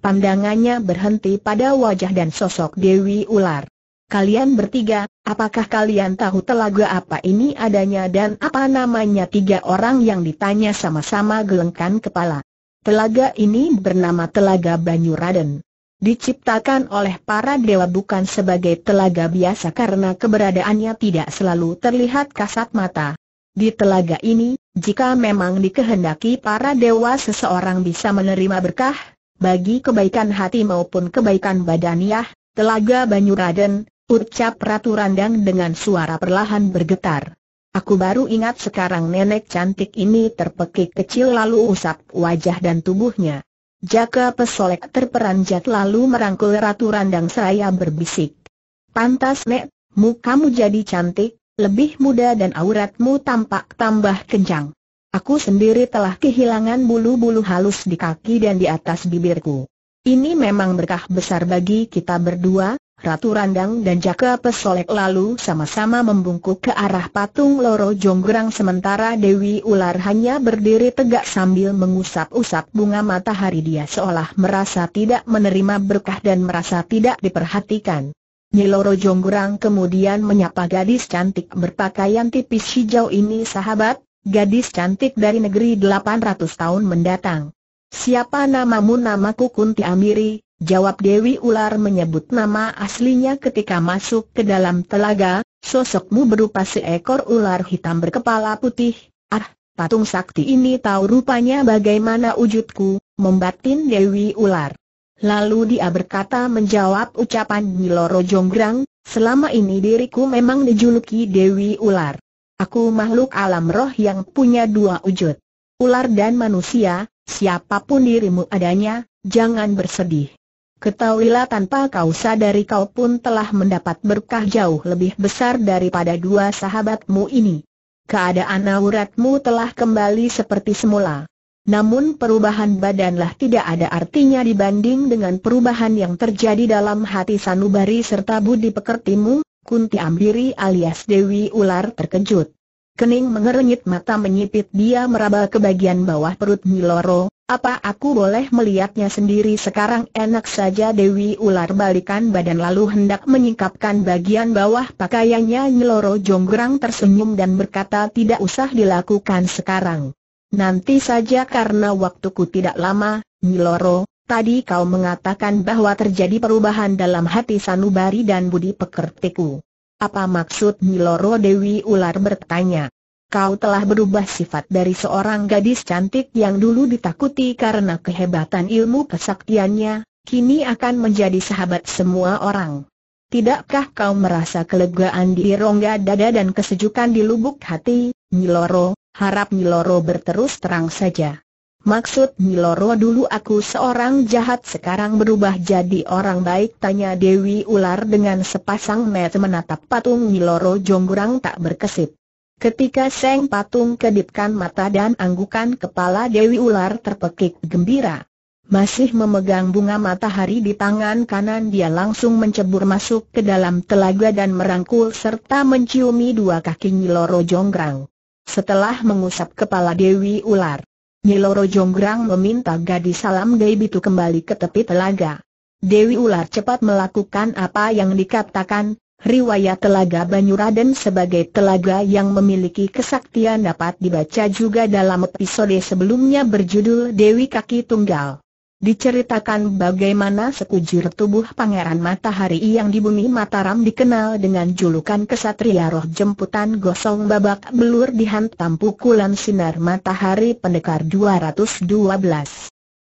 Pandangannya berhenti pada wajah dan sosok Dewi Ular. Kalian bertiga, apakah kalian tahu telaga apa ini adanya dan apa namanya tiga orang yang ditanya sama-sama gelengkan kepala. Telaga ini bernama Telaga Banyuraden. Diciptakan oleh para dewa bukan sebagai telaga biasa karena keberadaannya tidak selalu terlihat kasat mata. Di telaga ini, jika memang dikehendaki para dewa seseorang bisa menerima berkah, bagi kebaikan hati maupun kebaikan badaniah, Telaga Banyuraden, Ucap Ratu Randang dengan suara perlahan bergetar. Aku baru ingat sekarang nenek cantik ini terpekik kecil lalu usap wajah dan tubuhnya. Jaka pesolek terperanjat lalu merangkul Ratu Randang seraya berbisik. Pantas nek, mukamu jadi cantik, lebih muda dan auratmu tampak tambah kencang. Aku sendiri telah kehilangan bulu-bulu halus di kaki dan di atas bibirku. Ini memang berkah besar bagi kita berdua, Ratu Randang dan Jaka Pesolek lalu sama-sama membungkuk ke arah patung Loro Jonggrang sementara Dewi Ular hanya berdiri tegak sambil mengusap-usap bunga matahari dia seolah merasa tidak menerima berkah dan merasa tidak diperhatikan. Nyi Loro Jonggrang kemudian menyapa gadis cantik berpakaian tipis hijau ini sahabat, gadis cantik dari negeri 800 tahun mendatang. Siapa namamu namaku Kunti Amiri, Jawab Dewi Ular menyebut nama aslinya ketika masuk ke dalam telaga, sosokmu berupa seekor ular hitam berkepala putih. Ah, patung sakti ini tahu rupanya bagaimana wujudku, membatin Dewi Ular. Lalu dia berkata menjawab ucapan Niloro Jonggrang, selama ini diriku memang dijuluki Dewi Ular. Aku makhluk alam roh yang punya dua wujud. Ular dan manusia, siapapun dirimu adanya, jangan bersedih. Ketahuilah tanpa kau sadari kau pun telah mendapat berkah jauh lebih besar daripada dua sahabatmu ini. Keadaan auratmu telah kembali seperti semula. Namun perubahan badanlah tidak ada artinya dibanding dengan perubahan yang terjadi dalam hati Sanubari serta budi pekertimu, Kunti Ambiri alias Dewi Ular terkejut. Kening mengerenyit mata menyipit dia meraba ke bagian bawah perut Miloro, apa aku boleh melihatnya sendiri sekarang enak saja Dewi Ular balikan badan lalu hendak menyingkapkan bagian bawah pakaiannya Miloro Jonggrang tersenyum dan berkata tidak usah dilakukan sekarang. Nanti saja karena waktuku tidak lama, Miloro, tadi kau mengatakan bahwa terjadi perubahan dalam hati sanubari dan budi pekertiku. Apa maksud Miloro Dewi Ular bertanya? Kau telah berubah sifat dari seorang gadis cantik yang dulu ditakuti karena kehebatan ilmu kesaktiannya, kini akan menjadi sahabat semua orang. Tidakkah kau merasa kelegaan di rongga dada dan kesejukan di lubuk hati, Miloro? Harap Miloro berterus terang saja. Maksud Miloro dulu aku seorang jahat sekarang berubah jadi orang baik tanya Dewi Ular dengan sepasang mata menatap patung Miloro Jonggurang tak berkesip. Ketika Seng Patung kedipkan mata dan anggukan kepala Dewi Ular terpekik gembira. Masih memegang bunga matahari di tangan kanan dia langsung mencebur masuk ke dalam telaga dan merangkul serta menciumi dua kaki Miloro Jonggrang. Setelah mengusap kepala Dewi Ular, Nyiloro Jonggrang meminta gadis salam Dewi itu kembali ke tepi telaga. Dewi Ular cepat melakukan apa yang dikatakan, riwayat Telaga Banyuraden sebagai telaga yang memiliki kesaktian dapat dibaca juga dalam episode sebelumnya berjudul Dewi Kaki Tunggal. Diceritakan bagaimana sekujur tubuh Pangeran Matahari yang di bumi Mataram dikenal dengan julukan Kesatria Roh Jemputan Gosong Babak Belur dihantam pukulan sinar matahari pendekar 212.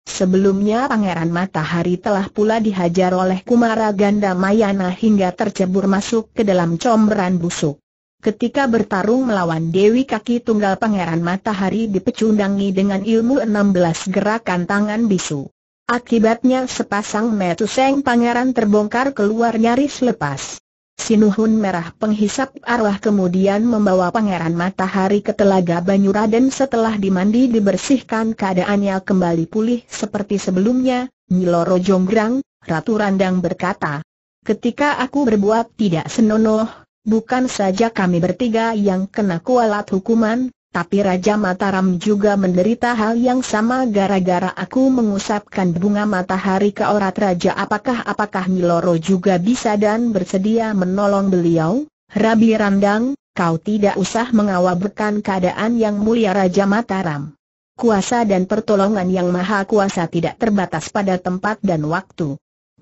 Sebelumnya Pangeran Matahari telah pula dihajar oleh Kumara Ganda Mayana hingga tercebur masuk ke dalam comberan busuk. Ketika bertarung melawan Dewi Kaki Tunggal Pangeran Matahari dipecundangi dengan ilmu 16 gerakan tangan bisu. Akibatnya sepasang seng pangeran terbongkar keluar nyaris lepas. Sinuhun merah penghisap arwah kemudian membawa pangeran matahari ke telaga Banyuraden setelah dimandi dibersihkan keadaannya kembali pulih seperti sebelumnya, Niloro Jonggrang, Ratu Randang berkata, Ketika aku berbuat tidak senonoh, bukan saja kami bertiga yang kena kualat hukuman, tapi Raja Mataram juga menderita hal yang sama gara-gara aku mengusapkan bunga matahari ke orat Raja apakah-apakah Miloro juga bisa dan bersedia menolong beliau? Rabi Randang, kau tidak usah mengawabkan keadaan yang mulia Raja Mataram. Kuasa dan pertolongan yang maha kuasa tidak terbatas pada tempat dan waktu.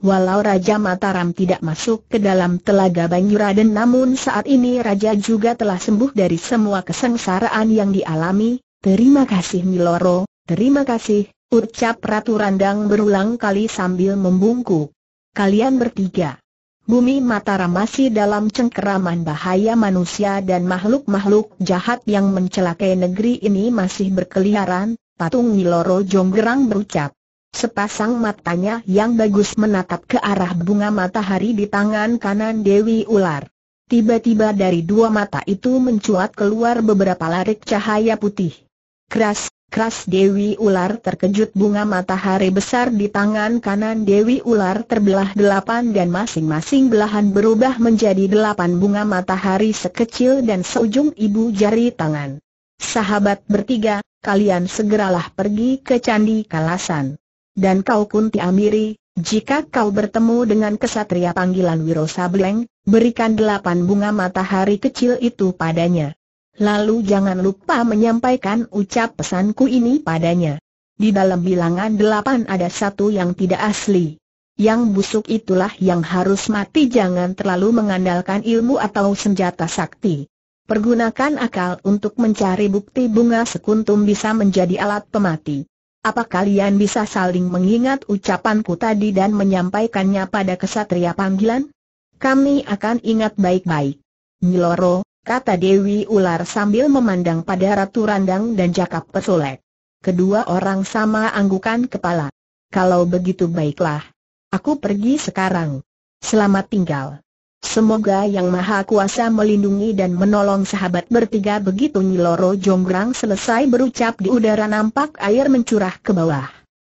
Walau Raja Mataram tidak masuk ke dalam telaga Banyuraden namun saat ini Raja juga telah sembuh dari semua kesengsaraan yang dialami. Terima kasih Miloro, terima kasih, ucap Ratu Randang berulang kali sambil membungkuk. Kalian bertiga. Bumi Mataram masih dalam cengkeraman bahaya manusia dan makhluk-makhluk jahat yang mencelakai negeri ini masih berkeliaran, patung Miloro Jonggerang berucap. Sepasang matanya yang bagus menatap ke arah bunga matahari di tangan kanan Dewi Ular. Tiba-tiba dari dua mata itu mencuat keluar beberapa larik cahaya putih. Keras, keras Dewi Ular terkejut bunga matahari besar di tangan kanan Dewi Ular terbelah delapan dan masing-masing belahan berubah menjadi delapan bunga matahari sekecil dan seujung ibu jari tangan. Sahabat bertiga, kalian segeralah pergi ke Candi Kalasan. Dan kau Kunti Amiri, jika kau bertemu dengan kesatria panggilan Wiro Sableng, berikan delapan bunga matahari kecil itu padanya. Lalu jangan lupa menyampaikan ucap pesanku ini padanya. Di dalam bilangan delapan ada satu yang tidak asli. Yang busuk itulah yang harus mati jangan terlalu mengandalkan ilmu atau senjata sakti. Pergunakan akal untuk mencari bukti bunga sekuntum bisa menjadi alat pemati. Apa kalian bisa saling mengingat ucapanku tadi dan menyampaikannya pada kesatria panggilan? Kami akan ingat baik-baik. Nyiloro, kata Dewi Ular sambil memandang pada Ratu Randang dan Jakap Pesolek. Kedua orang sama anggukan kepala. Kalau begitu baiklah. Aku pergi sekarang. Selamat tinggal. Semoga Yang Maha Kuasa melindungi dan menolong sahabat bertiga begitu Nyiloro Jonggrang selesai berucap di udara nampak air mencurah ke bawah.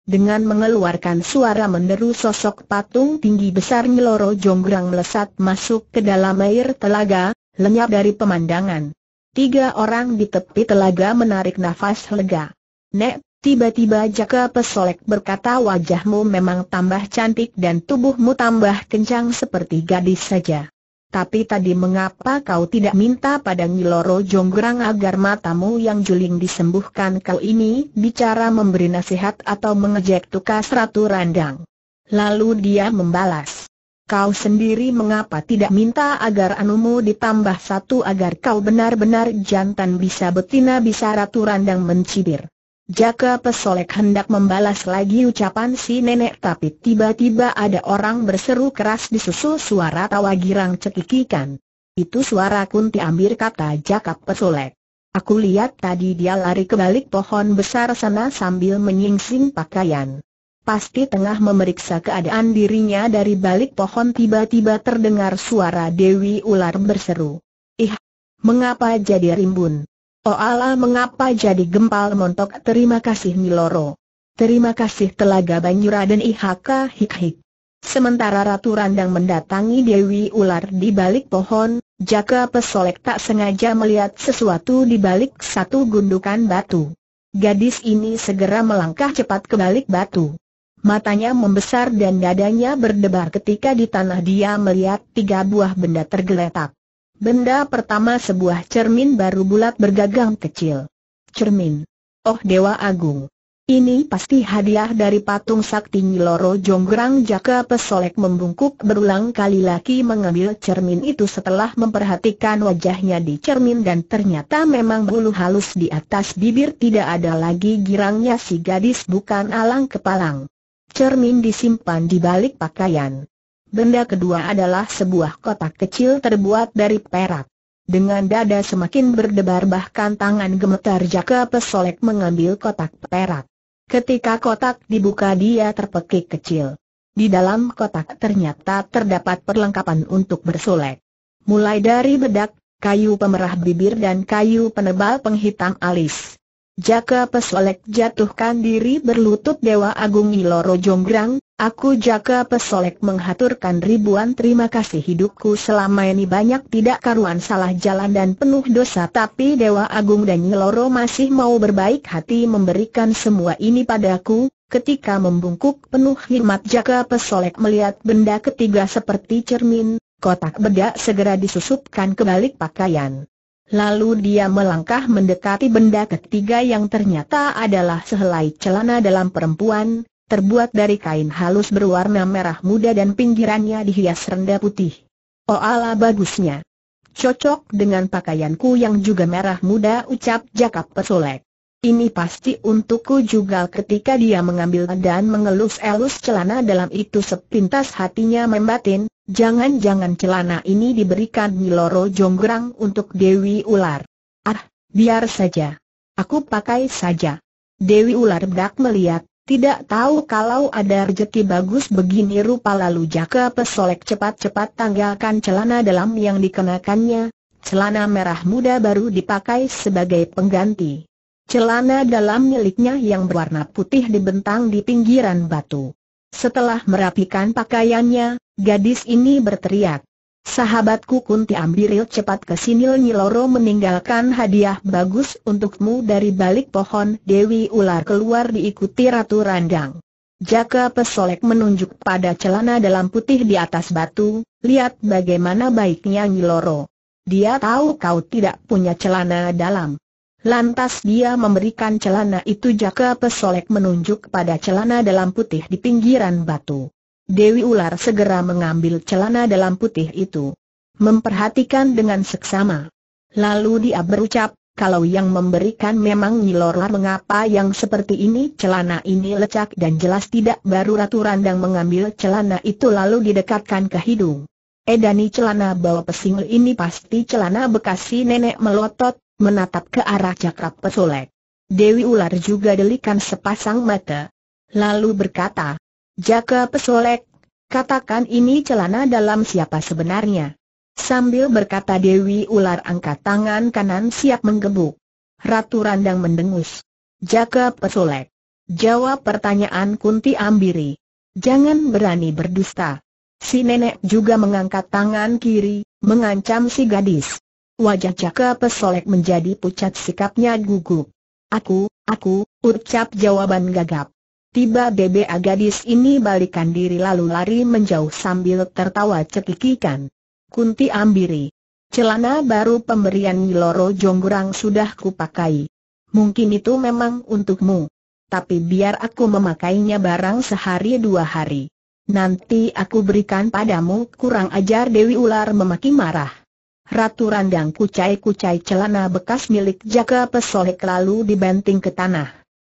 Dengan mengeluarkan suara menderu sosok patung tinggi besar Nyiloro Jonggrang melesat masuk ke dalam air telaga, lenyap dari pemandangan. Tiga orang di tepi telaga menarik nafas lega. Nek, Tiba-tiba Jaka Pesolek berkata wajahmu memang tambah cantik dan tubuhmu tambah kencang seperti gadis saja. Tapi tadi mengapa kau tidak minta pada Niloro Jonggrang agar matamu yang juling disembuhkan kau ini bicara memberi nasihat atau mengejek tukas Ratu Randang? Lalu dia membalas. Kau sendiri mengapa tidak minta agar anumu ditambah satu agar kau benar-benar jantan bisa betina bisa Ratu Randang mencibir. Jaka Pesolek hendak membalas lagi ucapan si nenek tapi tiba-tiba ada orang berseru keras disusul suara tawa girang cekikikan. Itu suara Kunti Ambir kata Jaka Pesolek. Aku lihat tadi dia lari ke balik pohon besar sana sambil menyingsing pakaian. Pasti tengah memeriksa keadaan dirinya dari balik pohon tiba-tiba terdengar suara Dewi Ular berseru. Ih, mengapa jadi rimbun? Oh Allah mengapa jadi gempal montok terima kasih Miloro. Terima kasih Telaga Banyuraden IHK Hik-Hik. Sementara Ratu Randang mendatangi Dewi Ular di balik pohon, Jaka Pesolek tak sengaja melihat sesuatu di balik satu gundukan batu. Gadis ini segera melangkah cepat ke balik batu. Matanya membesar dan dadanya berdebar ketika di tanah dia melihat tiga buah benda tergeletak. Benda pertama sebuah cermin baru bulat bergagang kecil. Cermin. Oh Dewa Agung. Ini pasti hadiah dari patung sakti Nyiloro Jonggrang Jaka Pesolek membungkuk berulang kali laki mengambil cermin itu setelah memperhatikan wajahnya di cermin dan ternyata memang bulu halus di atas bibir tidak ada lagi girangnya si gadis bukan alang kepalang. Cermin disimpan di balik pakaian. Benda kedua adalah sebuah kotak kecil terbuat dari perak. Dengan dada semakin berdebar bahkan tangan gemetar Jaka Pesolek mengambil kotak perak. Ketika kotak dibuka dia terpekik kecil. Di dalam kotak ternyata terdapat perlengkapan untuk bersolek. Mulai dari bedak, kayu pemerah bibir dan kayu penebal penghitam alis. Jaka Pesolek jatuhkan diri berlutut Dewa Agung Iloro Jonggrang, Aku jaga pesolek menghaturkan ribuan terima kasih hidupku selama ini banyak tidak karuan salah jalan dan penuh dosa tapi Dewa Agung dan Nyeloro masih mau berbaik hati memberikan semua ini padaku, ketika membungkuk penuh hikmat jaga pesolek melihat benda ketiga seperti cermin, kotak bedak segera disusupkan ke balik pakaian. Lalu dia melangkah mendekati benda ketiga yang ternyata adalah sehelai celana dalam perempuan, terbuat dari kain halus berwarna merah muda dan pinggirannya dihias rendah putih. Oh ala bagusnya. Cocok dengan pakaianku yang juga merah muda ucap Jakap Pesolek. Ini pasti untukku juga ketika dia mengambil dan mengelus-elus celana dalam itu sepintas hatinya membatin, jangan-jangan celana ini diberikan Miloro Jonggrang untuk Dewi Ular. Ah, biar saja. Aku pakai saja. Dewi Ular bedak melihat tidak tahu kalau ada rejeki bagus begini rupa lalu Jaka Pesolek cepat-cepat tanggalkan celana dalam yang dikenakannya, celana merah muda baru dipakai sebagai pengganti. Celana dalam miliknya yang berwarna putih dibentang di pinggiran batu. Setelah merapikan pakaiannya, gadis ini berteriak, Sahabatku Kunti Ambiril cepat ke sini Nyiloro meninggalkan hadiah bagus untukmu dari balik pohon Dewi Ular keluar diikuti Ratu Randang. Jaka Pesolek menunjuk pada celana dalam putih di atas batu, lihat bagaimana baiknya Nyiloro. Dia tahu kau tidak punya celana dalam. Lantas dia memberikan celana itu Jaka Pesolek menunjuk pada celana dalam putih di pinggiran batu. Dewi Ular segera mengambil celana dalam putih itu. Memperhatikan dengan seksama. Lalu dia berucap, kalau yang memberikan memang Nyilorar mengapa yang seperti ini celana ini lecak dan jelas tidak baru Ratu Randang mengambil celana itu lalu didekatkan ke hidung. Edani celana bawa pesingil ini pasti celana bekasi nenek melotot, menatap ke arah cakra pesolek. Dewi ular juga delikan sepasang mata. Lalu berkata, Jaka Pesolek, katakan ini celana dalam siapa sebenarnya. Sambil berkata Dewi Ular angkat tangan kanan siap menggebuk. Ratu Randang mendengus. Jaka Pesolek. Jawab pertanyaan Kunti Ambiri. Jangan berani berdusta. Si nenek juga mengangkat tangan kiri, mengancam si gadis. Wajah Jaka Pesolek menjadi pucat sikapnya gugup. Aku, aku, ucap jawaban gagap. Tiba bebe agadis ini balikan diri lalu lari menjauh sambil tertawa cekikikan. Kunti Ambiri. Celana baru pemberian Loro Jonggurang sudah kupakai. Mungkin itu memang untukmu. Tapi biar aku memakainya barang sehari dua hari. Nanti aku berikan padamu kurang ajar Dewi Ular memaki marah. Ratu Randang kucai-kucai celana bekas milik Jaka Pesolek lalu dibanting ke tanah.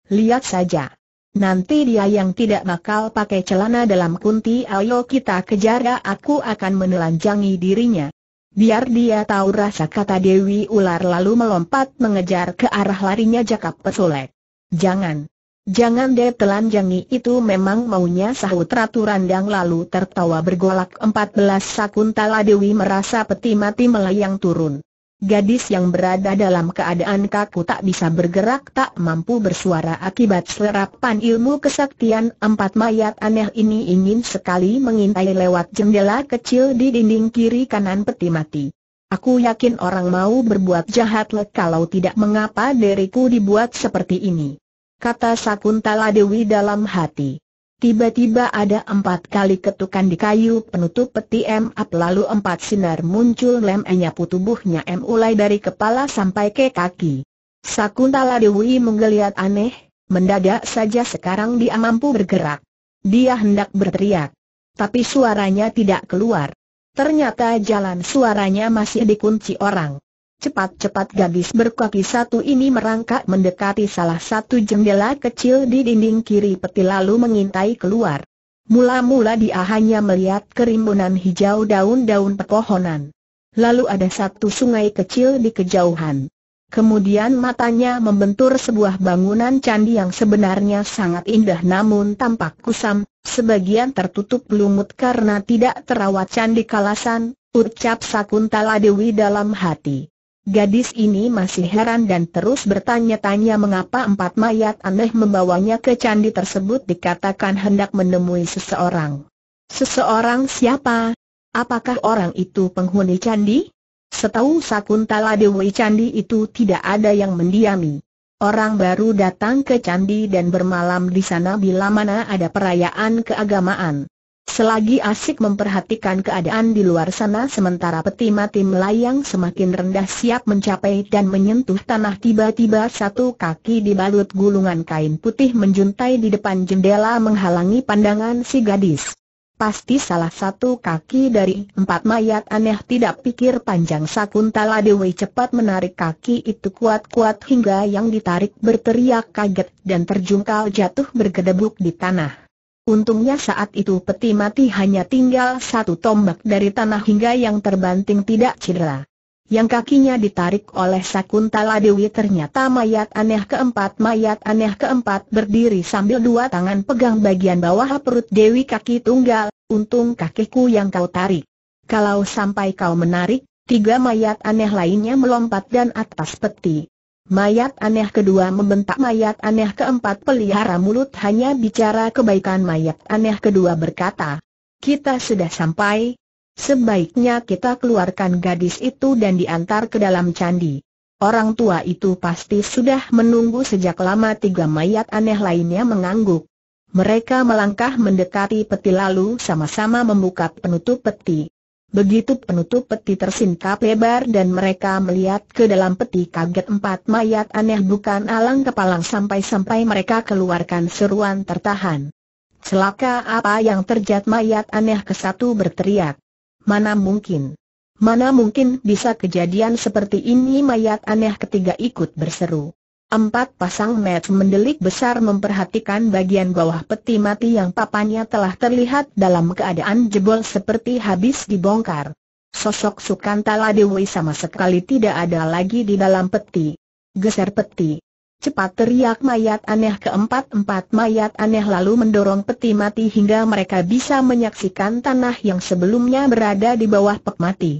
Lihat saja. Nanti dia yang tidak bakal pakai celana dalam kunti ayo kita kejar ya aku akan menelanjangi dirinya. Biar dia tahu rasa kata Dewi Ular lalu melompat mengejar ke arah larinya Jakap Pesulek. Jangan. Jangan dia telanjangi itu memang maunya sahut Ratu Randang lalu tertawa bergolak 14 Sakuntala Dewi merasa peti mati melayang turun. Gadis yang berada dalam keadaan kaku tak bisa bergerak tak mampu bersuara akibat serapan ilmu kesaktian empat mayat aneh ini ingin sekali mengintai lewat jendela kecil di dinding kiri kanan peti mati. Aku yakin orang mau berbuat jahat le kalau tidak mengapa diriku dibuat seperti ini. Kata Sakuntala Dewi dalam hati. Tiba-tiba ada empat kali ketukan di kayu penutup peti M up lalu empat sinar muncul lem menyapu tubuhnya M mulai dari kepala sampai ke kaki. Sakuntala Dewi menggeliat aneh, mendadak saja sekarang dia mampu bergerak. Dia hendak berteriak, tapi suaranya tidak keluar. Ternyata jalan suaranya masih dikunci orang. Cepat-cepat gadis berkaki satu ini merangkak mendekati salah satu jendela kecil di dinding kiri peti lalu mengintai keluar. Mula-mula dia hanya melihat kerimbunan hijau daun-daun pepohonan. Lalu ada satu sungai kecil di kejauhan. Kemudian matanya membentur sebuah bangunan candi yang sebenarnya sangat indah namun tampak kusam, sebagian tertutup lumut karena tidak terawat candi kalasan, ucap Sakuntala Dewi dalam hati. Gadis ini masih heran dan terus bertanya-tanya mengapa empat mayat aneh membawanya ke candi tersebut dikatakan hendak menemui seseorang. Seseorang siapa? Apakah orang itu penghuni candi? Setahu Sakuntala Dewi Candi itu tidak ada yang mendiami. Orang baru datang ke candi dan bermalam di sana bila mana ada perayaan keagamaan. Selagi asik memperhatikan keadaan di luar sana sementara peti mati melayang semakin rendah siap mencapai dan menyentuh tanah tiba-tiba satu kaki dibalut gulungan kain putih menjuntai di depan jendela menghalangi pandangan si gadis. Pasti salah satu kaki dari empat mayat aneh tidak pikir panjang Sakuntala Dewi cepat menarik kaki itu kuat-kuat hingga yang ditarik berteriak kaget dan terjungkal jatuh bergedebuk di tanah. Untungnya saat itu peti mati hanya tinggal satu tombak dari tanah hingga yang terbanting tidak cedera. Yang kakinya ditarik oleh Sakuntala Dewi ternyata mayat aneh keempat Mayat aneh keempat berdiri sambil dua tangan pegang bagian bawah perut Dewi kaki tunggal Untung kakiku yang kau tarik Kalau sampai kau menarik, tiga mayat aneh lainnya melompat dan atas peti Mayat aneh kedua membentak mayat aneh keempat pelihara mulut hanya bicara kebaikan mayat aneh kedua berkata, kita sudah sampai, sebaiknya kita keluarkan gadis itu dan diantar ke dalam candi. Orang tua itu pasti sudah menunggu sejak lama tiga mayat aneh lainnya mengangguk. Mereka melangkah mendekati peti lalu sama-sama membuka penutup peti. Begitu penutup peti tersingkap lebar dan mereka melihat ke dalam peti kaget empat mayat aneh bukan alang kepalang sampai-sampai mereka keluarkan seruan tertahan. Celaka apa yang terjat mayat aneh ke satu berteriak. Mana mungkin? Mana mungkin bisa kejadian seperti ini mayat aneh ketiga ikut berseru. Empat pasang mata mendelik besar memperhatikan bagian bawah peti mati yang papannya telah terlihat dalam keadaan jebol seperti habis dibongkar. Sosok Sukantala Dewi sama sekali tidak ada lagi di dalam peti. Geser peti. Cepat teriak mayat aneh keempat-empat mayat aneh lalu mendorong peti mati hingga mereka bisa menyaksikan tanah yang sebelumnya berada di bawah peti. mati.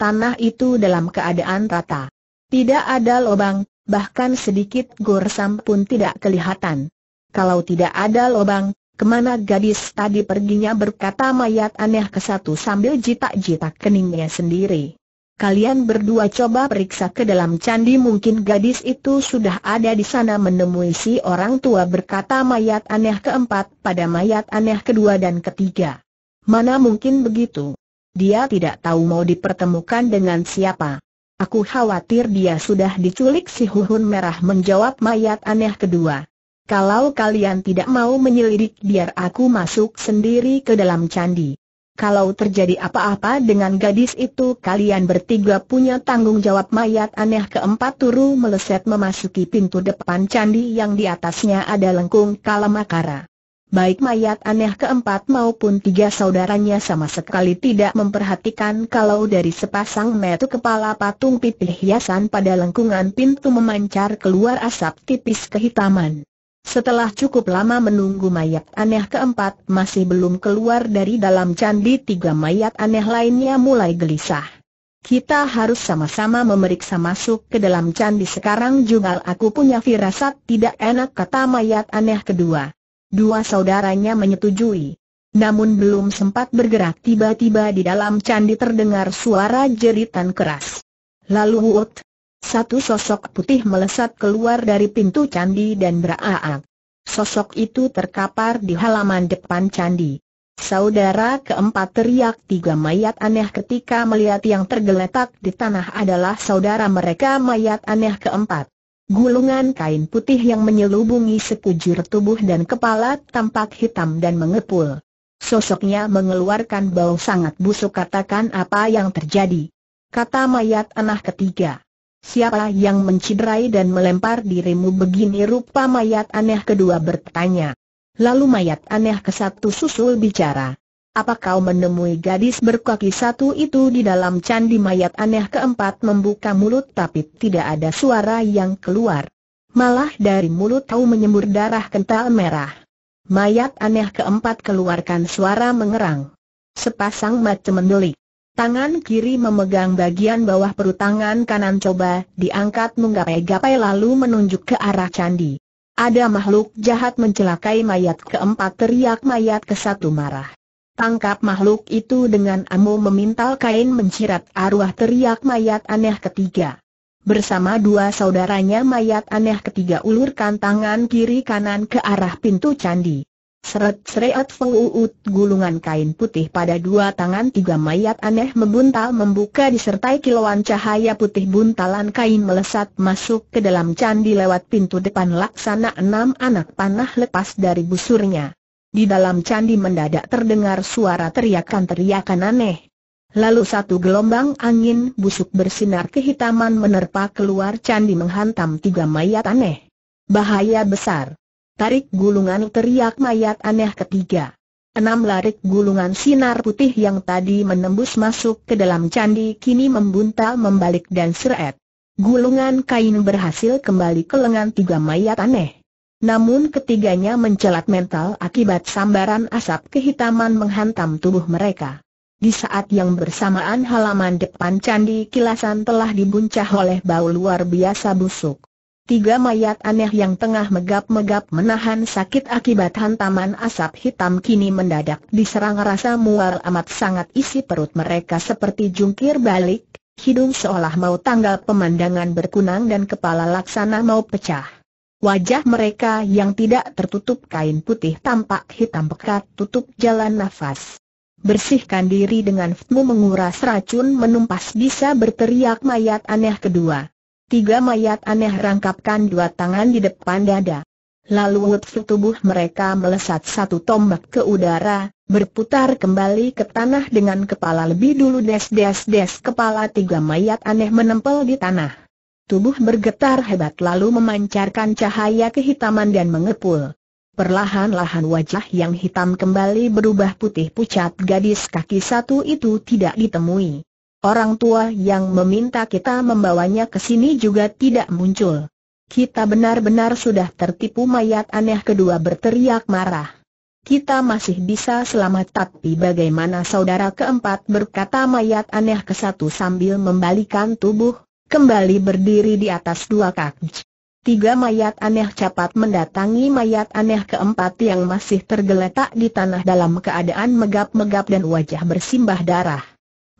Tanah itu dalam keadaan rata. Tidak ada lubang, bahkan sedikit gorsam pun tidak kelihatan. Kalau tidak ada lubang, kemana gadis tadi perginya berkata mayat aneh ke satu sambil jitak-jitak keningnya sendiri. Kalian berdua coba periksa ke dalam candi mungkin gadis itu sudah ada di sana menemui si orang tua berkata mayat aneh keempat pada mayat aneh kedua dan ketiga. Mana mungkin begitu? Dia tidak tahu mau dipertemukan dengan siapa. Aku khawatir dia sudah diculik si Huhun Merah menjawab mayat aneh kedua. Kalau kalian tidak mau menyelidik biar aku masuk sendiri ke dalam candi. Kalau terjadi apa-apa dengan gadis itu kalian bertiga punya tanggung jawab mayat aneh keempat turu meleset memasuki pintu depan candi yang di atasnya ada lengkung kalamakara. Baik mayat aneh keempat maupun tiga saudaranya sama sekali tidak memperhatikan kalau dari sepasang metu kepala patung pipih hiasan pada lengkungan pintu memancar keluar asap tipis kehitaman. Setelah cukup lama menunggu mayat aneh keempat masih belum keluar dari dalam candi tiga mayat aneh lainnya mulai gelisah. Kita harus sama-sama memeriksa masuk ke dalam candi sekarang juga aku punya firasat tidak enak kata mayat aneh kedua. Dua saudaranya menyetujui. Namun belum sempat bergerak tiba-tiba di dalam candi terdengar suara jeritan keras. Lalu Wut, satu sosok putih melesat keluar dari pintu candi dan beraak. Sosok itu terkapar di halaman depan candi. Saudara keempat teriak tiga mayat aneh ketika melihat yang tergeletak di tanah adalah saudara mereka mayat aneh keempat. Gulungan kain putih yang menyelubungi sekujur tubuh dan kepala tampak hitam dan mengepul. Sosoknya mengeluarkan bau sangat busuk katakan apa yang terjadi. Kata mayat anak ketiga. Siapa yang menciderai dan melempar dirimu begini rupa mayat aneh kedua bertanya. Lalu mayat aneh kesatu susul bicara. Apa kau menemui gadis berkaki satu itu di dalam candi mayat aneh keempat membuka mulut tapi tidak ada suara yang keluar. Malah dari mulut kau menyembur darah kental merah. Mayat aneh keempat keluarkan suara mengerang. Sepasang mata mendelik. Tangan kiri memegang bagian bawah perut tangan kanan coba diangkat menggapai-gapai lalu menunjuk ke arah candi. Ada makhluk jahat mencelakai mayat keempat teriak mayat ke satu marah. Tangkap makhluk itu dengan amu memintal kain mencirat arwah teriak mayat aneh ketiga. Bersama dua saudaranya mayat aneh ketiga ulurkan tangan kiri kanan ke arah pintu candi. Seret-seret fuuut gulungan kain putih pada dua tangan tiga mayat aneh membuntal membuka disertai kilauan cahaya putih buntalan kain melesat masuk ke dalam candi lewat pintu depan laksana enam anak panah lepas dari busurnya. Di dalam candi mendadak terdengar suara teriakan-teriakan aneh. Lalu satu gelombang angin busuk bersinar kehitaman menerpa keluar candi menghantam tiga mayat aneh. Bahaya besar. Tarik gulungan teriak mayat aneh ketiga. Enam larik gulungan sinar putih yang tadi menembus masuk ke dalam candi kini membuntal membalik dan seret. Gulungan kain berhasil kembali ke lengan tiga mayat aneh. Namun ketiganya mencelat mental akibat sambaran asap kehitaman menghantam tubuh mereka. Di saat yang bersamaan halaman depan candi kilasan telah dibuncah oleh bau luar biasa busuk. Tiga mayat aneh yang tengah megap-megap menahan sakit akibat hantaman asap hitam kini mendadak diserang rasa mual amat sangat isi perut mereka seperti jungkir balik, hidung seolah mau tanggal pemandangan berkunang dan kepala laksana mau pecah. Wajah mereka yang tidak tertutup kain putih tampak hitam pekat tutup jalan nafas. Bersihkan diri dengan fmu menguras racun menumpas bisa berteriak mayat aneh kedua. Tiga mayat aneh rangkapkan dua tangan di depan dada. Lalu utfu tubuh mereka melesat satu tombak ke udara, berputar kembali ke tanah dengan kepala lebih dulu des des des kepala tiga mayat aneh menempel di tanah. Tubuh bergetar hebat lalu memancarkan cahaya kehitaman dan mengepul. Perlahan-lahan wajah yang hitam kembali berubah putih pucat gadis kaki satu itu tidak ditemui. Orang tua yang meminta kita membawanya ke sini juga tidak muncul. Kita benar-benar sudah tertipu mayat aneh kedua berteriak marah. Kita masih bisa selamat tapi bagaimana saudara keempat berkata mayat aneh ke satu sambil membalikan tubuh, kembali berdiri di atas dua kaki. Tiga mayat aneh cepat mendatangi mayat aneh keempat yang masih tergeletak di tanah dalam keadaan megap-megap dan wajah bersimbah darah.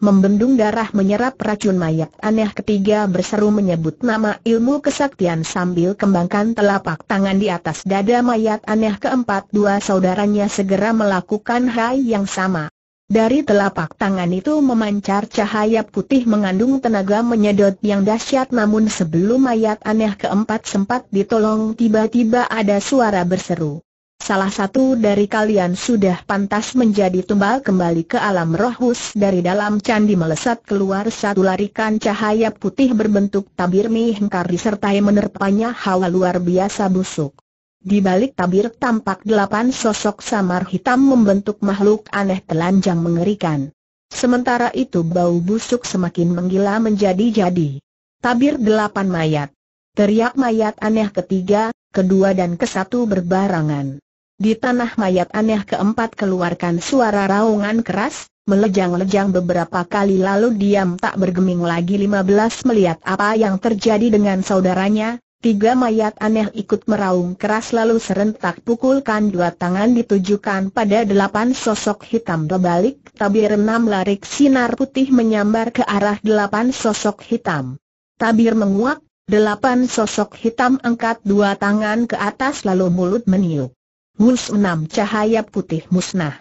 Membendung darah menyerap racun mayat aneh ketiga berseru menyebut nama ilmu kesaktian sambil kembangkan telapak tangan di atas dada mayat aneh keempat dua saudaranya segera melakukan hal yang sama. Dari telapak tangan itu memancar cahaya putih mengandung tenaga menyedot yang dahsyat namun sebelum mayat aneh keempat sempat ditolong tiba-tiba ada suara berseru. Salah satu dari kalian sudah pantas menjadi tumbal kembali ke alam rohus dari dalam candi melesat keluar satu larikan cahaya putih berbentuk tabir mihengkar disertai menerpanya hawa luar biasa busuk. Di balik tabir tampak delapan sosok samar hitam membentuk makhluk aneh telanjang mengerikan. Sementara itu bau busuk semakin menggila menjadi-jadi. Tabir delapan mayat. Teriak mayat aneh ketiga, kedua dan kesatu berbarangan. Di tanah mayat aneh keempat keluarkan suara raungan keras, melejang-lejang beberapa kali lalu diam tak bergeming lagi Lima belas melihat apa yang terjadi dengan saudaranya, Tiga mayat aneh ikut meraung keras lalu serentak pukulkan dua tangan ditujukan pada delapan sosok hitam berbalik, tabir enam larik sinar putih menyambar ke arah delapan sosok hitam. Tabir menguak, delapan sosok hitam angkat dua tangan ke atas lalu mulut meniup. Mus enam cahaya putih musnah.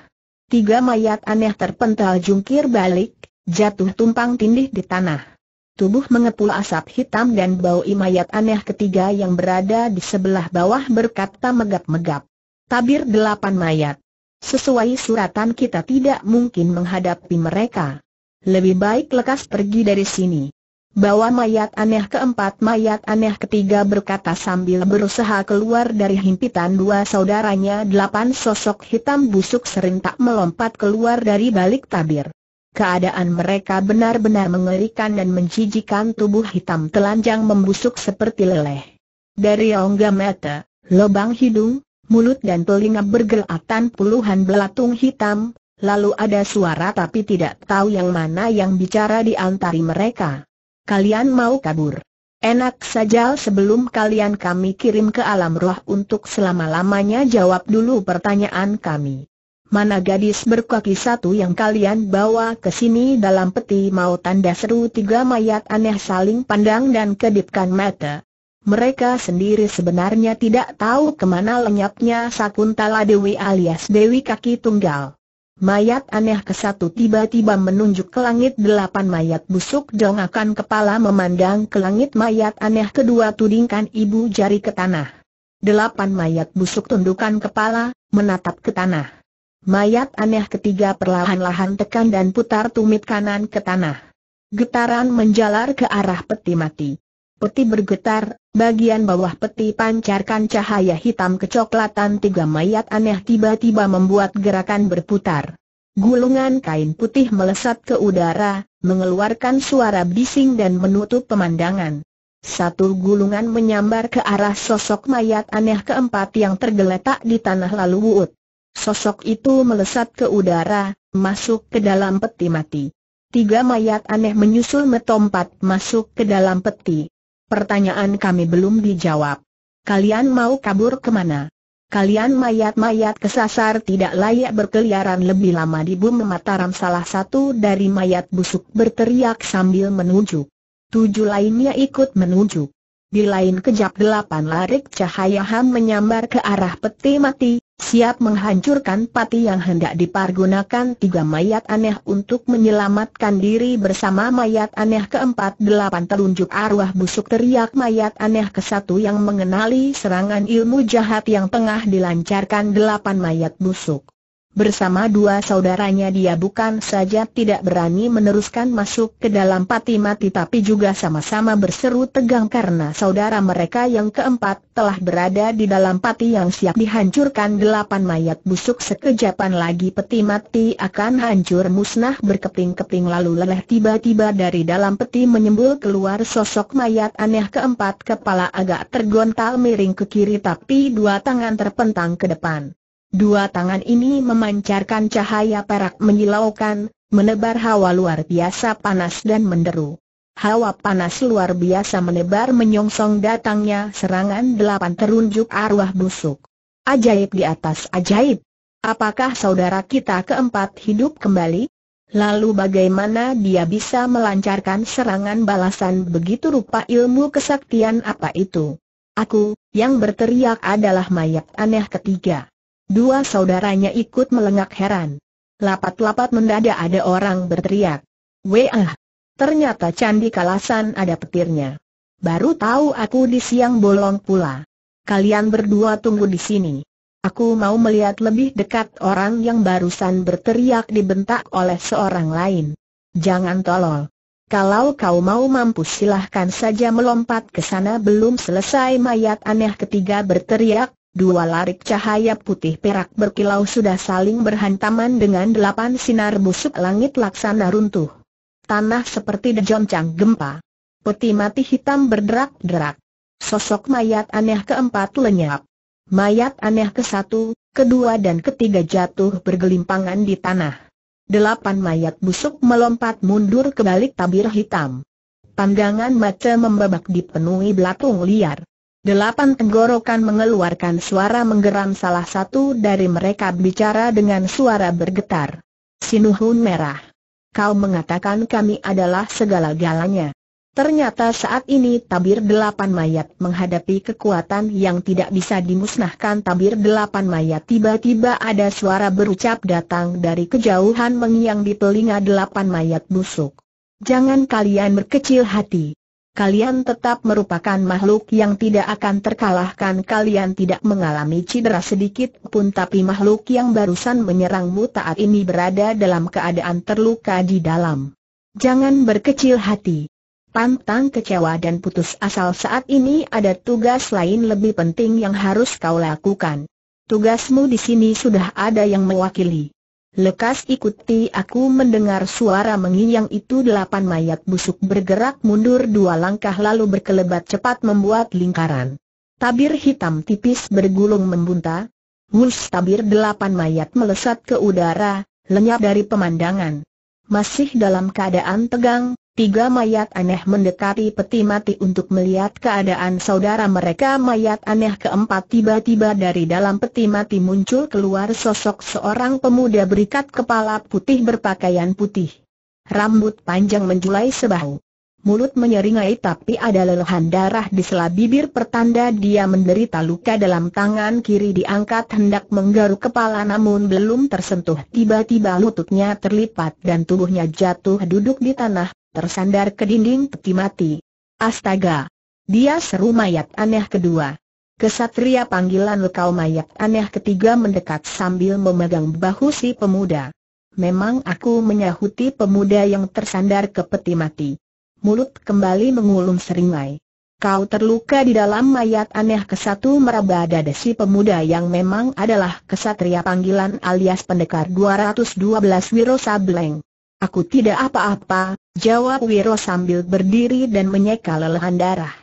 Tiga mayat aneh terpental jungkir balik, jatuh tumpang tindih di tanah. Tubuh mengepul asap hitam dan bau imayat aneh ketiga yang berada di sebelah bawah berkata megap-megap. Tabir delapan mayat. Sesuai suratan kita tidak mungkin menghadapi mereka. Lebih baik lekas pergi dari sini. Bawa mayat aneh keempat mayat aneh ketiga berkata sambil berusaha keluar dari himpitan dua saudaranya delapan sosok hitam busuk serentak melompat keluar dari balik tabir. Keadaan mereka benar-benar mengerikan dan menjijikan tubuh hitam telanjang membusuk seperti leleh. Dari rongga mata, lubang hidung, mulut dan telinga bergelatan puluhan belatung hitam, lalu ada suara tapi tidak tahu yang mana yang bicara di antari mereka. Kalian mau kabur? Enak saja sebelum kalian kami kirim ke alam roh untuk selama-lamanya jawab dulu pertanyaan kami. Mana gadis berkaki satu yang kalian bawa ke sini dalam peti mau tanda seru tiga mayat aneh saling pandang dan kedipkan mata. Mereka sendiri sebenarnya tidak tahu kemana lenyapnya Sakuntala Dewi alias Dewi Kaki Tunggal. Mayat aneh ke satu tiba-tiba menunjuk ke langit delapan mayat busuk dongakan kepala memandang ke langit mayat aneh kedua tudingkan ibu jari ke tanah. Delapan mayat busuk tundukkan kepala, menatap ke tanah. Mayat aneh ketiga perlahan-lahan tekan dan putar tumit kanan ke tanah. Getaran menjalar ke arah peti mati. Peti bergetar, bagian bawah peti pancarkan cahaya hitam kecoklatan tiga mayat aneh tiba-tiba membuat gerakan berputar. Gulungan kain putih melesat ke udara, mengeluarkan suara bising dan menutup pemandangan. Satu gulungan menyambar ke arah sosok mayat aneh keempat yang tergeletak di tanah lalu wuut. Sosok itu melesat ke udara, masuk ke dalam peti mati. Tiga mayat aneh menyusul metompat masuk ke dalam peti. Pertanyaan kami belum dijawab. Kalian mau kabur kemana? Kalian mayat-mayat kesasar tidak layak berkeliaran lebih lama di bumi Mataram salah satu dari mayat busuk berteriak sambil menuju. Tujuh lainnya ikut menuju. Di lain kejap delapan larik cahaya ham menyambar ke arah peti mati, siap menghancurkan pati yang hendak dipergunakan tiga mayat aneh untuk menyelamatkan diri bersama mayat aneh keempat delapan telunjuk arwah busuk teriak mayat aneh ke satu yang mengenali serangan ilmu jahat yang tengah dilancarkan delapan mayat busuk bersama dua saudaranya dia bukan saja tidak berani meneruskan masuk ke dalam pati mati tapi juga sama-sama berseru tegang karena saudara mereka yang keempat telah berada di dalam pati yang siap dihancurkan delapan mayat busuk sekejapan lagi peti mati akan hancur musnah berkeping-keping lalu leleh tiba-tiba dari dalam peti menyembul keluar sosok mayat aneh keempat kepala agak tergontal miring ke kiri tapi dua tangan terpentang ke depan. Dua tangan ini memancarkan cahaya perak menyilaukan, menebar hawa luar biasa panas dan menderu. Hawa panas luar biasa menebar menyongsong datangnya serangan delapan terunjuk arwah busuk. Ajaib di atas ajaib. Apakah saudara kita keempat hidup kembali? Lalu bagaimana dia bisa melancarkan serangan balasan begitu rupa ilmu kesaktian apa itu? Aku, yang berteriak adalah mayat aneh ketiga. Dua saudaranya ikut melengak heran. Lapat-lapat mendadak ada orang berteriak. Wah! Ternyata Candi Kalasan ada petirnya. Baru tahu aku di siang bolong pula. Kalian berdua tunggu di sini. Aku mau melihat lebih dekat orang yang barusan berteriak dibentak oleh seorang lain. Jangan tolol. Kalau kau mau mampus silahkan saja melompat ke sana belum selesai mayat aneh ketiga berteriak, Dua larik cahaya putih perak berkilau sudah saling berhantaman dengan delapan sinar busuk langit laksana runtuh. Tanah seperti dejoncang gempa. Peti mati hitam berderak-derak. Sosok mayat aneh keempat lenyap. Mayat aneh ke satu, kedua dan ketiga jatuh bergelimpangan di tanah. Delapan mayat busuk melompat mundur ke balik tabir hitam. Pandangan mata membabak dipenuhi belatung liar. Delapan tenggorokan mengeluarkan suara menggeram salah satu dari mereka bicara dengan suara bergetar. Sinuhun merah. Kau mengatakan kami adalah segala-galanya. Ternyata saat ini tabir delapan mayat menghadapi kekuatan yang tidak bisa dimusnahkan tabir delapan mayat Tiba-tiba ada suara berucap datang dari kejauhan mengiang di telinga delapan mayat busuk Jangan kalian berkecil hati kalian tetap merupakan makhluk yang tidak akan terkalahkan kalian tidak mengalami cedera sedikit pun tapi makhluk yang barusan menyerangmu saat ini berada dalam keadaan terluka di dalam. Jangan berkecil hati. Pantang kecewa dan putus asal saat ini ada tugas lain lebih penting yang harus kau lakukan. Tugasmu di sini sudah ada yang mewakili. Lekas ikuti aku mendengar suara menginjang itu delapan mayat busuk bergerak mundur dua langkah lalu berkelebat cepat membuat lingkaran. Tabir hitam tipis bergulung membunta. Wus tabir delapan mayat melesat ke udara, lenyap dari pemandangan. Masih dalam keadaan tegang, Tiga mayat aneh mendekati peti mati untuk melihat keadaan saudara mereka Mayat aneh keempat tiba-tiba dari dalam peti mati muncul keluar sosok seorang pemuda berikat kepala putih berpakaian putih Rambut panjang menjulai sebahu Mulut menyeringai tapi ada lelehan darah di sela bibir pertanda dia menderita luka dalam tangan kiri diangkat hendak menggaruk kepala namun belum tersentuh Tiba-tiba lututnya terlipat dan tubuhnya jatuh duduk di tanah tersandar ke dinding peti mati. Astaga! Dia seru mayat aneh kedua. Kesatria panggilan lekau mayat aneh ketiga mendekat sambil memegang bahu si pemuda. Memang aku menyahuti pemuda yang tersandar ke peti mati. Mulut kembali mengulum seringai. Kau terluka di dalam mayat aneh ke satu meraba dada si pemuda yang memang adalah kesatria panggilan alias pendekar 212 Wiro Sableng. Aku tidak apa-apa, jawab Wiro sambil berdiri dan menyeka lelehan darah.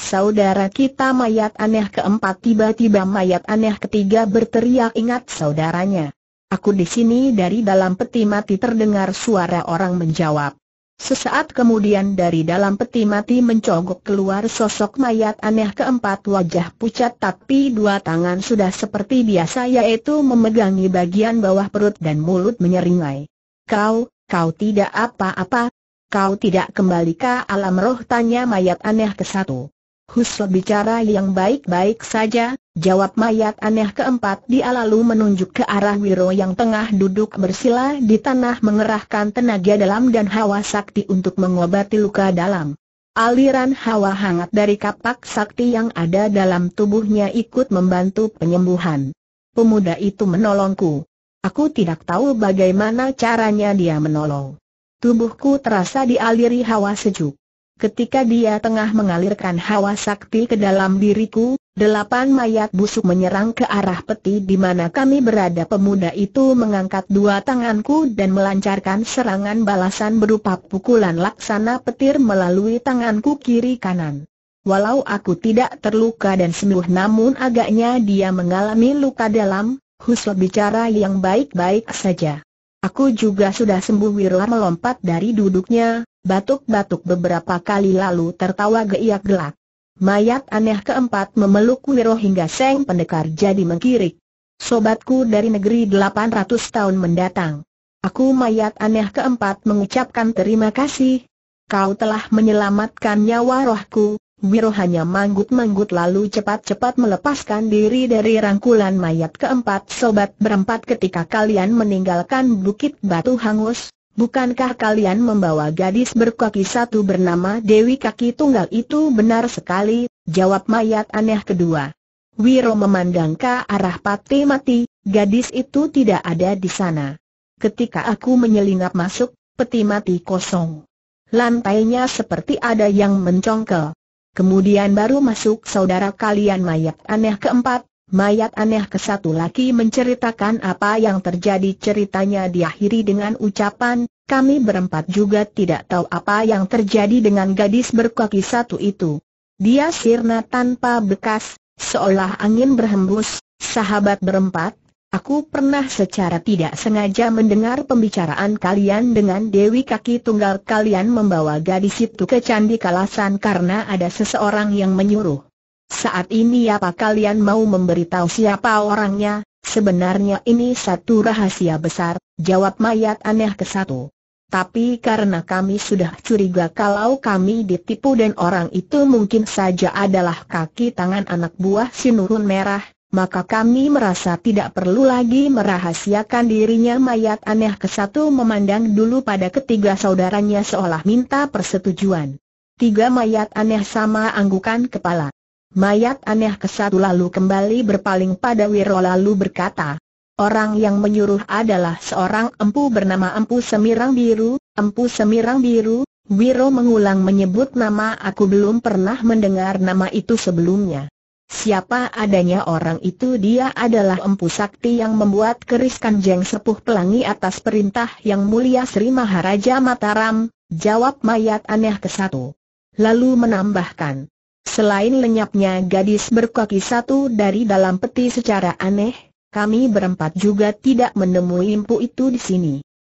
Saudara kita mayat aneh keempat tiba-tiba mayat aneh ketiga berteriak ingat saudaranya. Aku di sini dari dalam peti mati terdengar suara orang menjawab. Sesaat kemudian dari dalam peti mati mencogok keluar sosok mayat aneh keempat wajah pucat tapi dua tangan sudah seperti biasa yaitu memegangi bagian bawah perut dan mulut menyeringai. Kau, Kau tidak apa-apa. Kau tidak kembali ke alam roh tanya mayat aneh ke satu. Hus bicara yang baik-baik saja, jawab mayat aneh keempat dia lalu menunjuk ke arah Wiro yang tengah duduk bersila di tanah mengerahkan tenaga dalam dan hawa sakti untuk mengobati luka dalam. Aliran hawa hangat dari kapak sakti yang ada dalam tubuhnya ikut membantu penyembuhan. Pemuda itu menolongku. Aku tidak tahu bagaimana caranya dia menolong. Tubuhku terasa dialiri hawa sejuk. Ketika dia tengah mengalirkan hawa sakti ke dalam diriku, delapan mayat busuk menyerang ke arah peti di mana kami berada. Pemuda itu mengangkat dua tanganku dan melancarkan serangan balasan berupa pukulan laksana petir melalui tanganku kiri kanan. Walau aku tidak terluka dan sembuh namun agaknya dia mengalami luka dalam, Huslo bicara yang baik-baik saja. Aku juga sudah sembuh Wirla melompat dari duduknya, batuk-batuk beberapa kali lalu tertawa geiak gelak. Mayat aneh keempat memeluk Wiro hingga Seng Pendekar jadi mengkirik. Sobatku dari negeri 800 tahun mendatang. Aku mayat aneh keempat mengucapkan terima kasih. Kau telah menyelamatkan nyawa rohku, Wiro hanya manggut-manggut lalu cepat-cepat melepaskan diri dari rangkulan mayat keempat sobat berempat ketika kalian meninggalkan bukit batu hangus. Bukankah kalian membawa gadis berkaki satu bernama Dewi Kaki Tunggal itu benar sekali, jawab mayat aneh kedua. Wiro memandang ke arah pati mati, gadis itu tidak ada di sana. Ketika aku menyelinap masuk, peti mati kosong. Lantainya seperti ada yang mencongkel. Kemudian baru masuk saudara kalian mayat aneh keempat, mayat aneh ke satu laki menceritakan apa yang terjadi ceritanya diakhiri dengan ucapan, kami berempat juga tidak tahu apa yang terjadi dengan gadis berkaki satu itu. Dia sirna tanpa bekas, seolah angin berhembus, sahabat berempat, Aku pernah secara tidak sengaja mendengar pembicaraan kalian dengan Dewi Kaki Tunggal kalian membawa gadis itu ke Candi Kalasan karena ada seseorang yang menyuruh. Saat ini apa kalian mau memberitahu siapa orangnya? Sebenarnya ini satu rahasia besar, jawab mayat aneh ke satu. Tapi karena kami sudah curiga kalau kami ditipu dan orang itu mungkin saja adalah kaki tangan anak buah sinurun merah, maka kami merasa tidak perlu lagi merahasiakan dirinya mayat aneh ke satu memandang dulu pada ketiga saudaranya seolah minta persetujuan. Tiga mayat aneh sama anggukan kepala. Mayat aneh ke satu lalu kembali berpaling pada Wiro lalu berkata, Orang yang menyuruh adalah seorang empu bernama Empu Semirang Biru, Empu Semirang Biru, Wiro mengulang menyebut nama aku belum pernah mendengar nama itu sebelumnya. Siapa adanya orang itu dia adalah empu sakti yang membuat keris kanjeng sepuh pelangi atas perintah yang mulia Sri Maharaja Mataram, jawab mayat aneh ke satu. Lalu menambahkan, selain lenyapnya gadis berkaki satu dari dalam peti secara aneh, kami berempat juga tidak menemui empu itu di sini.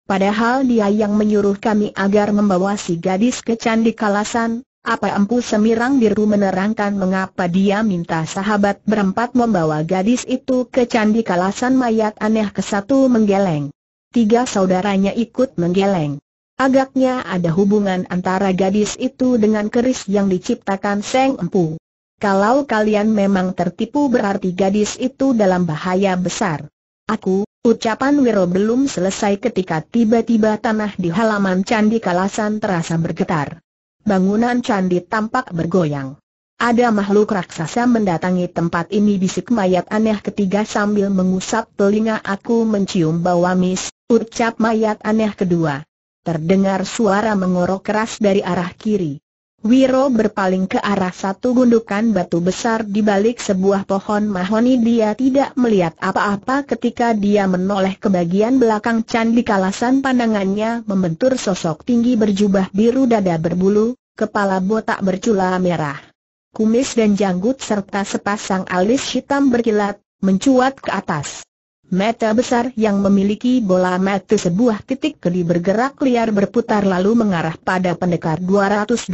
Padahal dia yang menyuruh kami agar membawa si gadis ke Candi Kalasan, apa empu semirang biru menerangkan mengapa dia minta sahabat berempat membawa gadis itu ke candi kalasan mayat aneh ke satu menggeleng. Tiga saudaranya ikut menggeleng. Agaknya ada hubungan antara gadis itu dengan keris yang diciptakan Seng Empu. Kalau kalian memang tertipu berarti gadis itu dalam bahaya besar. Aku, ucapan Wiro belum selesai ketika tiba-tiba tanah di halaman candi kalasan terasa bergetar bangunan candi tampak bergoyang. Ada makhluk raksasa mendatangi tempat ini bisik mayat aneh ketiga sambil mengusap telinga aku mencium bau amis, ucap mayat aneh kedua. Terdengar suara mengorok keras dari arah kiri. Wiro berpaling ke arah satu gundukan batu besar di balik sebuah pohon mahoni dia tidak melihat apa-apa ketika dia menoleh ke bagian belakang candi kalasan pandangannya membentur sosok tinggi berjubah biru dada berbulu, kepala botak bercula merah. Kumis dan janggut serta sepasang alis hitam berkilat, mencuat ke atas. Mata besar yang memiliki bola mata sebuah titik kedi bergerak liar berputar lalu mengarah pada pendekar 212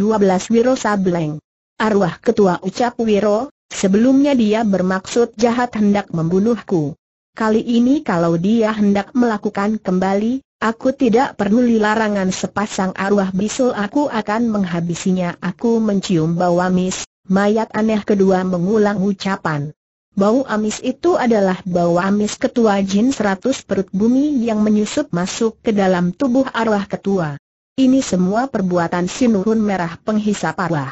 Wiro Sableng. Arwah ketua ucap Wiro, sebelumnya dia bermaksud jahat hendak membunuhku. Kali ini kalau dia hendak melakukan kembali, aku tidak perlu larangan sepasang arwah bisul aku akan menghabisinya. Aku mencium bau amis, mayat aneh kedua mengulang ucapan. Bau amis itu adalah bau amis ketua jin seratus perut bumi yang menyusup masuk ke dalam tubuh arwah ketua. Ini semua perbuatan sinurun merah penghisap arwah.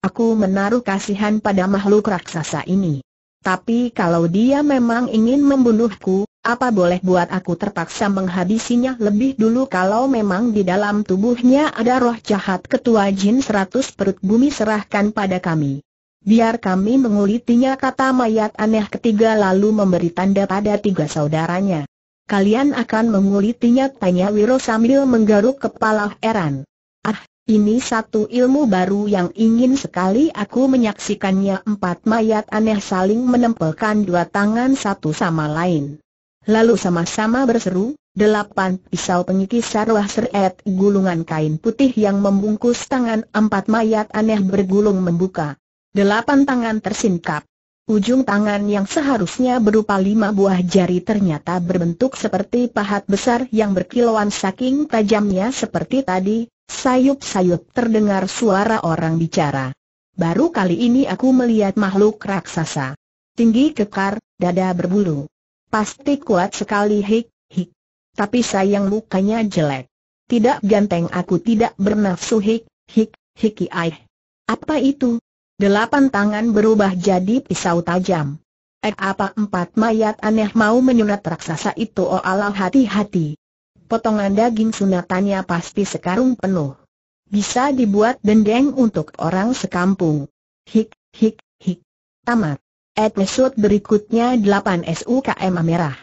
Aku menaruh kasihan pada makhluk raksasa ini. Tapi kalau dia memang ingin membunuhku, apa boleh buat aku terpaksa menghabisinya lebih dulu kalau memang di dalam tubuhnya ada roh jahat ketua jin seratus perut bumi serahkan pada kami. Biar kami mengulitinya kata mayat aneh ketiga lalu memberi tanda pada tiga saudaranya. Kalian akan mengulitinya tanya Wiro sambil menggaruk kepala heran. Ah, ini satu ilmu baru yang ingin sekali aku menyaksikannya empat mayat aneh saling menempelkan dua tangan satu sama lain. Lalu sama-sama berseru, delapan pisau pengikis sarwah seret gulungan kain putih yang membungkus tangan empat mayat aneh bergulung membuka. Delapan tangan tersingkap. Ujung tangan yang seharusnya berupa lima buah jari ternyata berbentuk seperti pahat besar yang berkilauan saking tajamnya seperti tadi, sayup-sayup terdengar suara orang bicara. Baru kali ini aku melihat makhluk raksasa. Tinggi kekar, dada berbulu. Pasti kuat sekali hik, hik. Tapi sayang mukanya jelek. Tidak ganteng aku tidak bernafsu hik, hik, hiki aih. Apa itu, Delapan tangan berubah jadi pisau tajam. Ek eh, apa empat mayat aneh mau menyunat raksasa itu oh Allah hati-hati. Potongan daging sunatannya pasti sekarung penuh. Bisa dibuat dendeng untuk orang sekampung. Hik, hik, hik. Tamat. Episode berikutnya delapan SUKM merah.